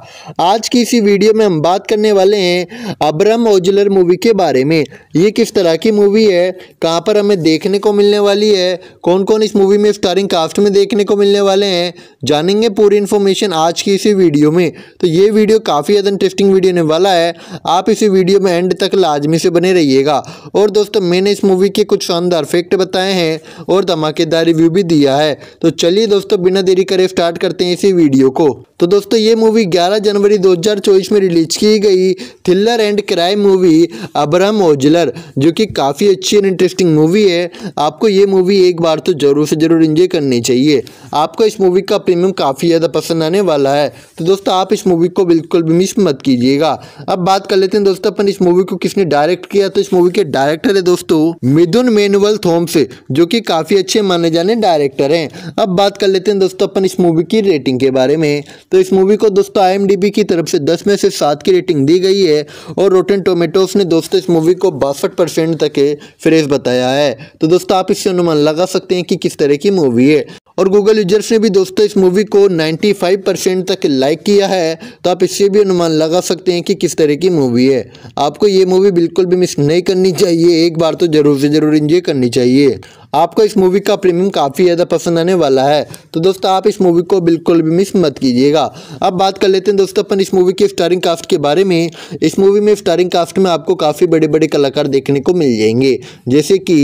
आज की इसी वीडियो में हम बात करने वाले हैं अब्राहम ओजलर मूवी के बारे में ये किस तरह की मूवी है कहाँ पर हमें देखने को मिलने वाली है कौन कौन इस मूवी में स्टारिंग कास्ट में देखने को मिलने वाले हैं जानेंगे पूरी इन्फॉर्मेशन आज की इसी वीडियो में तो ये वीडियो काफ़ी ज़्यादा इंटरेस्टिंग वीडियो होने वाला है आप इसी वीडियो में एंड तक लाजमी से बने रहिएगा और दोस्तों मैंने इस मूवी के कुछ शानदार फैक्ट बताए हैं और धमाकेदार रिव्यू भी दिया है तो चलिए दोस्तों बिना देरी करे स्टार्ट करते हैं इसी वीडियो को तो दोस्तों ये मूवी 11 जनवरी 2024 में रिलीज की गई thriller and crime movie Abraham Ozler जो कि काफ़ी अच्छी एंड इंटरेस्टिंग मूवी है आपको ये मूवी एक बार तो ज़रूर से ज़रूर इंजॉय करनी चाहिए आपको इस मूवी का प्रीमियम काफ़ी ज़्यादा पसंद आने वाला है तो दोस्तों आप इस मूवी को बिल्कुल भी मिस मत कीजिएगा अब बात कर लेते हैं दोस्तों अपन इस मूवी को किसने डायरेक्ट किया तो इस मूवी के डायरेक्टर है दोस्तों मिथुन मेनुअल थोम्स जो कि काफ़ी अच्छे माने जाने डायरेक्टर हैं अब बात कर लेते हैं दोस्तों अपन इस मूवी की रेटिंग के बारे में तो इस मूवी को दोस्तों आई की तरफ से दस में से सात की रेटिंग दी गई है और रोटेन टोमेटोज ने दोस्तों इस मूवी को बासठ परसेंट तक फ्रेज बताया है तो दोस्तों आप इससे अनुमान लगा सकते हैं कि किस तरह की मूवी है और गूगल यूजर्स ने भी दोस्तों इस मूवी को 95 परसेंट तक लाइक किया है तो आप इससे भी अनुमान लगा सकते हैं कि किस तरह की मूवी है आपको ये मूवी बिल्कुल भी मिस नहीं करनी चाहिए एक बार तो ज़रूर से ज़रूर इंजॉय करनी चाहिए आपको इस मूवी का प्रीमियम काफ़ी ज़्यादा पसंद आने वाला है तो दोस्तों आप इस मूवी को बिल्कुल भी मिस मत कीजिएगा अब बात कर लेते हैं दोस्तों अपन इस मूवी की स्टारिंग कास्ट के बारे में इस मूवी में स्टारिंग कास्ट में आपको काफ़ी बड़े बड़े कलाकार देखने को मिल जाएंगे जैसे कि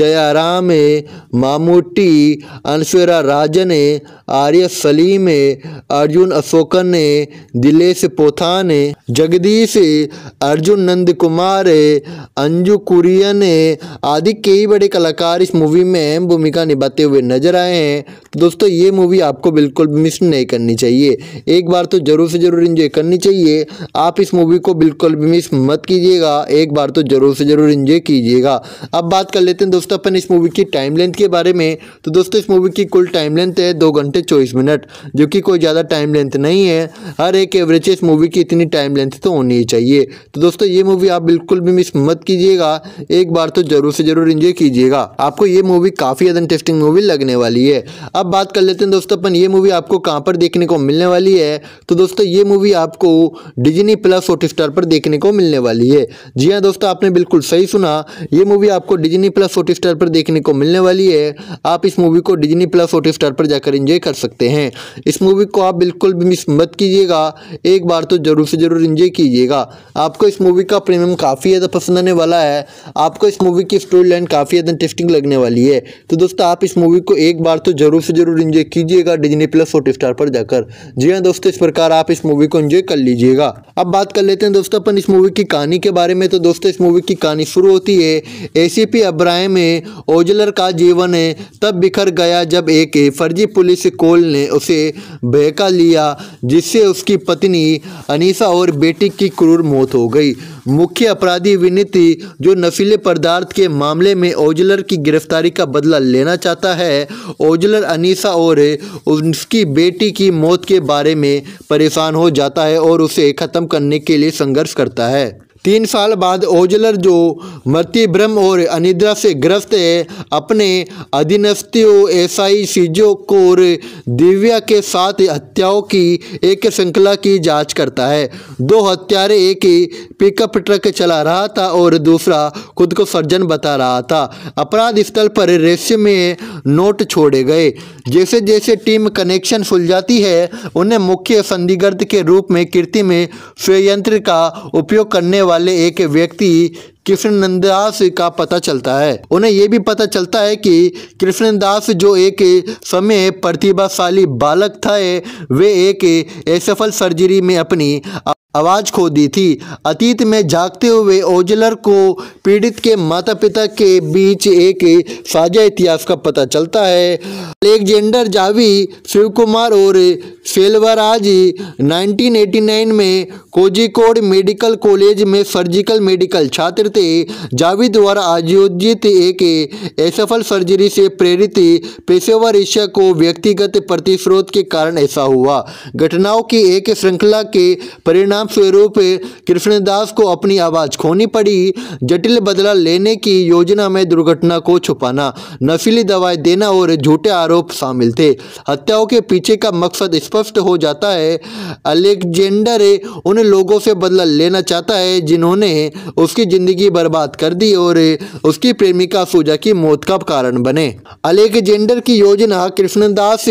जयाराम मामूटी अनश्वरा राजन आर्य सलीम अर्जुन अशोकन दिलेश पोथान जगदीश अर्जुन नंद कुमार अंजू कुरियन आदि कई बड़े कलाकार इस मूवी मूवी में अहम भूमिका निभाते हुए नजर आए हैं तो दोस्तों ये मूवी आपको बिल्कुल मिस नहीं करनी चाहिए एक बार तो ज़रूर से ज़रूर इंजॉय करनी चाहिए आप इस मूवी को बिल्कुल भी मिस मत कीजिएगा एक बार तो ज़रूर से ज़रूर इंजॉय कीजिएगा अब बात कर लेते हैं दोस्तों अपन इस मूवी की टाइम लेंथ के बारे में तो दोस्तों इस मूवी की कुल टाइम लेंथ है दो घंटे चौबीस मिनट जो कि कोई ज़्यादा टाइम लेंथ नहीं है हर एक एवरेज इस मूवी की इतनी टाइम लेंथ तो होनी ही चाहिए तो दोस्तों ये मूवी आप बिल्कुल भी मिस मत कीजिएगा एक बार तो ज़रूर से ज़रूर इंजॉय कीजिएगा आपको ये ये मूवी काफ़ी ज़्यादा इंटरेस्टिंग मूवी लगने वाली है अब बात कर लेते हैं दोस्तों अपन ये मूवी आपको कहाँ पर देखने को मिलने वाली है तो दोस्तों ये मूवी आपको डिजनी प्लस हॉट स्टार पर देखने को मिलने वाली है जी हाँ दोस्तों आपने बिल्कुल सही सुना ये मूवी आपको डिजनी प्लस हॉट स्टार पर देखने को मिलने वाली है आप इस मूवी को डिजनी प्लस हॉट स्टार पर जाकर इंजॉय कर सकते हैं इस मूवी को आप बिल्कुल भी मिस मत कीजिएगा एक बार तो ज़रूर से ज़रूर इंजॉय कीजिएगा आपको इस मूवी का प्रीमियम काफ़ी ज़्यादा पसंद आने वाला है आपको इस मूवी की स्टोरी लाइन काफ़ी ज़्यादा इंटरेस्टिंग लगने वाली वाली है तो दोस्तों आप इस मूवी को एक बार तो ज़रूर से ज़रूर इंजॉय कीजिएगा डिजनी प्लस हॉट स्टार पर जाकर जी हाँ दोस्तों इस प्रकार आप इस मूवी को इंजॉय कर लीजिएगा अब बात कर लेते हैं दोस्तों अपन इस मूवी की कहानी के बारे में तो दोस्तों इस मूवी की कहानी शुरू होती है ए सी पी अब्राहम है ओजलर का जीवन है तब बिखर गया जब एक फर्जी पुलिस कोल ने उसे बहका लिया जिससे उसकी पत्नी अनीसा और बेटी की क्रूर मौत हो गई मुख्य अपराधी विनीति जो नशीले पदार्थ के मामले में ओजलर की गिरफ्तारी का बदला लेना चाहता है ओजलर अनीसा और उसकी बेटी की मौत के बारे में परेशान हो जाता है और उसे ख़त्म करने के लिए संघर्ष करता है तीन साल बाद ओजलर जो मृत्यु भ्रम और अनिद्रा से ग्रस्त है अपने अधीनस्थियों एसआई सीजो को और दिव्या के साथ हत्याओं की एक श्रृंखला की जांच करता है दो हत्यारे एक ही पिकअप ट्रक चला रहा था और दूसरा खुद को सर्जन बता रहा था अपराध स्थल पर रेस्यू में नोट छोड़े गए जैसे जैसे टीम कनेक्शन जाती है उन्हें मुख्य संदिग्ध के रूप में कीर्ति में स्वयंत्र का उपयोग करने वाले एक व्यक्ति कृष्णदास का पता चलता है उन्हें यह भी पता चलता है कि कृष्णदास जो एक समय प्रतिभाशाली बालक था वे एक असफल सर्जरी में अपनी आवाज़ खो दी थी अतीत में जागते हुए ओजलर को पीड़ित के माता पिता के बीच एक साझा इतिहास का पता चलता है अलेक्जेंडर जावी शिव कुमार और सेलवराज 1989 में कोजिकोड मेडिकल कॉलेज में सर्जिकल मेडिकल छात्र थे जावी द्वारा आयोजित एक असफल सर्जरी से प्रेरित पेशेवर ईशा को व्यक्तिगत प्रतिशोध के कारण ऐसा हुआ घटनाओं की एक श्रृंखला के परिणाम परिणाम स्वरूप कृष्णदास को अपनी आवाज़ खोनी पड़ी जटिल बदला लेने की योजना में दुर्घटना को छुपाना नफीली दवाएं देना और झूठे आरोप शामिल थे हत्याओं के पीछे का मकसद स्पष्ट हो जाता है अलेक्जेंडर उन लोगों से बदला लेना चाहता है जिन्होंने उसकी ज़िंदगी बर्बाद कर दी और उसकी प्रेमिका सूजा की मौत का कारण बने अलेक्जेंडर की योजना कृष्णदास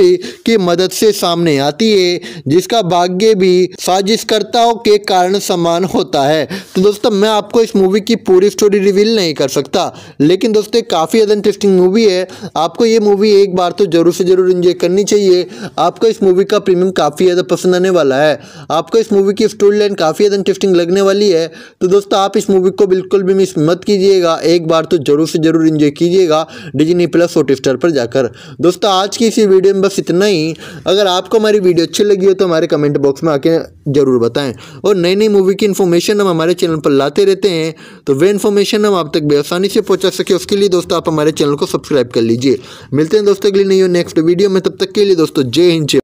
की मदद से सामने आती है जिसका भाग्य भी साजिशकर्ताओं के कारण समान होता है तो दोस्तों मैं आपको इस मूवी की पूरी स्टोरी रिवील नहीं कर सकता लेकिन दोस्तों काफ़ी ज़्यादा इंटरेस्टिंग मूवी है आपको ये मूवी एक बार तो ज़रूर से ज़रूर इन्जॉय करनी चाहिए आपको इस मूवी का प्रीमियम काफ़ी ज़्यादा पसंद आने वाला है आपको इस मूवी की स्टोरी लाइन काफ़ी ज़्यादा इंटरेस्टिंग लगने वाली है तो दोस्तों आप इस मूवी को बिल्कुल भी मिस मत कीजिएगा एक बार तो ज़रूर से ज़रूर इन्जॉय कीजिएगा डिजनी प्लस स्टार पर जाकर दोस्तों आज की इसी वीडियो में बस इतना ही अगर आपको हमारी वीडियो अच्छी लगी हो तो हमारे कमेंट बॉक्स में आके ज़रूर बताएं और नई नई मूवी की इन्फॉर्मेशन हम हमारे चैनल पर लाते रहते हैं तो वे इन्फॉर्मेशन हम आप तक भी आसानी से पहुंचा सके उसके लिए दोस्तों आप हमारे चैनल को सब्सक्राइब कर लीजिए मिलते हैं दोस्तों के लिए नहीं नेक्स्ट वीडियो में तब तक के लिए दोस्तों जय हिंद